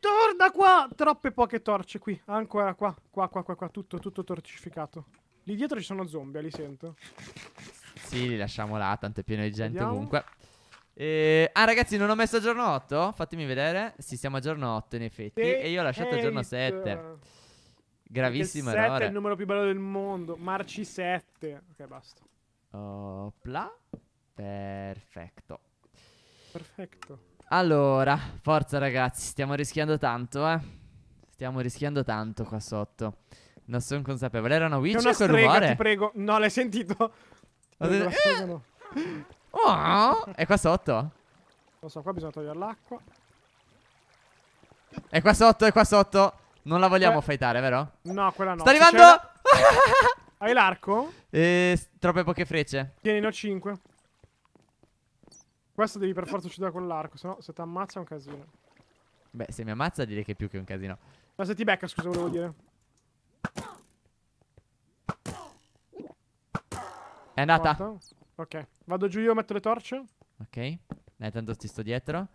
Torna qua! Troppe poche torce qui. Ancora qua, qua, qua, qua, qua. Tutto, tutto torcificato. Lì dietro ci sono zombie, li sento. Sì, li lasciamo là, tanto è pieno di gente Vediamo. ovunque. Eh, ah ragazzi non ho messo a giorno 8 Fatemi vedere Sì siamo a giorno 8 in effetti The E io ho lasciato a giorno 7 Gravissimo Perché 7 errore. è il numero più bello del mondo Marci 7 Ok basta Opla Perfetto Perfetto allora, forza ragazzi, stiamo rischiando tanto, eh. Stiamo rischiando tanto qua sotto. Non sono consapevole. Era una witch C'è una quel strega, rumore? ti prego. No, l'hai sentito? Prego, eh. Oh, è qua sotto? Lo so, qua bisogna togliere l'acqua. È qua sotto, è qua sotto. Non la vogliamo que eh. fightare, vero? No, quella no. Sta arrivando! Hai l'arco? Eh, troppe poche frecce. Tieni, ne ho 5. Questo devi per forza uccidere con l'arco, sennò se ti ammazza è un casino. Beh, se mi ammazza direi che è più che un casino. Ma se ti becca, scusa, volevo dire. È andata. Morto. Ok, vado giù io, metto le torce. Ok, dai, tanto ti sto dietro.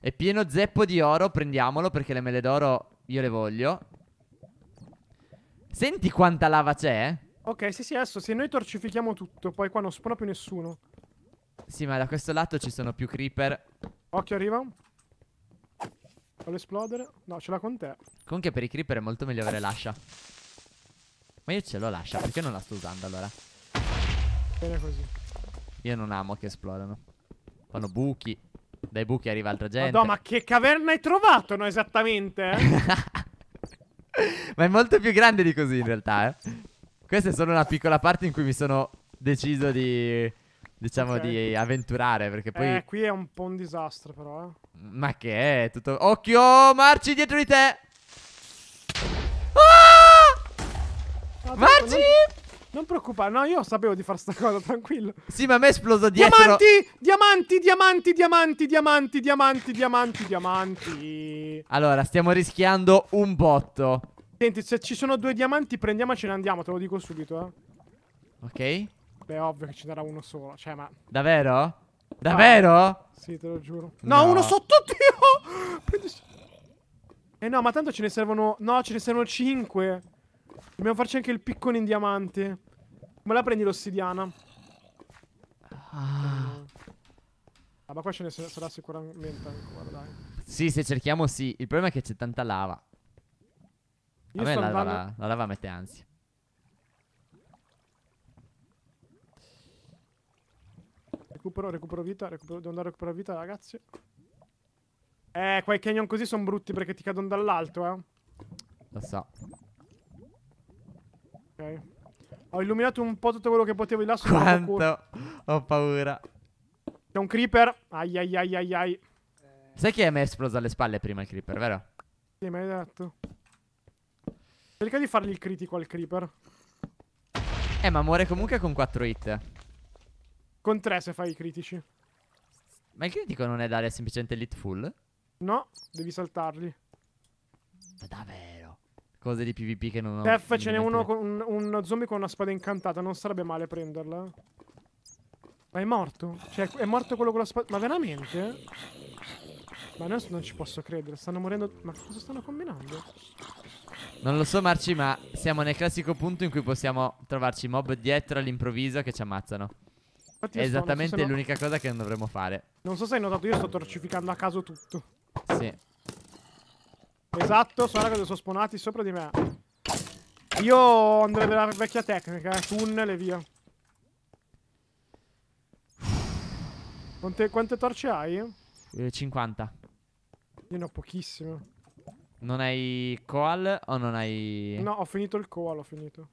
È pieno zeppo di oro, prendiamolo perché le mele d'oro io le voglio. Senti quanta lava c'è? Eh. Ok, sì, sì, adesso se noi torcifichiamo tutto, poi qua non spona più nessuno. Sì, ma da questo lato ci sono più creeper. Occhio, arriva. Vuole esplodere. No, ce l'ha con te. Comunque per i creeper è molto meglio avere l'ascia. Ma io ce l'ho l'ascia, perché non la sto usando allora? Bene così. Io non amo che esplodano. Fanno buchi. Dai buchi arriva altra gente. No, ma che caverna hai trovato, no, esattamente? Eh? ma è molto più grande di così in realtà, eh. Questa è solo una piccola parte in cui mi sono deciso di diciamo okay. di avventurare perché poi... Eh, qui è un po' un disastro però, eh. Ma che è? Tutto... Occhio, Marci dietro di te! Ah! ah! Marci! Non... preoccupare, no, io sapevo di fare sta cosa, tranquillo. Sì, ma a me è esploso dietro. Diamanti! Diamanti, diamanti, diamanti, diamanti, diamanti, diamanti, diamanti. Allora, stiamo rischiando un botto. Senti, se ci sono due diamanti, prendiamocene e andiamo, te lo dico subito, eh. Ok. Beh, ovvio che ce n'era uno solo. Cioè, ma. Davvero? Ah. Davvero? Ah, sì, te lo giuro. No, no uno sotto oh! Dio! Prendi... Eh no, ma tanto ce ne servono. No, ce ne servono cinque. Dobbiamo farci anche il piccone in diamante. Come la prendi l'ossidiana? Ah. ah. ma qua ce ne sarà sicuramente ancora, dai. Sì, se cerchiamo sì. Il problema è che c'è tanta lava. Io A me la, andando... la, la lava mette ansia. recupero, recupero vita, recupero, devo andare a recuperare vita, ragazzi. Eh, quei canyon così sono brutti perché ti cadono dall'alto, eh. Lo so. Ok. Ho illuminato un po' tutto quello che potevo di là. Quanto? Ho paura. C'è un creeper. Ai ai ai ai ai. Sai che mi è esploso alle spalle prima il creeper, vero? Sì, mi hai detto. Cerca di fargli il critico al creeper. Eh, ma muore comunque con 4 hit. Con tre se fai i critici. Ma il critico non è dare semplicemente l'hit full? No, devi saltarli. Ma davvero? Cose di PvP che non ho... Def, ce n'è uno con un, uno zombie con una spada incantata, non sarebbe male prenderla. Ma è morto? Cioè, è morto quello con la spada... Ma veramente? Ma adesso non ci posso credere, stanno morendo... Ma cosa stanno combinando? Non lo so Marci, ma siamo nel classico punto in cui possiamo trovarci mob dietro all'improvviso che ci ammazzano. Infatti è esattamente sono, l'unica cosa che non dovremmo fare. Non so se hai notato, io sto torcificando a caso tutto. Sì. Esatto, sono che sono spawnati sopra di me. Io andrei della vecchia tecnica, eh, tunnel e via. Quante, quante torce hai? 50. Eh, io ne ho pochissime. Non hai coal o non hai... No, ho finito il coal, ho finito.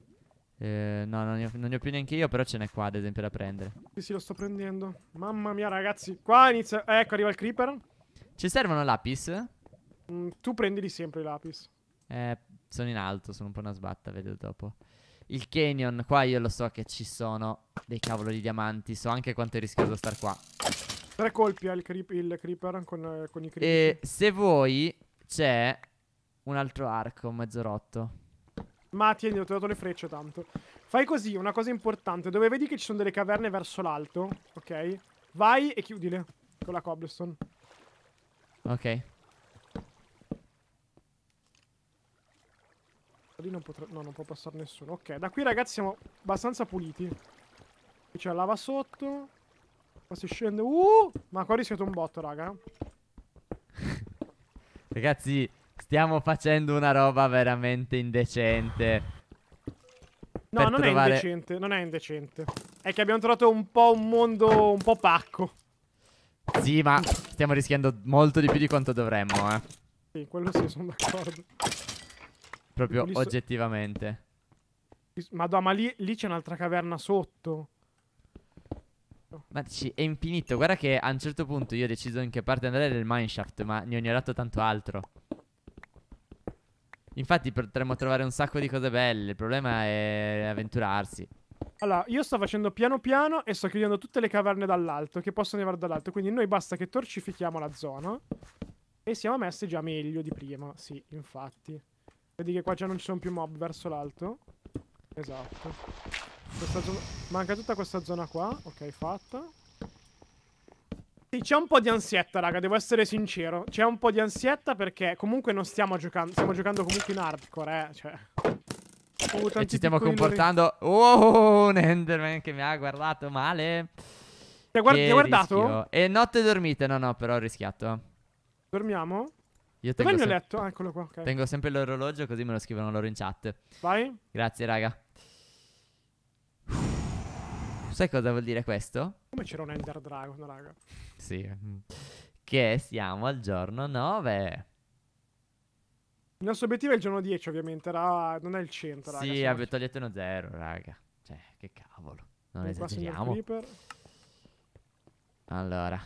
Eh, no, non ne, ho, non ne, ho, più neanche io, però ce n'è qua, ad esempio, da prendere. Sì, sì, lo sto prendendo. Mamma mia, ragazzi. Qua inizia... Eh, ecco, arriva il creeper. Ci servono lapis? Mm, tu prendili sempre i lapis. Eh, sono in alto, sono un po' una sbatta, vedo dopo. Il canyon, qua io lo so che ci sono dei cavolo di diamanti. So anche quanto è rischioso star qua. Tre colpi al creep, il creeper con, eh, con i creeper. E eh, se vuoi, c'è un altro arco, mezzo rotto. Ma tieni, ho tirato le frecce tanto. Fai così, una cosa importante. Dove vedi che ci sono delle caverne verso l'alto, ok? Vai e chiudile con la cobblestone. Ok. Lì non potrà... No, non può passare nessuno. Ok, da qui ragazzi siamo abbastanza puliti. Qui c'è la lava sotto. Qua si scende... Uh! Ma qua ho rischiato un botto, raga. ragazzi, Stiamo facendo una roba veramente indecente. No, non trovare... è indecente, non è indecente. È che abbiamo trovato un po' un mondo un po' pacco. Sì, ma stiamo rischiando molto di più di quanto dovremmo, eh. Sì, quello sì, sono d'accordo. Proprio lì oggettivamente. So... Madonna, ma lì, lì c'è un'altra caverna sotto. Ma ci, è infinito. Guarda che a un certo punto io ho deciso in che parte andare del mineshaft, ma ne ho ignorato tanto altro. Infatti potremmo trovare un sacco di cose belle. Il problema è avventurarsi. Allora, io sto facendo piano piano e sto chiudendo tutte le caverne dall'alto che possono arrivare dall'alto. Quindi noi basta che torcifichiamo la zona. E siamo messi già meglio di prima. Sì, infatti. Vedi che qua già non ci sono più mob verso l'alto. Esatto. Manca tutta questa zona qua. Ok, fatta. Sì, c'è un po' di ansietta, raga, devo essere sincero. C'è un po' di ansietta perché comunque non stiamo giocando, stiamo giocando comunque in hardcore, eh, cioè. Oh, e ci stiamo comportando... Oh, un Enderman che mi ha guardato male. Ti ha, guard guardato? E notte dormite, no, no, però ho rischiato. Dormiamo? Io tengo letto? Ah, qua, okay. Tengo sempre l'orologio così me lo scrivono loro in chat. Vai. Grazie, raga. Sai cosa vuol dire questo? Come c'era un Ender Dragon, raga. Sì. Che siamo al giorno 9. Il nostro obiettivo è il giorno 10, ovviamente. Era... Non è il 100, raga. Sì, abbiamo togliato uno 0, raga. Cioè, che cavolo. Non Quindi esageriamo. Allora.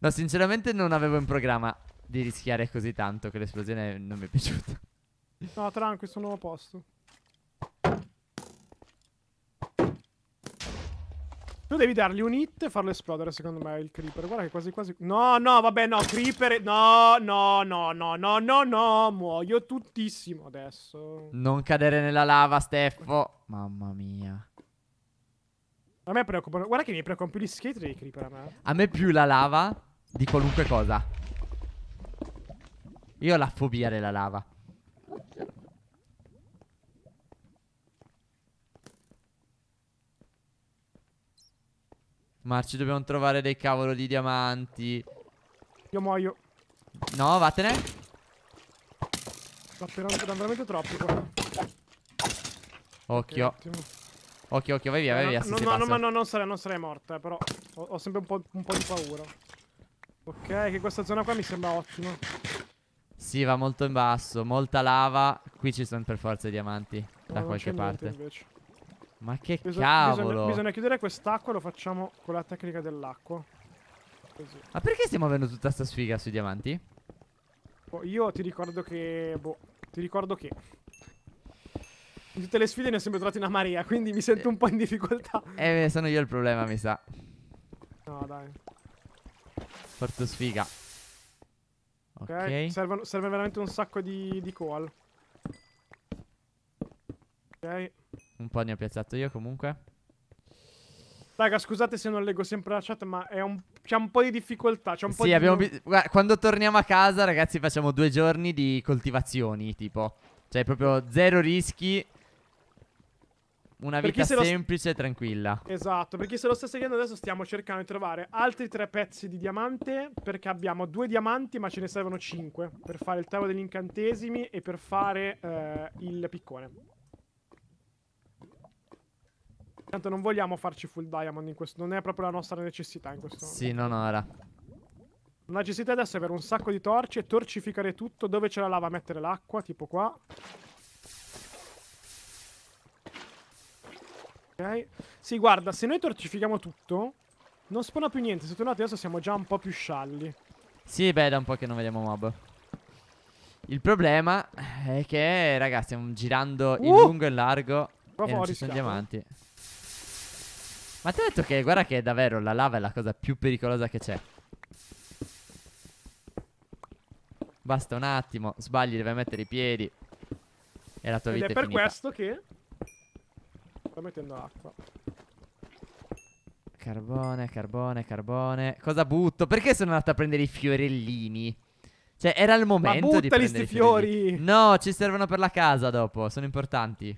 No, sinceramente non avevo in programma di rischiare così tanto che l'esplosione non mi è piaciuta. No, tranqui, sono a posto. Tu devi dargli un hit e farlo esplodere, secondo me, il creeper. Guarda che quasi quasi... No, no, vabbè, no, creeper... No, no, no, no, no, no, no, muoio tuttissimo adesso. Non cadere nella lava, Steffo. Mamma mia. A me preoccupano... Guarda che mi preoccupano più gli skate dei creeper a me. A me più la lava di qualunque cosa. Io ho la fobia della lava. Ma ci dobbiamo trovare dei cavolo di diamanti. Io muoio. No, vattene. Ma sono veramente troppi qua. Occhio. Okay, occhio, occhio, vai via, vai via. No, no, no, ma no, non sarei, non sarei morta, eh, però ho, ho sempre un po', un po', di paura. Ok, che questa zona qua mi sembra ottima. Sì, va molto in basso, molta lava. Qui ci sono per forza i diamanti, no, da qualche parte. Invece. Ma che bisogna, cavolo bisogna, bisogna chiudere quest'acqua e lo facciamo con la tecnica dell'acqua Ma perché stiamo avendo tutta sta sfiga sui diamanti? Oh, io ti ricordo che... Boh, ti ricordo che... In tutte le sfide ne ho sempre trovati una marea quindi mi sento eh. un po' in difficoltà. Eh, sono io il problema, mi sa. No, dai. Forza sfiga. Ok. okay. Serve, serve, veramente un sacco di, di coal. Ok. Un po' ne ho piazzato io comunque. Raga, scusate se non leggo sempre la chat, ma è un... c'è un po' di difficoltà. C'è un po sì, di... abbiamo Guarda, quando torniamo a casa, ragazzi, facciamo due giorni di coltivazioni, tipo. Cioè, proprio zero rischi. Una vita semplice e tranquilla. Esatto, perché se lo sta seguendo adesso stiamo cercando di trovare altri tre pezzi di diamante, perché abbiamo due diamanti, ma ce ne servono cinque, per fare il tavolo degli incantesimi e per fare eh, il piccone. Tanto non vogliamo farci full diamond in questo, non è proprio la nostra necessità in questo momento. Sì, non ora. La necessità adesso è avere un sacco di torce, torcificare tutto, dove c'è la lava mettere l'acqua, tipo qua. Ok. Sì, guarda, se noi torcifichiamo tutto, non spona più niente. Se tornate adesso siamo già un po' più scialli. Sì, beh, da un po' che non vediamo mob. Il problema è che, ragazzi, stiamo girando uh! in lungo e in largo Però e non ci sono distanza. diamanti. Ma ti ho detto che guarda che davvero la lava è la cosa più pericolosa che c'è. Basta un attimo, sbagli, deve mettere i piedi. E la tua Ed vita è, è per questo che... Sto mettendo acqua. Carbone, carbone, carbone. Cosa butto? Perché sono andato a prendere i fiorellini? Cioè, era il momento di prendere i fiorellini. Ma sti fiori. No, ci servono per la casa dopo, sono importanti.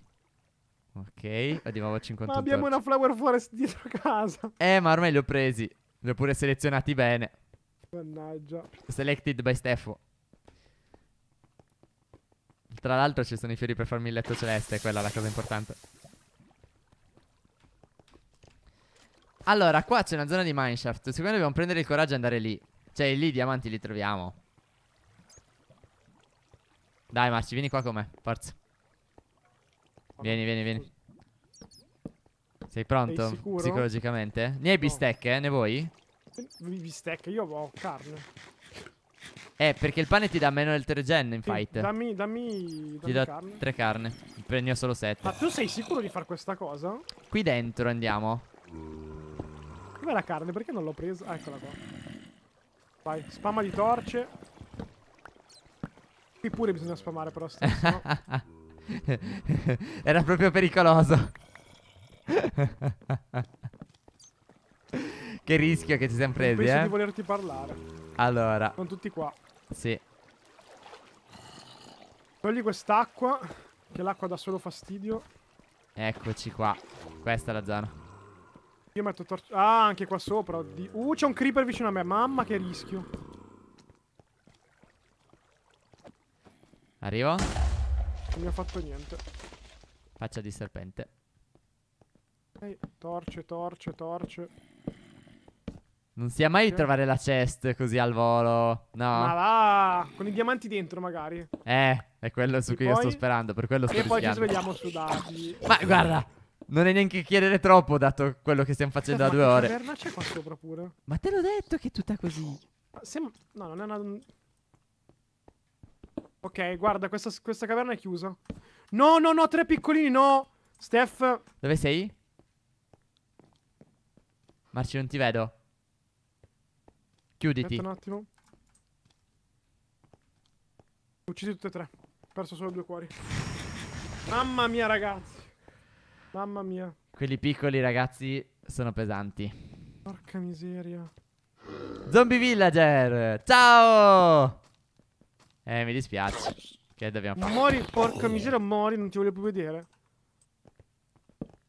Ok, andiamo a 51. Ma abbiamo una flower forest dietro casa. Eh, ma ormai li ho presi. Li ho pure selezionati bene. Mannaggia. Selected by Steffo. Tra l'altro ci sono i fiori per farmi il letto celeste, è quella la cosa importante. Allora, qua c'è una zona di mineshaft. Secondo me dobbiamo prendere il coraggio e andare lì. Cioè, lì i diamanti li troviamo. Dai, Marci, vieni qua con me. Forza. Vieni, vieni, vieni. Sei pronto? Sei psicologicamente? Ne hai bistecche, no. eh? Ne vuoi? Bistecche, io ho carne. Eh, perché il pane ti dà meno detergente in sì, fight. Dammi, dammi, dammi ti do carne. tre carne. Prendi solo sette. Ma tu sei sicuro di fare questa cosa? Qui dentro andiamo. Dov'è la carne? Perché non l'ho presa? Ah, eccola qua. Vai, spamma di torce. Qui pure bisogna spammare però stesso. No? Era proprio pericoloso. che rischio che ci siamo presi, Penso eh? di volerti parlare. Allora. Con tutti qua. Sì. Togli quest'acqua, che l'acqua dà solo fastidio. Eccoci qua. Questa è la zona. Io metto torcia... Ah, anche qua sopra. Oddio. Uh, c'è un creeper vicino a me. Mamma che rischio. Arrivo. Non mi ha fatto niente. Faccia di serpente. Ehi, torce, torce, torce. Non sia mai okay. trovare la chest così al volo. No. Ma va, con i diamanti dentro magari. Eh, è quello su e cui poi... io sto sperando, per quello sto E poi ci svegliamo su sudati. Ma guarda, non è neanche chiedere troppo dato quello che stiamo facendo Aspetta, da due ore. Ma c'è qua sopra pure. Ma te l'ho detto che è tutta così. No, non è una Ok, guarda, questa, questa caverna è chiusa. No, no, no, tre piccolini, no! Steph... Dove sei? Marci, non ti vedo. Chiuditi. Aspetta un attimo. Uccidi tutte e tre. Ho perso solo due cuori. Mamma mia, ragazzi. Mamma mia. Quelli piccoli, ragazzi, sono pesanti. Porca miseria. Zombie Villager. Ciao! Eh, mi dispiace. Che dobbiamo fare? Mori, porca miseria, mori, non ti voglio più vedere.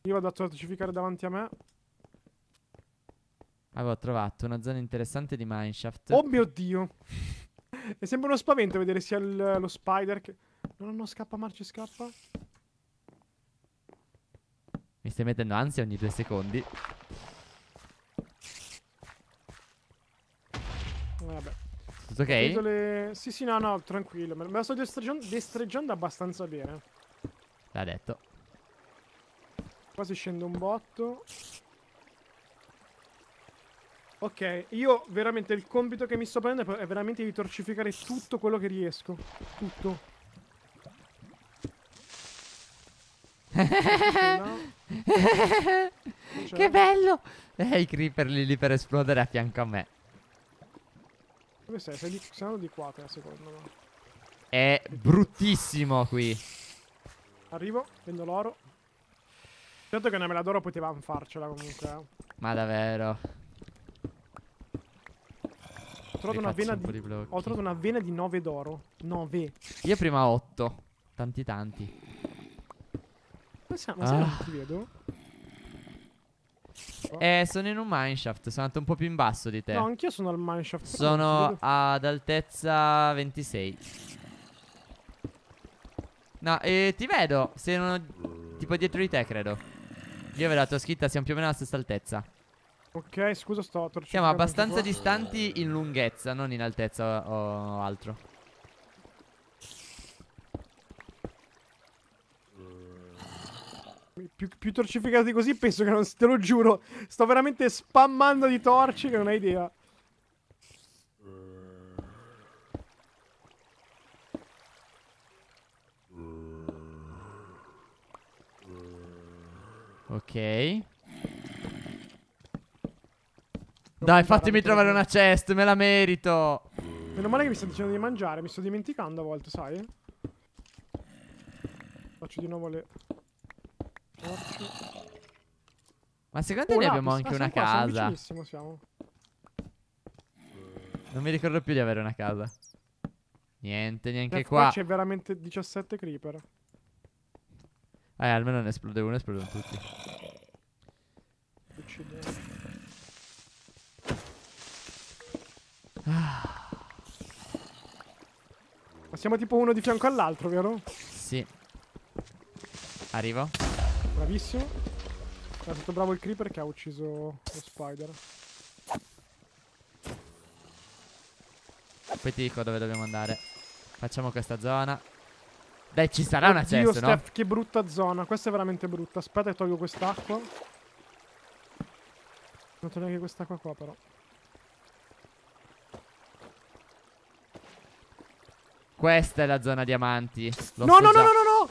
Io vado a torcificare davanti a me. Avevo trovato una zona interessante di mineshaft. Oh mio Dio! È sempre uno spavento vedere sia il, lo spider che... No, no, no, scappa, Marci, scappa. Mi stai mettendo ansia ogni due secondi. Tutto ok? Le... Sì, sì, no, no, tranquillo. Me la sto destreggiando, destreggiando abbastanza bene. L'ha detto. Quasi scende un botto. Ok, io veramente il compito che mi sto prendendo è veramente di torcificare tutto quello che riesco. Tutto. no. che bello! E eh, i creeper lì, lì per esplodere a fianco a me. Dove sei? Sei di, siamo di qua te, secondo me. È bruttissimo qui. Arrivo, prendo l'oro. Certo che una mela d'oro potevamo farcela comunque. Eh. Ma davvero. Ho trovato, una vena di, di ho trovato una vena di 9 d'oro. 9. Io prima 8. Tanti tanti. Ma siamo, ah. sai, ti vedo. Eh, sono in un mineshaft, sono andato un po' più in basso di te. No, anch'io sono al mineshaft. Sono ad altezza 26. No, eh, ti vedo, sono tipo dietro di te, credo. Io ve la tua scritta, siamo più o meno alla stessa altezza. Ok, scusa, sto torcendo. Siamo abbastanza distanti in lunghezza, non in altezza o altro. più, più torcificato così penso che non te lo giuro. Sto veramente spammando di torci che non hai idea. Ok. Dai, fatemi trovare una chest, me la merito. Meno male che mi sta dicendo di mangiare, mi sto dimenticando a volte, sai? Faccio di nuovo le... Ma secondo te oh, ne abbiamo anche una qua, casa? Siamo. siamo. Non mi ricordo più di avere una casa. Niente, neanche F qua. Qua c'è veramente 17 creeper. Eh, almeno ne esplode uno, esplodono tutti. Ah. Ma siamo tipo uno di fianco all'altro, vero? Sì. Arrivo. Bravissimo. È stato bravo il creeper che ha ucciso lo spider. Poi ti dico dove dobbiamo andare. Facciamo questa zona. Dai, ci sarà Oddio, una chest, Steph, no? che brutta zona. Questa è veramente brutta. Aspetta che tolgo quest'acqua. Non tolgo neanche quest'acqua qua, però. Questa è la zona diamanti. No, no, no, no, no, no!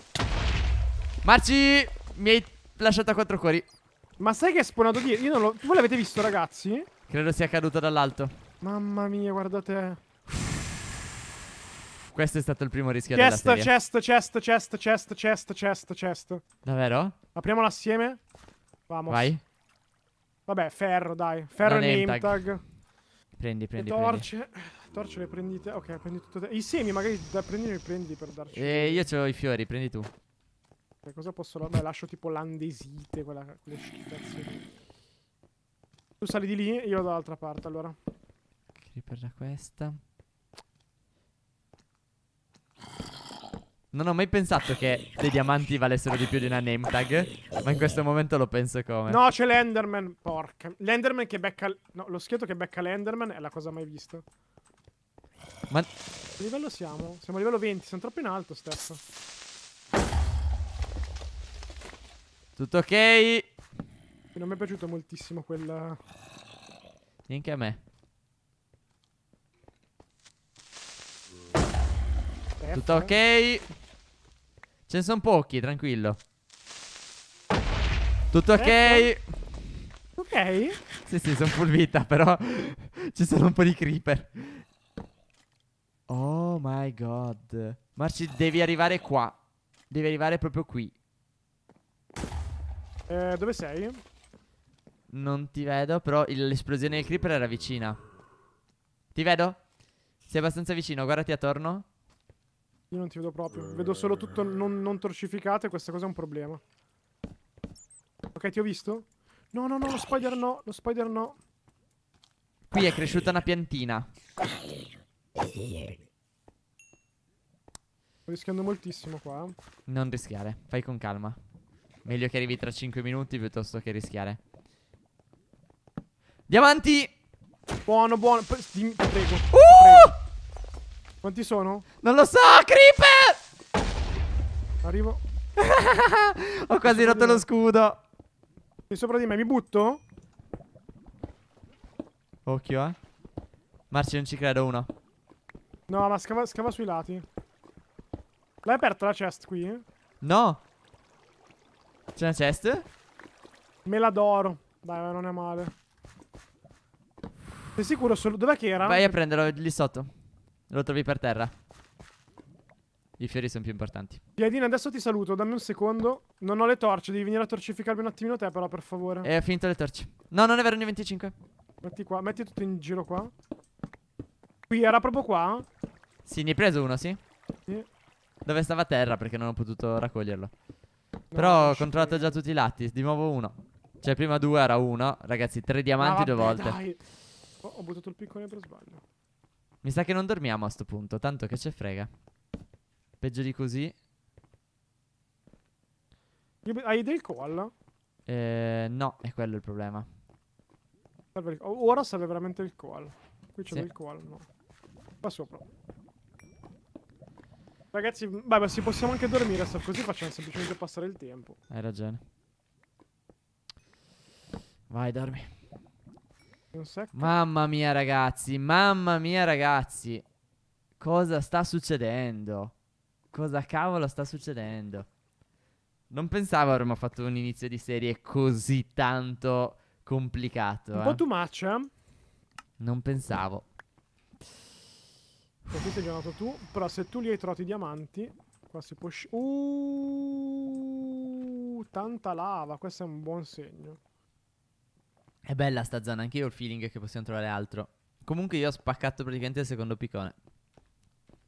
Marci! mi hai lasciato a quattro cuori. Ma sai che è spawnato dietro? Io non lo... Voi l'avete visto, ragazzi? Credo sia caduto dall'alto. Mamma mia, guardate. Questo è stato il primo rischio chest, della serie. Chest, chest, chest, chest, chest, chest, chest. Davvero? Apriamola assieme. Vamos. Vai. Vabbè, ferro, dai. Ferro non e name tag. tag. Prendi, prendi, le torce. Prendi. Torce le prendite. Ok, prendi tutto te. I semi magari da prendere prendi per darci. Eh, io ho i fiori, prendi tu. Che cioè, cosa posso... Beh, lascio tipo l'andesite, quella, quelle schifezze. Tu sali di lì e io dall'altra parte, allora. Creeper da questa. Non ho mai pensato che dei diamanti valessero di più di una name tag. Ma in questo momento lo penso come. No, c'è l'Enderman. Porca. L'Enderman che becca. No, lo schietto che becca l'Enderman è la cosa mai vista. Ma. Che livello siamo? Siamo a livello 20. Siamo troppo in alto, Steph. Tutto ok? Non mi è piaciuto moltissimo quella... Neanche a me. Tutto ok? Ce ne sono pochi, tranquillo. Tutto ok? Ok? Sì, sì, sono full vita, però ci sono un po' di creeper. Oh my god. Marci, devi arrivare qua. Devi arrivare proprio qui. Eh, dove sei? Non ti vedo, però l'esplosione del creeper era vicina. Ti vedo? Sei abbastanza vicino, guardati attorno. Io non ti vedo proprio. Vedo solo tutto non, non torcificato e questa cosa è un problema. Ok, ti ho visto? No, no, no, lo spider no, lo spider no. Qui è cresciuta una piantina. Sto rischiando moltissimo qua. Non rischiare, fai con calma. Meglio che arrivi tra 5 minuti piuttosto che rischiare. Diamanti! Buono, buono. P prego. Uh! Prego. Quanti sono? Non lo so, creeper! Arrivo. Ho quasi rotto lo scudo. Sei sopra di me, mi butto? Occhio, eh. Marci, non ci credo, uno. No, ma scava, scava sui lati. L'hai aperta la chest qui? No. C'è una chest? Me la d'oro. Dai, ma non è male. Sei sicuro solo... Dov'è che era? Vai a prenderlo lì sotto. Lo trovi per terra. I fiori sono più importanti. Piadina, adesso ti saluto. Dammi un secondo. Non ho le torce. Devi venire a torcificarmi un attimino te, però, per favore. E eh, ho finito le torce. No, non è vero, ne 25. Metti qua. Metti tutto in giro qua. Qui era proprio qua? Sì, ne hai preso uno, sì? Sì. Dove stava a terra, perché non ho potuto raccoglierlo. Però ho controllate già tutti i lati. Di nuovo uno. Cioè, prima due era uno. Ragazzi, tre diamanti due volte. Dai. Oh, ho buttato il piccone per sbaglio. Mi sa che non dormiamo a sto punto. Tanto che ce frega. Peggio di così. Hai del koala? Eh, no, è quello il problema. Ora serve veramente il koala. Qui c'è sì. del koala, no. Qua sopra. Ragazzi, beh, ma se possiamo anche dormire, so, così facciamo semplicemente passare il tempo. Hai ragione. Vai, dormi. Mamma mia, ragazzi, mamma mia, ragazzi. Cosa sta succedendo? Cosa cavolo sta succedendo? Non pensavo avremmo fatto un inizio di serie così tanto complicato. Un eh? po' too much, eh? Non pensavo. Per cioè, cui sei giornato tu. Però se tu li hai trovati diamanti, qua si può... Uh, tanta lava, questo è un buon segno. È bella sta zona, anche io ho il feeling che possiamo trovare altro. Comunque io ho spaccato praticamente il secondo piccone.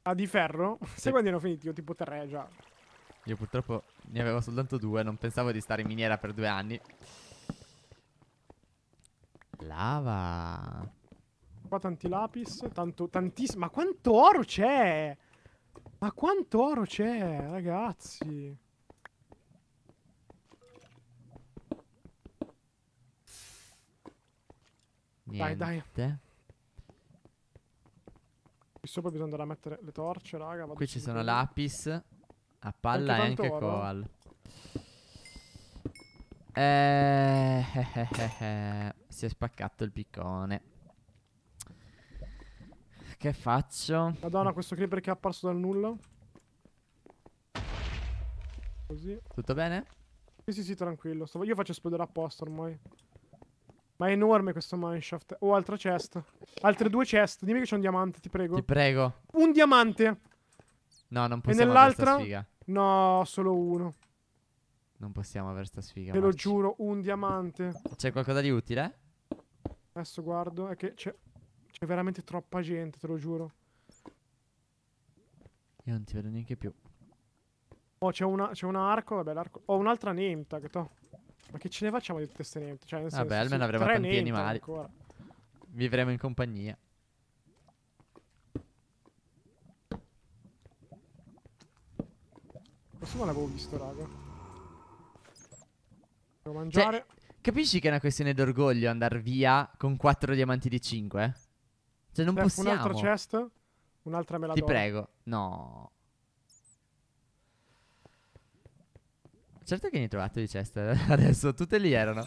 Ah, di ferro? Sì. Se quando erano finiti io tipo tre già. Io purtroppo ne avevo soltanto due, non pensavo di stare in miniera per due anni. Lava. Qua tanti lapis, tanto, tantissimo. Ma quanto oro c'è? Ma quanto oro c'è, ragazzi? Niente. Dai, dai. Qui sopra bisogna andare a mettere le torce, raga. Qui ci sono lapis, a palla e anche oro. Eh. coal. Eh, eh, eh, eh, eh, si è spaccato il piccone. Che faccio? Madonna, questo creeper che è apparso dal nulla. Così. Tutto bene? Sì, sì, sì, tranquillo. Stavo... Io faccio esplodere apposta ormai. Ma è enorme questo mineshaft. Oh, altra chest. Altre due chest. Dimmi che c'è un diamante, ti prego. Ti prego. Un diamante. No, non possiamo avere sta sfiga. No, solo uno. Non possiamo avere sta sfiga. Te Marci. lo giuro, un diamante. C'è qualcosa di utile? Adesso guardo. È che c'è c'è veramente troppa gente, te lo giuro. Io non ti vedo neanche più. Oh, c'è una, un arco, vabbè, l'arco... Ho oh, un'altra name tag, to. Ma che ce ne facciamo di tutte queste name tag? Cioè, nel vabbè, senso, almeno avremo tanti animali. Ancora. Vivremo in compagnia. Questo non l'avevo visto, raga. Devo cioè, mangiare. Cioè, capisci che è una questione d'orgoglio andare via con 4 diamanti di 5, eh? Cioè, non Def, possiamo. Un'altra chest? Un'altra me la Ti prego. No. Certo che ne hai trovato di chest adesso. Tutte lì erano.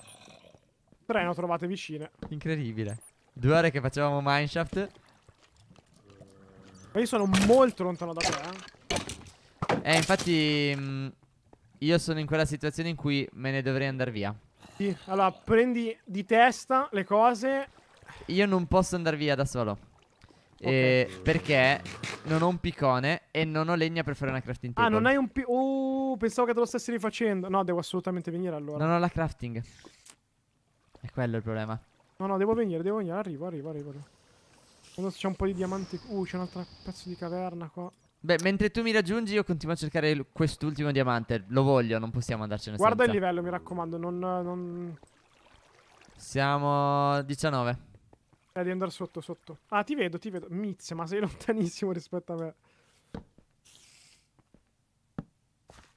Tre ne ho trovate vicine. Incredibile. Due ore che facevamo Mineshaft. Ma io sono molto lontano da te. Eh, eh infatti... Mh, mm, io sono in quella situazione in cui me ne dovrei andare via. Sì, allora prendi di testa le cose io non posso andare via da solo. Okay. Eh, perché non ho un piccone e non ho legna per fare una crafting ah, table. Ah, non hai un piccone? Oh, uh, pensavo che te lo stessi rifacendo. No, devo assolutamente venire allora. Non ho la crafting. È quello il problema. No, no, devo venire, devo venire. Arrivo, arrivo, arrivo. Adesso c'è un po' di diamanti. Uh, c'è un altro pezzo di caverna qua. Beh, mentre tu mi raggiungi, io continuo a cercare quest'ultimo diamante. Lo voglio, non possiamo andarcene Guarda senza. Guarda il livello, mi raccomando. Non, non... Siamo 19. Eh, devi andare sotto, sotto. Ah, ti vedo, ti vedo. Mizia, ma sei lontanissimo rispetto a me.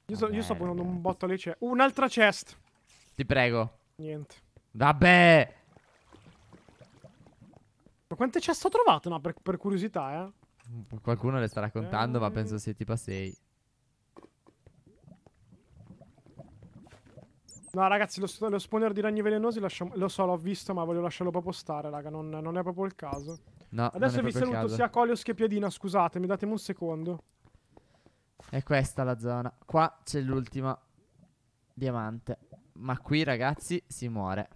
Io, so, io sto ponendo un botto alle ceste. Un'altra chest. Ti prego. Niente. Vabbè. Ma quante chest ho trovato? No, per, per curiosità, eh. Qualcuno le sta raccontando, eh... ma penso sia tipo 6. No, ragazzi, lo, lo spawner di ragni velenosi lasciamo... Lo so, l'ho visto, ma voglio lasciarlo proprio stare, raga. Non, non è proprio il caso. No, Adesso vi saluto caso. sia Colios che Piadina, scusatemi, datemi un secondo. È questa la zona. Qua c'è l'ultima diamante. Ma qui, ragazzi, si muore.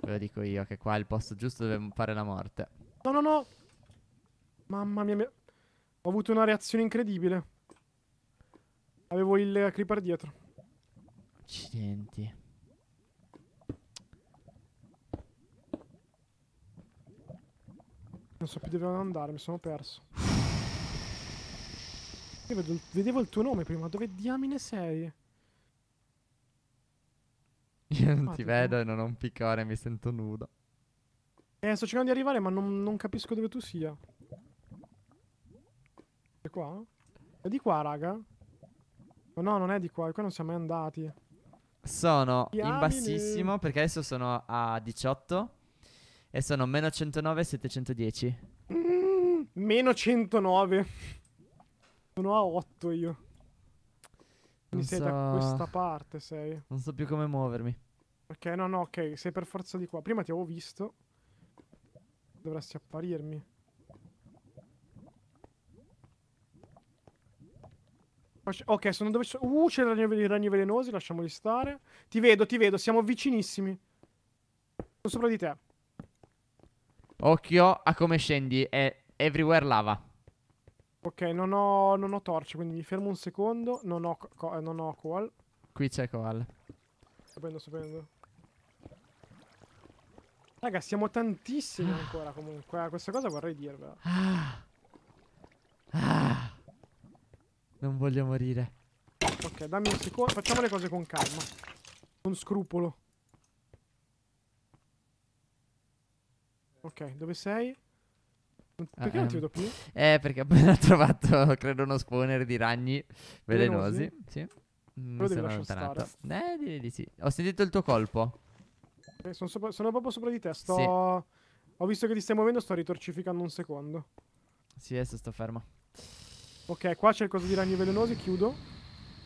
Ve lo dico io, che qua è il posto giusto dove fare la morte. No, no, no. Mamma mia, mia. ho avuto una reazione incredibile. Avevo il creeper dietro. Accidenti. Non so più dove andare, mi sono perso. Io vedo, vedevo il tuo nome prima, dove diamine sei? Io non ah, ti vedo e non ho un piccone, mi sento nudo. Eh, sto cercando di arrivare, ma non, non capisco dove tu sia. È qua? È di qua, raga? Oh, no, non è di qua, qua non siamo mai andati. Sono Chiamine. in bassissimo perché adesso sono a 18 e sono meno 109 710. Mm, meno 109. Sono a 8 io. Mi so... sei da questa parte, sei. Non so più come muovermi. Ok, no, no, ok, sei per forza di qua. Prima ti avevo visto. Dovresti apparirmi. Ok, sono dove sono. Uh, c'è i ragni velenosi, lasciamoli stare. Ti vedo, ti vedo, siamo vicinissimi. Sono sopra di te. Occhio a come scendi, è everywhere lava. Ok, non ho, non ho torce, quindi mi fermo un secondo. Non ho, non ho coal. Qui c'è coal. Stupendo, stupendo. Raga, siamo tantissimi ah. ancora comunque. Ah, questa cosa vorrei dirvela. Ah. Ah. Non voglio morire. Ok, dammi un secondo. Facciamo le cose con calma. Con scrupolo. Ok, dove sei? Ah, perché ah, non ti ehm, vedo più? Eh, perché ho appena trovato, credo, uno spawner di ragni velenosi. velenosi. Sì. Mm, mi Però sono allontanato. Stare. Eh, direi di sì. Ho sentito il tuo colpo. Eh, sono, sopra, sono, proprio sopra di te. Sto... Sì. Ho visto che ti stai muovendo, sto ritorcificando un secondo. Sì, adesso sto fermo. Ok, qua c'è qualcosa di ragni velenosi, chiudo.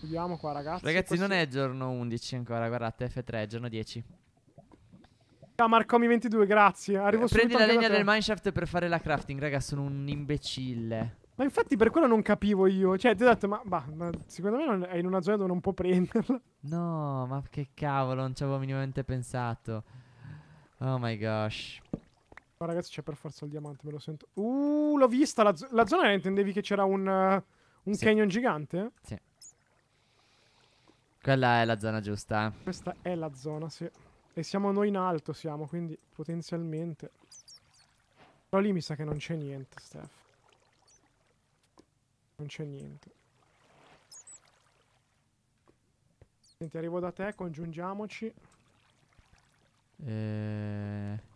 Chiudiamo qua, ragazzi. Ragazzi, Questo... non è giorno 11 ancora, guardate, F3 è giorno 10. Ah, Marcomi 22, grazie. Arrivo eh, Prendi la legna del mineshaft per fare la crafting, raga, sono un imbecille. Ma infatti per quello non capivo io. Cioè, ti ho detto, ma, bah, ma secondo me è in una zona dove non può prenderla. No, ma che cavolo, non ci avevo minimamente pensato. Oh my gosh. Ma ragazzi c'è per forza il diamante, me lo sento. Uh, l'ho vista, la, la zona la intendevi che c'era un, uh, un sì. canyon gigante? Sì. Quella è la zona giusta. Questa è la zona, sì. E siamo noi in alto, siamo, quindi potenzialmente... Però lì mi sa che non c'è niente, Steph. Non c'è niente. Senti, arrivo da te, congiungiamoci. Eh...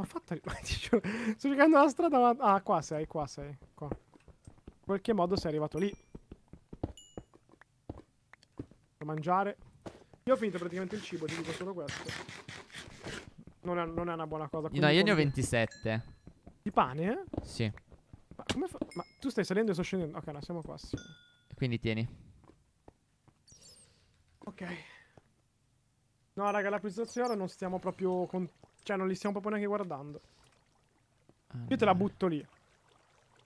Ma fatta... Sto cercando la strada ma... Ah, qua sei, qua sei. Qua. In qualche modo sei arrivato lì. Per mangiare. Io ho finito praticamente il cibo, ti dico solo questo. Non è, non è una buona cosa. No, io ne ho 27. Di pane? Eh? Sì. Ma come fa... Ma tu stai salendo e sto scendendo. Ok, no, siamo qua. Sì. Quindi tieni. Ok. No, raga, la precisazione non stiamo proprio con cioè, non li stiamo proprio neanche guardando. Allora. Io te la butto lì.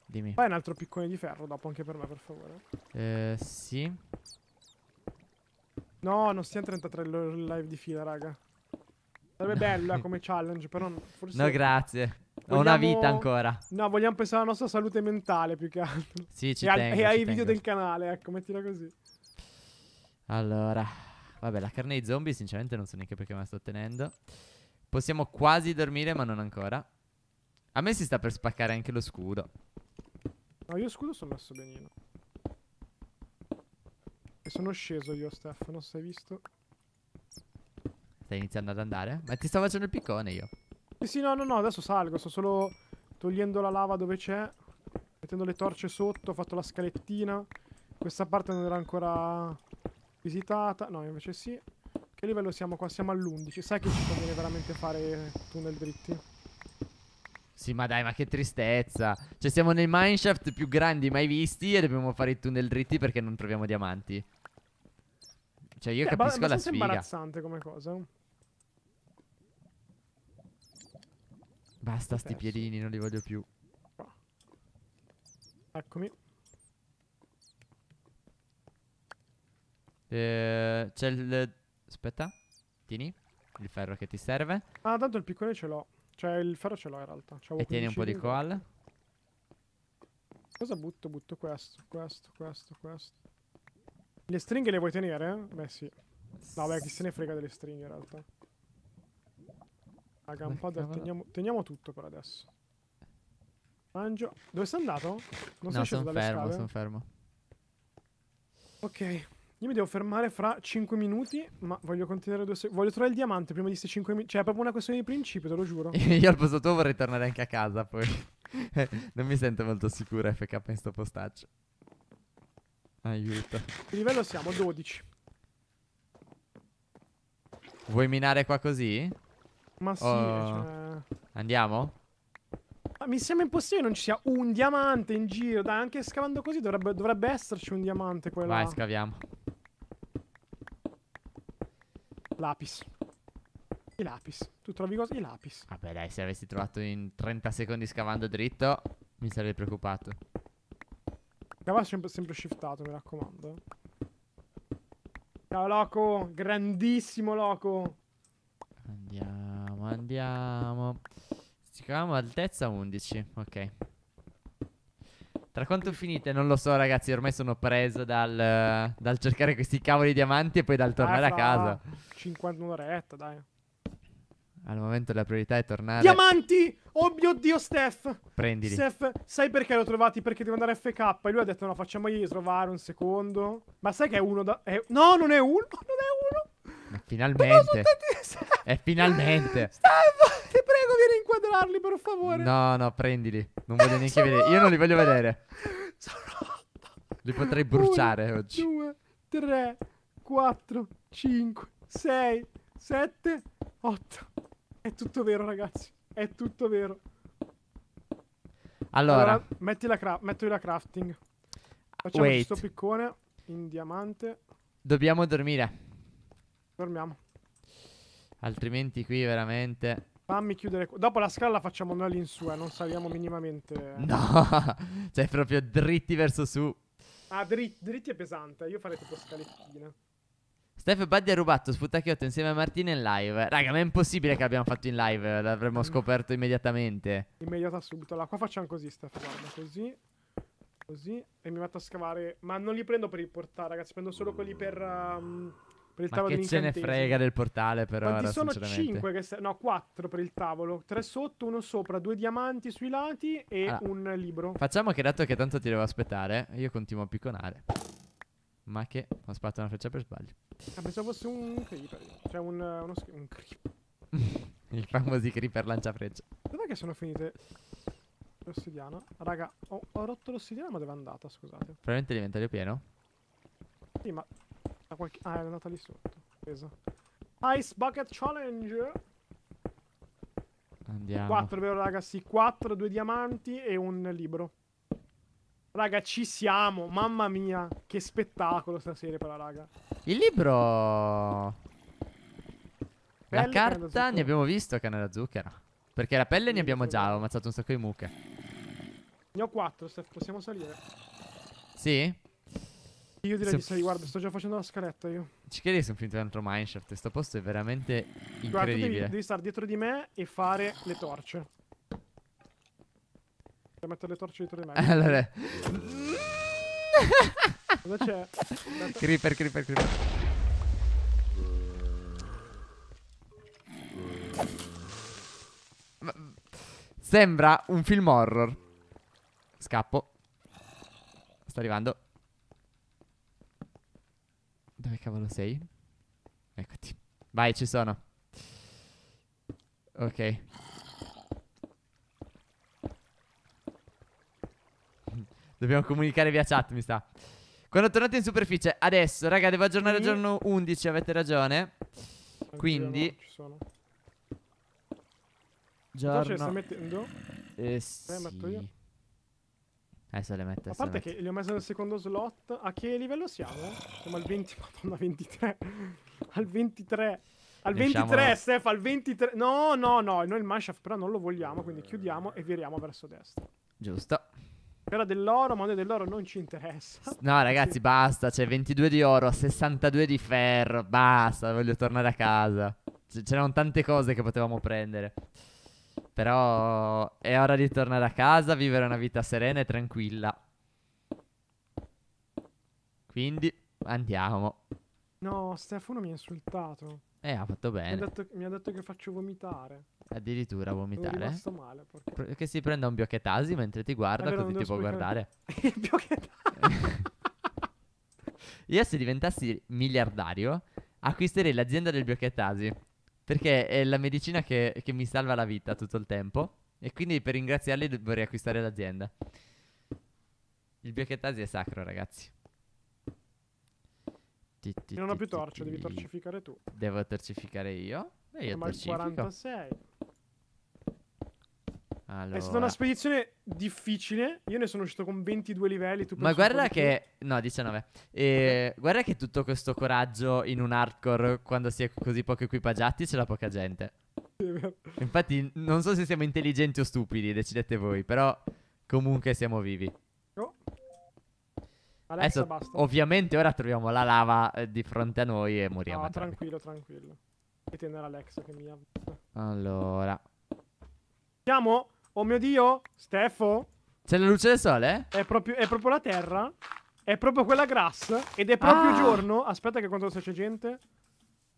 Dimmi. Fai un altro piccone di ferro dopo anche per me, per favore. Eh, sì. No, non stiamo 33 live di fila, raga. Sarebbe bella come challenge, però forse... No, grazie. Vogliamo... Ho una vita ancora. No, vogliamo pensare alla nostra salute mentale più che altro. Sì, ci e tengo. Al... E ai tengo. video del canale, ecco, mettila così. Allora, vabbè, la carne di zombie sinceramente non so neanche perché me la sto tenendo. Possiamo quasi dormire, ma non ancora. A me si sta per spaccare anche lo scudo. No, io scudo sono messo benino. E sono sceso io, Stefano, se hai visto. Stai iniziando ad andare? Ma ti sto facendo il piccone io. Sì, sì, no, no, no, adesso salgo. Sto solo togliendo la lava dove c'è. Mettendo le torce sotto, ho fatto la scalettina. Questa parte non era ancora visitata. No, invece sì. Che livello siamo qua? Siamo all'11. Sai che ci conviene veramente fare tunnel dritti? Sì, ma dai, ma che tristezza. Cioè, siamo nei mineshaft più grandi mai visti e dobbiamo fare i tunnel dritti perché non troviamo diamanti. Cioè, io eh, capisco la sfiga. È imbarazzante come cosa. Basta sti piedini, non li voglio più. Eccomi. Eh, C'è il Aspetta. Tieni il ferro che ti serve. Ah, tanto il piccone ce l'ho. Cioè, il ferro ce l'ho in realtà. E tieni un po' di coal. Cosa butto? Butto questo, questo, questo, questo. Le stringhe le vuoi tenere? Beh, sì. No, beh, chi se ne frega delle stringhe in realtà. Raga, un teniamo, teniamo tutto per adesso. Mangio. Dove sei andato? Non no, sono fermo, sono fermo. Ok, io mi devo fermare fra 5 minuti, ma voglio continuare due secondi. Voglio trovare il diamante prima di questi 5 minuti. Cioè, è proprio una questione di principio, te lo giuro. Io al posto tuo vorrei tornare anche a casa, poi. non mi sento molto sicura FK in sto postaccio. Aiuto. Che livello siamo? 12. Vuoi minare qua così? Ma sì, oh. cioè... Andiamo? Ma ah, mi sembra impossibile non ci sia un diamante in giro. Dai, anche scavando così dovrebbe, dovrebbe esserci un diamante quello. Vai, scaviamo. Lapis. I lapis. Tu trovi cosa? I lapis. Vabbè, dai, se avessi trovato in 30 secondi scavando dritto, mi sarei preoccupato. Cava sempre, sempre shiftato, mi raccomando. Ciao, loco. Grandissimo, loco. Andiamo, andiamo. Ci cavavamo altezza 11. Ok. Tra quanto finite non lo so ragazzi, ormai sono preso dal, dal cercare questi cavoli di diamanti e poi dal tornare eh, a ah, casa. 51 retta, dai. Al momento la priorità è tornare. Diamanti! Oh mio dio, Steph! Prendili. Steph, sai perché l'ho trovati? Perché devo andare a FK. E lui ha detto: No, facciamogli trovare un secondo. Ma sai che è uno da. È... No, non è uno! Non è uno! Eh, finalmente. E eh, finalmente. Stefano, ti prego, vieni a inquadrarli, per favore. No, no, prendili. Non voglio neanche Sono vedere. Io non li voglio vedere. Sono rotto. Li potrei bruciare Uno, oggi. 2, 3, 4, 5, 6, 7, 8. È tutto vero, ragazzi. È tutto vero. Allora, allora metti la cra- metto la crafting. Facciamo Wait. questo piccone in diamante. Dobbiamo dormire. Dormiamo. Altrimenti qui veramente... Fammi chiudere Dopo la scala la facciamo noi all'insù, eh. Non saliamo minimamente. No, cioè proprio dritti verso su. Ah, dri dritti è pesante. Io farei tipo scalettina. Steph Buddy ha rubato Sputacchiotto insieme a Martina in live. Raga, ma è impossibile che abbiamo fatto in live. L'avremmo mm. scoperto immediatamente. Immediata subito. Allora, qua facciamo così, Steph. Guarda, così. Così. E mi metto a scavare. Ma non li prendo per il portale, ragazzi. Prendo solo quelli per... Um per il Ma tavolo che se ne frega del portale però Quanti ora, sono 5 che se... no 4 per il tavolo 3 sotto, 1 sopra, due diamanti sui lati e allora, un libro Facciamo che dato che tanto ti devo aspettare Io continuo a picconare Ma che ho sparato una freccia per sbaglio ah, Pensavo fosse un creeper Cioè un, uno sch... un creeper Il famoso creeper lanciafreccia Dov'è che sono finite l'ossidiana? Raga ho, ho rotto l'ossidiana ma dove è andata scusate Probabilmente l'inventario pieno Sì ma Qualche... Ah, è andata lì sotto. Presa. Ice Bucket Challenge. Andiamo. 4, vero ragazzi? Sì, 4, 2 diamanti e un libro. Raga, ci siamo. Mamma mia, che spettacolo stasera però, raga. Il libro... La Pelle carta ne abbiamo visto che era la zucchera. Perché la pelle ne abbiamo già, ho ammazzato un sacco di mucche. Ne ho quattro, Steph, possiamo salire. Sì? Io direi se... di sì, guarda, sto già facendo la scaletta io. Ci chiedi se sono finito dentro Mineshaft, questo posto è veramente incredibile. Guarda, devi, devi stare dietro di me e fare le torce. Devi mettere le torce dietro di me. allora... Cosa c'è? Creeper, creeper, creeper. Mm, sembra un film horror. Scappo. Sta arrivando. Dove cavolo sei? Eccoti. Vai, ci sono. Ok. Dobbiamo comunicare via chat, mi sta. Quando tornate in superficie, adesso, raga, devo aggiornare al sì. giorno 11, avete ragione. Anch'io Quindi... No, ci sono. Giorno... Cosa stai mettendo? Eh, eh sì. Eh, metto io. Adesso eh, le metto. A parte che li ho messi nel secondo slot. A che livello siamo? Siamo al 20, madonna, 23. al 23. Al Lasciamo... Stef, al 23. No, no, no. Noi il mashup però non lo vogliamo, quindi chiudiamo e viriamo verso destra. Giusto. Però dell'oro, ma noi dell'oro non ci interessa. No, ragazzi, basta. C'è 22 di oro, 62 di ferro. Basta, voglio tornare a casa. c'erano tante cose che potevamo prendere. Però è ora di tornare a casa, vivere una vita serena e tranquilla. Quindi andiamo. No, Stefano mi ha insultato. Eh, ha fatto bene. Mi ha detto, mi ha detto che faccio vomitare. Addirittura vomitare. Sono male. Perché... Che si prenda un biochettasi mentre ti guarda, vero, eh, così ti può guardare. Il biochettasi. Io se diventassi miliardario, acquisterei l'azienda del biochettasi. Perché è la medicina che, che mi salva la vita tutto il tempo. E quindi per ringraziarli vorrei acquistare l'azienda. Il biochettasi è sacro, ragazzi. Ti, non ho più torce, devi torcificare tu. Devo torcificare io. E io Ma il 46. Allora. È stata una spedizione difficile. Io ne sono uscito con 22 livelli. Ma guarda che. No, 19. E... Eh, guarda che tutto questo coraggio in un hardcore, quando si è così poco equipaggiati, ce l'ha poca gente. Infatti, non so se siamo intelligenti o stupidi, decidete voi. Però, comunque, siamo vivi. Oh. Alexa, Adesso, basta. ovviamente, ora troviamo la lava eh, di fronte a noi e moriamo. No, tranquillo, tranquillo. E tenere Alexa che mi avvisa. Allora. Siamo? Oh mio Dio, Stefo. C'è la luce del sole? È proprio, è proprio la terra. È proprio quella grass. Ed è proprio ah. giorno. Aspetta che quando c'è gente...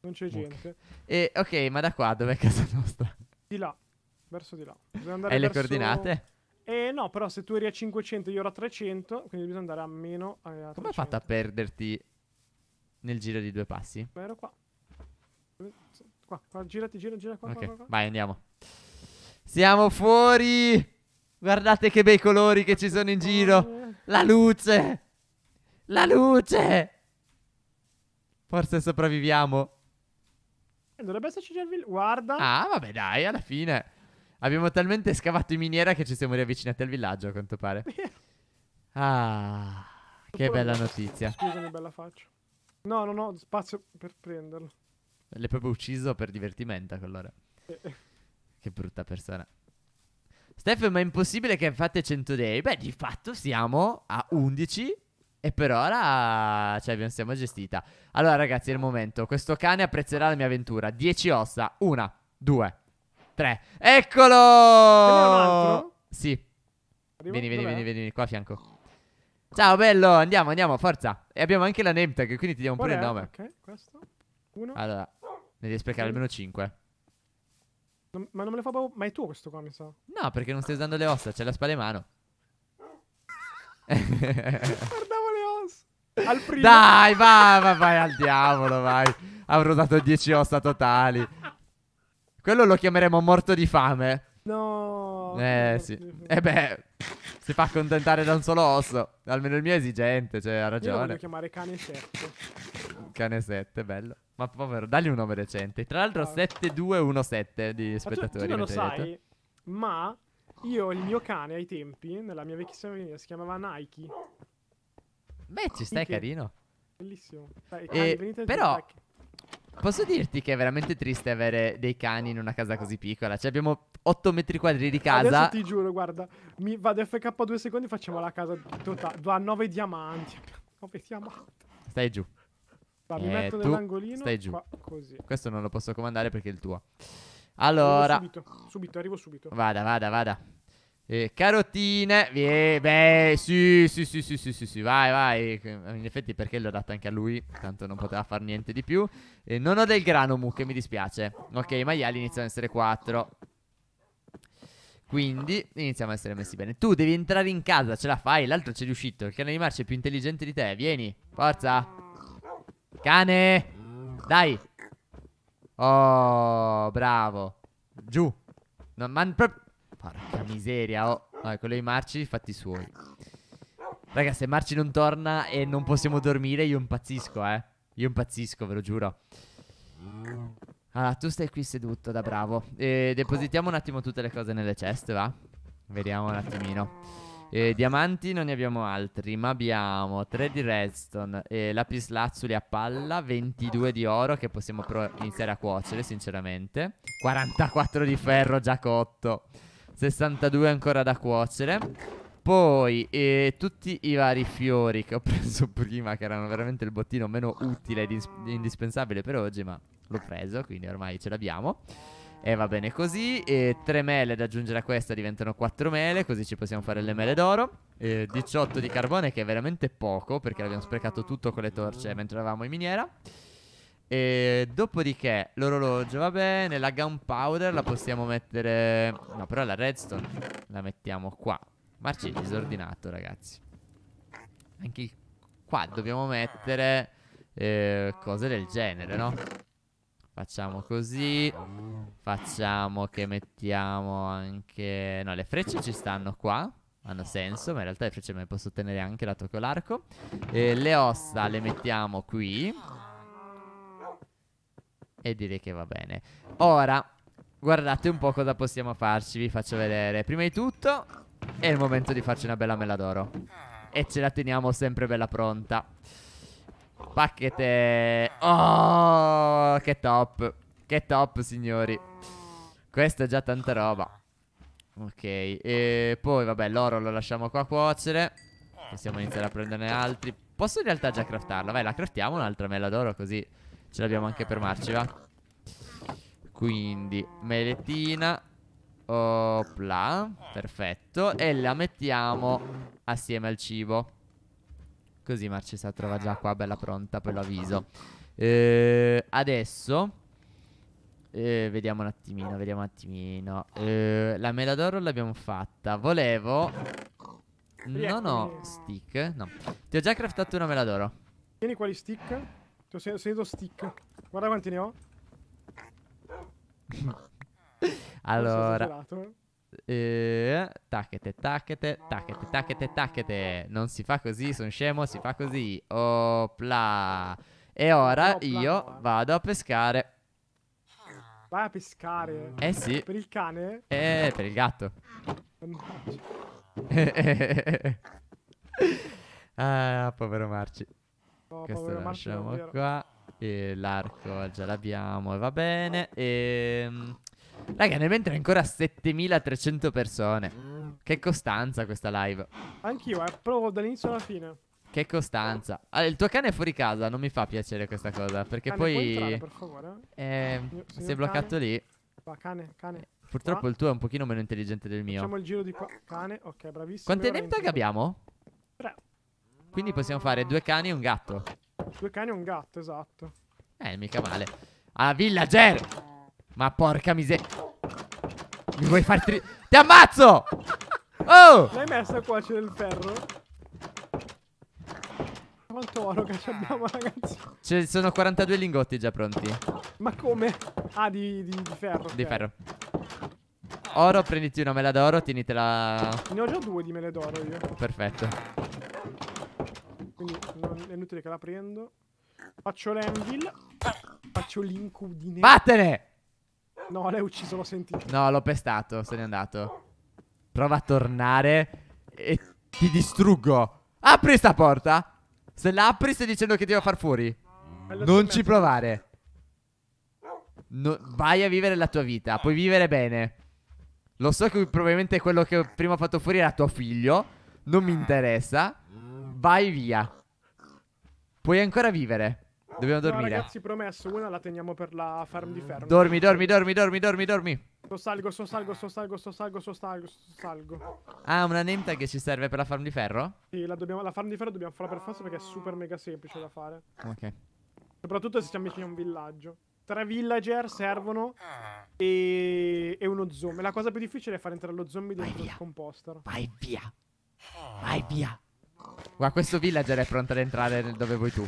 Non c'è gente. E, ok, ma da qua dov'è casa nostra? Di là. Verso di là. Bisogna andare Hai verso... le coordinate? Eh no, però se tu eri a 500 io ero a 300, quindi bisogna andare a meno... Eh, a Come hai fatto a perderti nel giro di due passi? Beh, ero qua. Qua, qua girati, gira, gira qua, okay. qua, qua. Vai, andiamo. Siamo fuori. Guardate che bei colori che ci sono in giro. La luce. La luce. Forse sopravviviamo. Dovrebbe esserci già il... villaggio. Guarda. Ah, vabbè, dai, alla fine. Abbiamo talmente scavato in miniera che ci siamo riavvicinati al villaggio, a quanto pare. ah, che bella notizia. Scusami, bella faccia. No, non ho spazio per prenderlo. L'hai proprio ucciso per divertimento, allora. Eh. Che brutta persona. Steph, ma è impossibile che fate 100 day? Beh, di fatto siamo a 11 e per ora ce cioè, l'abbiamo siamo gestita. Allora, ragazzi, è il momento. Questo cane apprezzerà la mia avventura. 10 ossa. 1, 2, 3. Eccolo! Sì. Arrivo? Vieni, vieni, vieni, vieni, qua a fianco. Ciao, bello. Andiamo, andiamo, forza. E abbiamo anche la name tag, quindi ti diamo Qual pure è? il nome. Ok, questo. Uno. Allora, ne devi sprecare almeno 5. Non, ma non me lo fa proprio. Ma è tuo questo qua, mi sa. No, perché non stai usando le ossa, c'è la spalla in mano. Guardavo le ossa. Al primo. Dai, vai, va, vai al diavolo, vai. Avrò dato 10 ossa totali. Quello lo chiameremo morto di fame. No. Eh, sì. Eh beh, si fa accontentare da un solo osso. Almeno il mio è esigente, cioè, ha ragione. Io lo voglio chiamare cane 7. Cane 7, bello. Ma povero, dagli un nome recente. Tra l'altro, ah. 7217 di spettatori. Ma tu, tu lo sai, ma io il mio cane ai tempi, nella mia vecchissima vita, si chiamava Nike. Beh, ci stai Nike. carino. Bellissimo. Dai, cani, eh, però... Giocare. Posso dirti che è veramente triste avere dei cani in una casa così piccola? Cioè abbiamo 8 metri quadri di casa. Adesso ti giuro, guarda, mi vado FK 2 secondi e facciamo la casa totale. A 9 diamanti. 9 diamanti. Stai giù. Va, mi eh, metto nell'angolino. Stai giù. Qua, così. Questo non lo posso comandare perché è il tuo. Allora. subito, subito, arrivo subito. Vada, vada, vada. Eh, carotine, vie, eh, beh, sì, sì, sì, sì, sì, sì, sì, vai, vai. In effetti perché l'ho dato anche a lui, tanto non poteva far niente di più. E eh, non ho del grano mu, che mi dispiace. Ok, i maiali iniziano ad essere 4. Quindi iniziamo a essere messi bene. Tu devi entrare in casa, ce la fai, l'altro c'è riuscito. Il cane di marcia è più intelligente di te, vieni, forza. Cane, dai. Oh, bravo. Giù. Non man proprio... Porca miseria, oh. Ecco, lei Marci, fatti suoi. Raga, se Marci non torna e non possiamo dormire, io impazzisco, eh. Io impazzisco, ve lo giuro. Allora, tu stai qui seduto da bravo. E depositiamo un attimo tutte le cose nelle ceste, va? Vediamo un attimino. E diamanti non ne abbiamo altri, ma abbiamo 3 di redstone, e lapislazzuli a palla, 22 di oro che possiamo iniziare a cuocere, sinceramente. 44 di ferro già cotto. 62 ancora da cuocere Poi eh, tutti i vari fiori che ho preso prima Che erano veramente il bottino meno utile e indispensabile per oggi Ma l'ho preso quindi ormai ce l'abbiamo e va bene così. E 3 mele da aggiungere a questa diventano 4 mele, così ci possiamo fare le mele d'oro. 18 di carbone che è veramente poco perché l'abbiamo sprecato tutto con le torce mentre eravamo in miniera. E dopodiché l'orologio va bene, la gunpowder la possiamo mettere... No, però la redstone la mettiamo qua. Marci disordinato, ragazzi. Anche il... qua dobbiamo mettere eh, cose del genere, no? Facciamo così. Facciamo che mettiamo anche... No, le frecce ci stanno qua hanno senso, ma in realtà le frecce me le posso tenere anche dato che ho l'arco. E le ossa le mettiamo qui e direi che va bene. Ora, guardate un po' cosa possiamo farci, vi faccio vedere. Prima di tutto è il momento di farci una bella mela d'oro. E ce la teniamo sempre bella pronta. Pacchete. Oh, che top. Che top, signori. Questa è già tanta roba. Ok, e poi vabbè, l'oro lo lasciamo qua a cuocere. Possiamo iniziare a prenderne altri. Posso in realtà già craftarla? Vai, la craftiamo un'altra mela d'oro così Ce l'abbiamo anche per marci, va? Quindi, meletina. Opla, perfetto. E la mettiamo assieme al cibo. Così Marci si trova già qua, bella pronta, poi lo avviso. Eh, adesso, eh, vediamo un attimino, vediamo un attimino. Eh, la mela d'oro l'abbiamo fatta. Volevo... Non ho stick, no. Ti ho già craftato una mela d'oro. Tieni quali stick? Ti ho se stick. Guarda quanti ne ho. allora... Eh. eh, tacchete, tacchete, tacchete, tacchete, tacchete. Non si fa così, sono scemo, si fa così. Opla. E ora Opla. io vado a pescare. Vai a pescare? Eh sì. Per il cane? Eh, per il gatto. ah, povero Marci. Questo lo lasciamo Martino, qua. E l'arco già l'abbiamo e va bene. E... Ehm, raga, nel mentre ancora 7300 persone. Che costanza questa live. Anch'io, eh, provo dall'inizio alla fine. Che costanza. Allora, ah, il tuo cane è fuori casa, non mi fa piacere questa cosa. Perché cane, poi. Entrare, per favore, eh? si è bloccato cane. lì. Va, cane, cane. Purtroppo qua. il tuo è un pochino meno intelligente del mio. Facciamo il giro di qua. Cane, ok, bravissimo. Quante name tag abbiamo? Quindi possiamo fare due cani e un gatto. Due cani e un gatto, esatto. Eh, mica male. Ah, villager! Ma porca miseria. Mi vuoi far tri... Ti ammazzo! Oh! L'hai messa qua, c'è il ferro? Quanto oro che abbiamo, ragazzi? Ci sono 42 lingotti già pronti. Ma come? Ah, di, di, di ferro. Di ferro. Oro, prenditi una mela d'oro, tienitela... Ne ho già due di mele d'oro io. Perfetto quindi non è inutile che la prendo. Faccio l'anvil, faccio l'incudine. Vattene! No, l'hai ucciso, l'ho sentito. No, l'ho pestato, se n'è andato. Prova a tornare e ti distruggo. Apri sta porta. Se l'apri stai dicendo che ti devo far fuori. Bello non ci provare. No, vai a vivere la tua vita, puoi vivere bene. Lo so che probabilmente quello che prima ho fatto fuori era tuo figlio. Non mi interessa. Vai via. Puoi ancora vivere. Dobbiamo no, dormire. ragazzi, promesso, una la teniamo per la farm di ferro. Dormi, dormi, dormi, dormi, dormi, dormi. Sto salgo, so salgo, so salgo, so salgo, so salgo, sto salgo. Ah, una nemta che ci serve per la farm di ferro? Sì, la, dobbiamo, la farm di ferro dobbiamo farla per forza perché è super mega semplice da fare. Ok. Soprattutto se siamo vicini a un villaggio. Tre villager servono e, e uno zombie. La cosa più difficile è far entrare lo zombie dentro il composter. Vai via. Vai via. Ma questo villager è pronto ad entrare dove vuoi tu.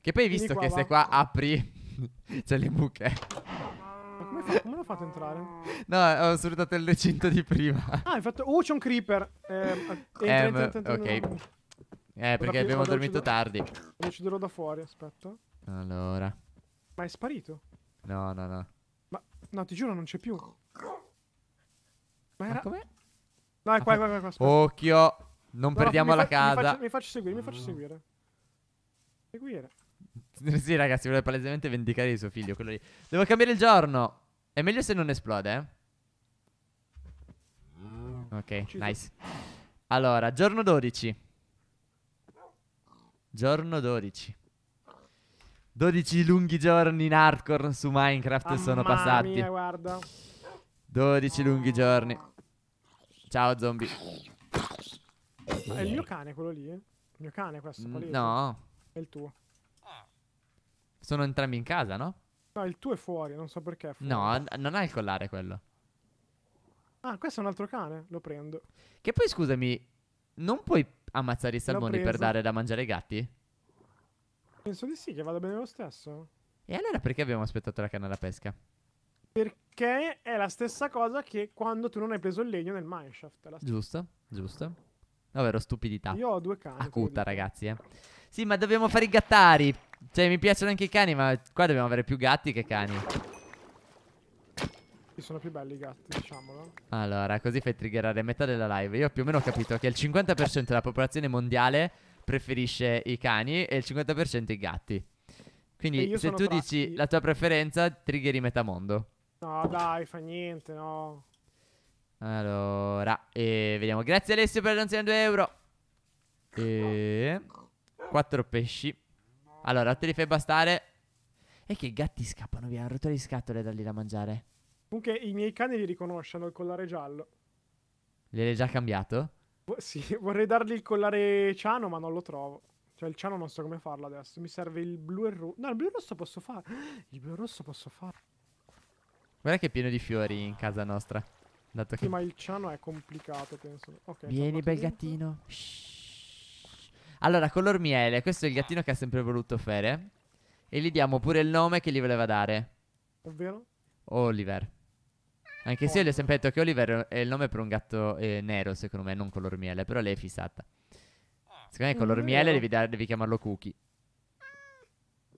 Che poi hai visto qua, che va. se qua apri c'è le buche. Ma come, fa, come l'ho fatto entrare? No, ho sfruttato il recinto di prima. Ah, infatti, Oh, c'è un creeper. Eh, entra, um, entra, entra, ok. Eh, perché abbiamo dormito ucciderò, tardi. Lo ucciderò da fuori, aspetta. Allora. Ma è sparito? No, no, no. Ma, no, ti giuro, non c'è più. Ma era... Ma come? No, è qua, qua, qua, qua, Occhio. Non no, perdiamo la fa- casa. Mi faccio, mi faccio, seguire, mi faccio seguire. Seguire. sì, ragazzi, vuole palesemente vendicare di suo figlio. Quello lì. Devo cambiare il giorno. È meglio se non esplode, eh? Mm. Ok, nice. Allora, giorno 12. Giorno 12. 12 lunghi giorni in hardcore su Minecraft Mamma sono passati. Mia, guarda. 12 lunghi giorni. Ciao zombie. Ma è il mio cane quello lì? Eh? Il mio cane questo? Mm, no. È il tuo. Sono entrambi in casa, no? No, il tuo è fuori, non so perché. No, non ha il collare quello. Ah, questo è un altro cane, lo prendo. Che poi scusami, non puoi ammazzare i salmoni per dare da mangiare ai gatti? Penso di sì, che vada bene lo stesso. E allora perché abbiamo aspettato la canna da pesca? Perché è la stessa cosa che quando tu non hai preso il legno nel mineshaft. Giusto, giusto. Davvero stupidità. Io ho due cani. Acuta, ragazzi, eh. Sì, ma dobbiamo fare i gattari. Cioè, mi piacciono anche i cani, ma qua dobbiamo avere più gatti che cani. Sì, sono più belli i gatti, diciamolo. Allora, così fai triggerare metà della live. Io ho più o meno ho capito che il 50% della popolazione mondiale preferisce i cani e il 50% i gatti. Quindi se tu frati. dici la tua preferenza, triggeri metà mondo. No, dai, fa niente, no. Allora, e vediamo. Grazie Alessio per l'anziano 2 euro. E... 4 pesci. Allora, te li fai bastare. E che gatti scappano via, hanno rotto le scatole da lì da mangiare. Comunque i miei cani li riconoscono il collare giallo. L'hai già cambiato? Bo sì, vorrei dargli il collare ciano, ma non lo trovo. Cioè il ciano non so come farlo adesso. Mi serve il blu e il rosso. No, il blu e il rosso posso fare. Il blu e il rosso posso fare. Guarda che è pieno di fiori in casa nostra. Dato sì, che... ma il ciano è complicato, penso. Okay, Vieni, bel dentro. gattino. Shhh. Allora, color miele. Questo è il gattino che ha sempre voluto fare. E gli diamo pure il nome che gli voleva dare. Ovvero? Oliver. Anche oh. se io gli ho sempre detto che Oliver è il nome per un gatto eh, nero, secondo me, non color miele. Però lei è fissata. Secondo me mm, color miele devi, dare, devi, chiamarlo Cookie.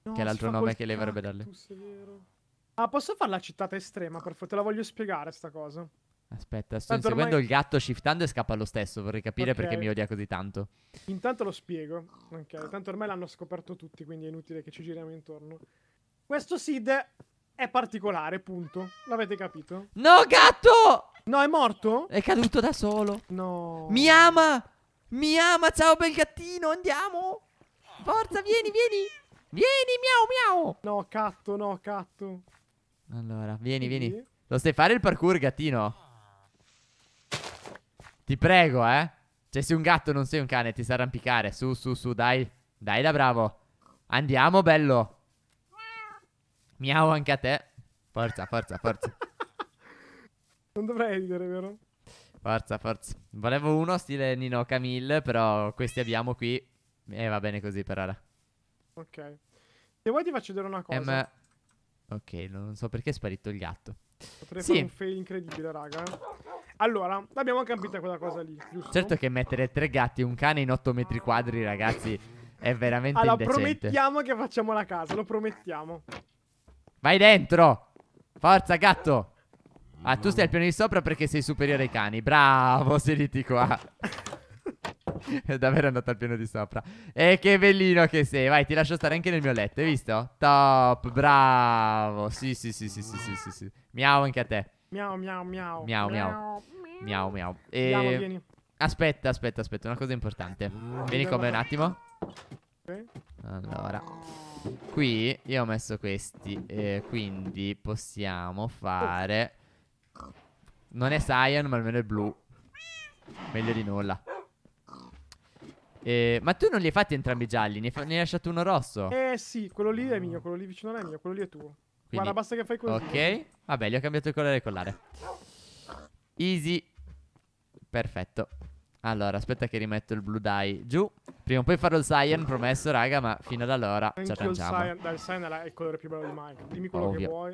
No, che è l'altro nome che lei vorrebbe darle. Ah, posso fare la cittata estrema? Per te la voglio spiegare sta cosa. Aspetta, sto Tanto inseguendo ormai... il gatto shiftando e scappa lo stesso. Vorrei capire okay. perché mi odia così tanto. Intanto lo spiego. Okay. Tanto ormai l'hanno scoperto tutti, quindi è inutile che ci giriamo intorno. Questo Sid è particolare, punto. L'avete capito? No, gatto! No, è morto? È caduto da solo. No. Mi ama! Mi ama, ciao bel gattino, andiamo! Forza, vieni, vieni! Vieni, miau, miau! No, catto, no, catto. Allora, vieni, vieni. Lo stai fare il parkour, gattino? Ti prego, eh. Cioè, sei un gatto, non sei un cane, ti sa arrampicare. Su, su, su, dai. Dai, da bravo. Andiamo, bello. Miau anche a te. Forza, forza, forza. non dovrei ridere, vero? Forza, forza. Volevo uno stile Nino Camille, però questi abbiamo qui. E va bene così per ora. Ok. Se vuoi ti faccio vedere una cosa. M... Ok, non so perché è sparito il gatto. Potrei sì. fare un fail incredibile, raga. Allora, l'abbiamo capita quella cosa lì, giusto? Certo che mettere tre gatti e un cane in 8 metri quadri, ragazzi, è veramente allora, indecente. promettiamo che facciamo la casa, lo promettiamo. Vai dentro! Forza, gatto! Ah, tu stai al piano di sopra perché sei superiore ai cani. Bravo, sediti qua. è davvero andato al piano di sopra. E che bellino che sei. Vai, ti lascio stare anche nel mio letto, hai visto? Top, bravo. Sì, sì, sì, sì, sì, sì, sì, sì. Miau anche a te. Miau, miau, miau. Miau, miau. Miau, miau. E... vieni. Aspetta, aspetta, aspetta, una cosa importante. Vieni con me un attimo. Allora. Qui io ho messo questi, eh, quindi possiamo fare... Non è Cyan, ma almeno è blu. Meglio di nulla. Eh, ma tu non li hai fatti entrambi gialli, ne, hai lasciato uno rosso. Eh sì, quello lì è mm. mio, quello lì vicino non è mio, quello lì è tuo. Quindi, Guarda, basta che fai così. Ok, vabbè, gli ho cambiato il colore del collare. Easy. Perfetto. Allora, aspetta che rimetto il blue dye giù. Prima o poi farò il cyan, promesso, raga, ma fino ad allora Anch'io ci arrangiamo. Il cyan, cyan è il colore più bello di Minecraft. Dimmi quello Ovvio. che vuoi.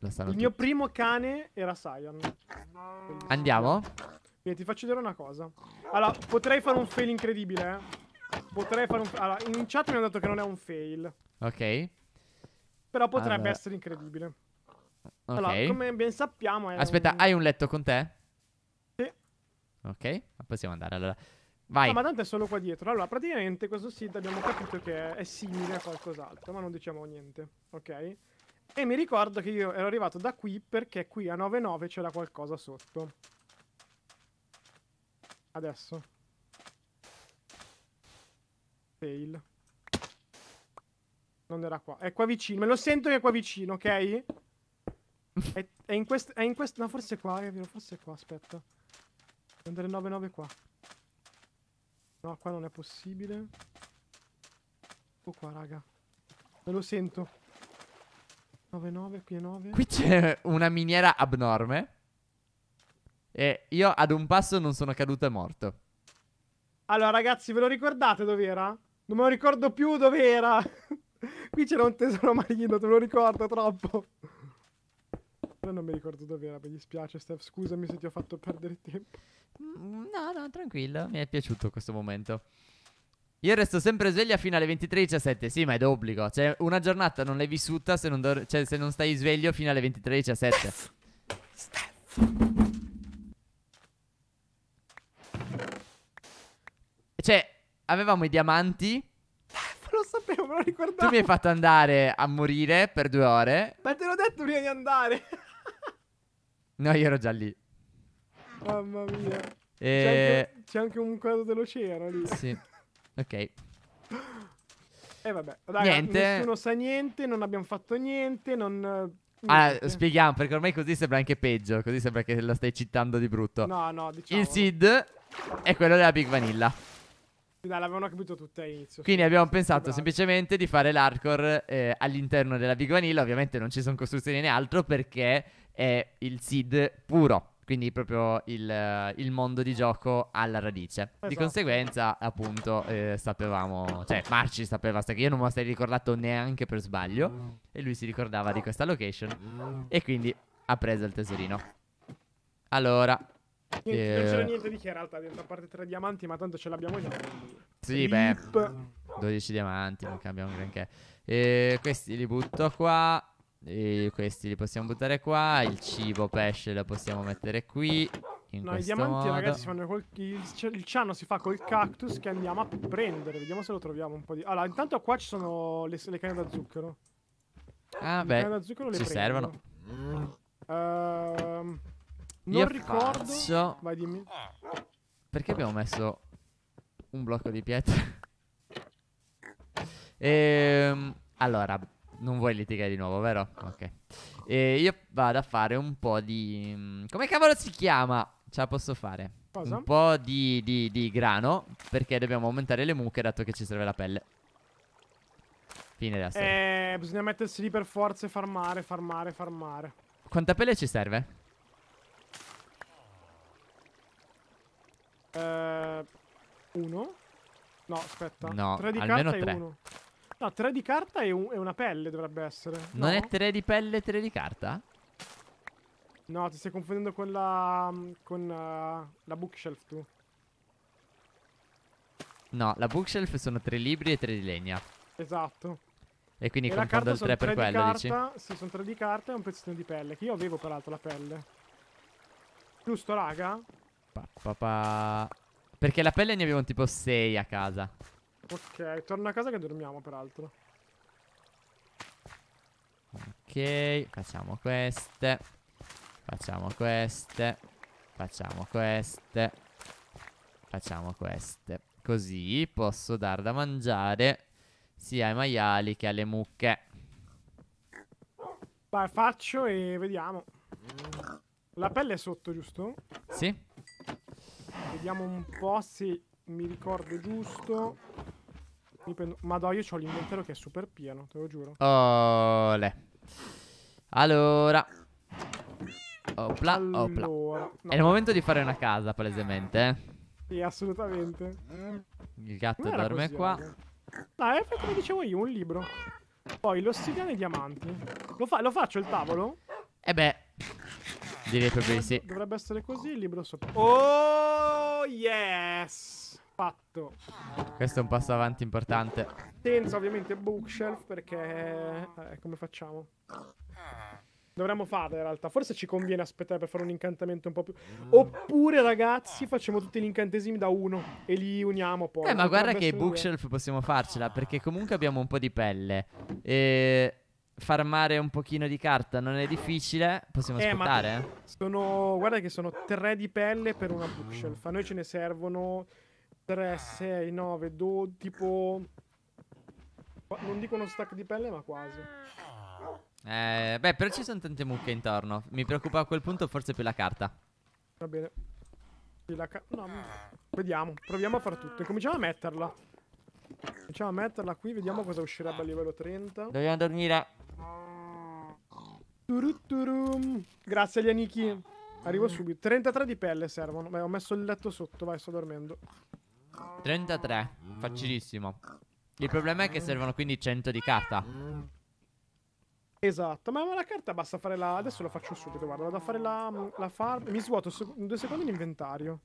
il tutti. mio primo cane era cyan. Andiamo? Quindi ti faccio vedere una cosa. Allora, potrei fare un fail incredibile, eh. Potrei fare un... Allora, in chat mi hanno detto che non è un fail. Ok. Però potrebbe allora. essere incredibile. Okay. Allora, come ben sappiamo È Aspetta, un... hai un letto con te? Sì. Ok, possiamo andare allora. Vai. No, ma tanto è solo qua dietro. Allora, praticamente questo sito abbiamo capito che è simile a qualcos'altro, ma non diciamo niente. Ok? E mi ricordo che io ero arrivato da qui perché qui a 9.9 c'era qualcosa sotto. Adesso. Fail. Non era qua. È qua vicino. Me lo sento che è qua vicino, ok? È, è in questo... È in questo... No, forse è qua, capito? Forse è qua, aspetta. Prendere 9-9 qua. No, qua non è possibile. Oh qua, raga. Me lo sento. 9-9, qui è 9. Qui c'è una miniera abnorme. E io ad un passo non sono caduto e morto. Allora, ragazzi, ve lo ricordate dov'era? Non me lo ricordo più dov'era. Qui c'era un tesoro marino, te lo ricordo troppo. Però non mi ricordo dov'era, mi dispiace, Steph. Scusami se ti ho fatto perdere tempo. Mm, no, no, tranquillo. Mi è piaciuto questo momento. Io resto sempre sveglia fino alle 23.17. Sì, ma è d'obbligo. Cioè, una giornata non l'hai vissuta se non, cioè, se non stai sveglio fino alle 23.17. Steph. Steph. Cioè, avevamo i diamanti. Lo sapevo, me lo ricordavo. Tu mi hai fatto andare a morire per due ore. Ma te l'ho detto prima di andare. no, io ero già lì. Mamma mia. E... C'è, anche, c'è anche un quadro dell'oceano lì. Sì. Ok. E vabbè, Raga, niente. nessuno sa niente, non abbiamo fatto niente, non... Eh, ah, spieghiamo, perché ormai così sembra anche peggio, così sembra che la stai citando di brutto. No, no, diciamo. Il SID è quello della Big Vanilla. Dai, l'avevano capito tutti all'inizio. Quindi abbiamo pensato bravo. semplicemente di fare l'hardcore eh, all'interno della Big Vanilla. Ovviamente non ci sono costruzioni né altro perché è il SID puro. Quindi proprio il, il mondo di gioco alla radice. Esatto. Di conseguenza, appunto, eh, sapevamo. Cioè, Marci sapeva che io non me lo sarei ricordato neanche per sbaglio. E lui si ricordava di questa location. E quindi ha preso il tesorino. Allora, Niente, non c'era niente di che in realtà dentro, a parte tre diamanti, ma tanto ce l'abbiamo già. Sì, Flip. beh, 12 diamanti, non cambiamo granché. E questi li butto qua. E questi li possiamo buttare qua. Il cibo pesce lo possiamo mettere qui. no, i diamanti, modo. ragazzi, si fanno col. Il, il ciano si fa col cactus che andiamo a prendere. Vediamo se lo troviamo un po' di. Allora, intanto qua ci sono le, le canne da zucchero. Ah, le beh, canne da zucchero le ci prendo. servono. Ehm. Uh, non ricordo. Faccio... Vai dimmi. Perché abbiamo messo un blocco di pietra? ehm, allora, non vuoi litigare di nuovo, vero? Ok. E io vado a fare un po' di... Mm, come cavolo si chiama? Ce la posso fare. Cosa? Un po' di, di, di grano, perché dobbiamo aumentare le mucche dato che ci serve la pelle. Fine della storia. Eh, bisogna mettersi lì per forza e farmare, farmare, farmare. Quanta pelle ci serve? eh, uno. No, aspetta. No, tre di almeno carta tre. e uno. No, tre di carta e, un, e una pelle dovrebbe essere. Non no? è tre di pelle e tre di carta? No, ti stai confondendo con la... con uh, la bookshelf tu. No, la bookshelf sono tre libri e tre di legna. Esatto. E quindi e contando il 3 per quello, carta, dici? Sì, sono tre di carta e un pezzettino di pelle, che io avevo peraltro la pelle. Giusto, raga? Pa, pa, pa. Perché la pelle ne abbiamo tipo 6 a casa. Ok, torna a casa che dormiamo peraltro. Ok, facciamo queste. Facciamo queste. Facciamo queste. Facciamo queste. Così posso dar da mangiare sia ai maiali che alle mucche. Vai, faccio e vediamo. La pelle è sotto, giusto? Sì. Vediamo un po' se mi ricordo giusto. Mi prendo... Madò, io ho l'inventario che è super pieno, te lo giuro. Ole. Allora. Opla, allora, opla. No. È il momento di fare una casa, palesemente. Eh? Sì, assolutamente. Il gatto dorme qua. Eh. Dai, è come dicevo io, un libro. Poi l'ossidiano e i diamanti. Lo, fa lo faccio il tavolo? Eh beh, direi proprio di sì. Dovrebbe essere così il libro sopra. Oh! yes! Fatto. Questo è un passo avanti importante. Senza ovviamente bookshelf perché... Eh, come facciamo? Dovremmo farlo in realtà. Forse ci conviene aspettare per fare un incantamento un po' più. Oppure, ragazzi, facciamo tutti gli incantesimi da uno e li uniamo poi. Eh, ma guarda che i bookshelf possiamo farcela perché comunque abbiamo un po' di pelle. E farmare un pochino di carta non è difficile, possiamo eh, aspettare. Sono, guarda che sono tre di pelle per una bookshelf. A noi ce ne servono 3, 6, 9, 12, tipo... Non dico uno stack di pelle, ma quasi. Eh, beh, però ci sono tante mucche intorno. Mi preoccupa a quel punto forse più la carta. Va bene. Ca no, vediamo. Proviamo a far tutto. Cominciamo a metterla. Cominciamo a metterla qui, vediamo cosa uscirebbe a livello 30. Dobbiamo dormire. Turuturum. Grazie agli amici. Arrivo subito. 33 di pelle servono. Beh, ho messo il letto sotto, vai, sto dormendo. 33, facilissimo. Il problema è che servono quindi 100 di carta. Esatto, ma la carta basta fare la... Adesso lo faccio subito, guarda, vado a fare la, la farm... Mi svuoto in due secondi l'inventario.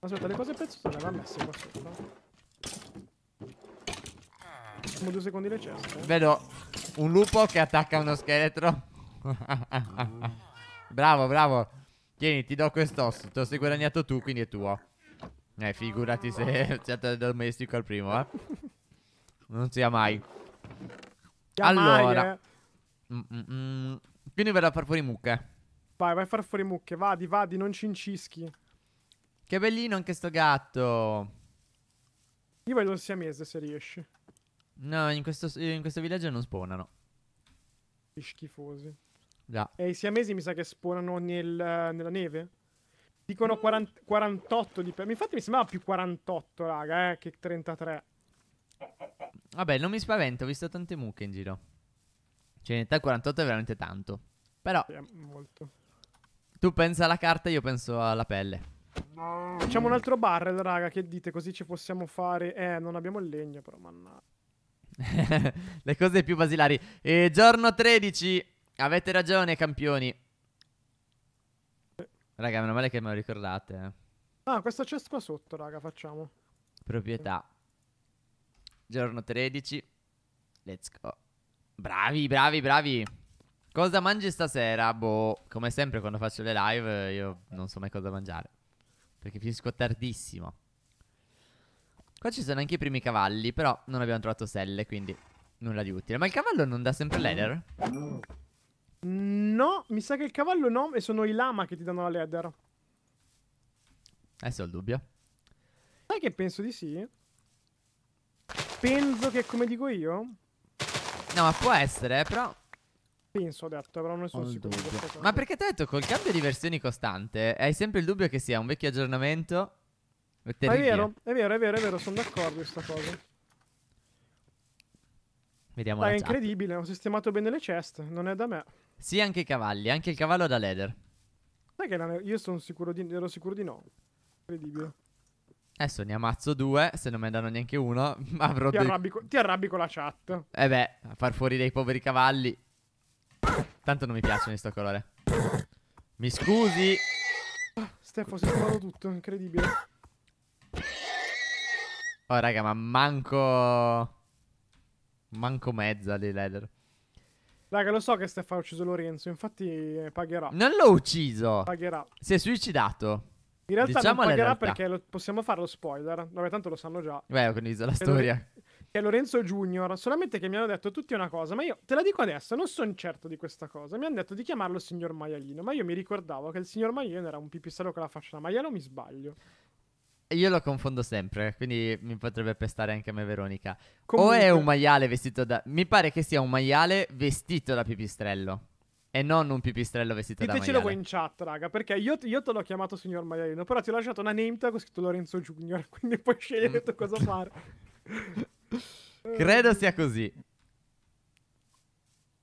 Aspetta, le cose pezzo se le aveva messe qua sotto. Siamo due secondi le chest. Vedo un lupo che attacca uno scheletro. bravo, bravo. Tieni, ti do quest'osso. Te lo sei guadagnato tu, quindi è tuo. Eh, figurati se certo domestico al primo, eh. Non sia mai. allora. Eh. Mm, mm -mm. Quindi vado a far fuori mucche. Vai, vai a far fuori mucche. Vadi, vadi, non cincischi. Che bellino anche sto gatto. Io voglio il siamese se riesci. No, in questo, in questo villaggio non spawnano. Schifosi. Già. E eh, i siamesi mi sa che spawnano nel, nella neve? Dicono mm. 40, 48 di per... Infatti mi sembrava più 48, raga, eh, che 33. Vabbè, non mi spavento, ho visto tante mucche in giro. Cioè, in realtà 48 è veramente tanto. Però... Sì, tu pensa alla carta, io penso alla pelle. No. Facciamo un altro barrel, raga, che dite? Così ci possiamo fare... Eh, non abbiamo il legno, però, mannaggia. Le cose più basilari. E giorno 13. Avete ragione, campioni. Raga, meno male che me lo ricordate. Eh. Ah, questa c'è qua sotto, raga, facciamo. Proprietà. Giorno 13. Let's go. Bravi, bravi, bravi. Cosa mangi stasera? Boh, come sempre quando faccio le live io non so mai cosa mangiare. Perché finisco tardissimo. Qua ci sono anche i primi cavalli, però non abbiamo trovato selle, quindi nulla di utile. Ma il cavallo non dà sempre leather? No, mi sa che il cavallo no, e sono i lama che ti danno la leather. Adesso ho il dubbio. Sai che penso di sì? Penso che è come dico io? No, ma può essere, eh, però... Penso, ho detto, però non ne sono sicuro. Ma perché ti ho detto, col cambio di versioni costante, hai sempre il dubbio che sia un vecchio aggiornamento è, è vero, è vero, è vero, è vero, sono d'accordo con questa cosa. Vediamo Dai, è incredibile, ho sistemato bene le chest, non è da me. Sì, anche i cavalli, anche il cavallo da leather. Sai che io sono sicuro di, ero sicuro di no. Incredibile. Adesso ne ammazzo due, se non me ne danno neanche uno, avrò ti, due... arrabbi con, ti arrabbi la chat. Eh beh, a far fuori dei poveri cavalli. Tanto non mi piacciono di sto colore. Mi scusi. Ah, Stefano, sei sparato tutto, incredibile. Oh, raga, ma manco... Manco mezza di Leder. Raga, lo so che Stefano ha ucciso Lorenzo, infatti eh, pagherà. Non l'ho ucciso. Pagherà. Si è suicidato. In realtà diciamo non pagherà perché lo, possiamo fare lo spoiler. Vabbè, tanto lo sanno già. Beh, ho condiviso la che storia. Che Lorenzo Junior. Solamente che mi hanno detto tutti una cosa, ma io te la dico adesso, non sono certo di questa cosa. Mi hanno detto di chiamarlo signor Maialino, ma io mi ricordavo che il signor Maialino era un pipistrello con la faccia da maiale, o mi sbaglio? Io lo confondo sempre, quindi mi potrebbe pestare anche a me Veronica. Comunque... O è un maiale vestito da... Mi pare che sia un maiale vestito da pipistrello. E non un pipistrello vestito Ditecelo da maiale. Ditecelo voi in chat, raga, perché io, io te l'ho chiamato signor maialino, però ti ho lasciato una name tag con scritto Lorenzo Junior, quindi puoi scegliere tu cosa mm. fare. Credo sia così.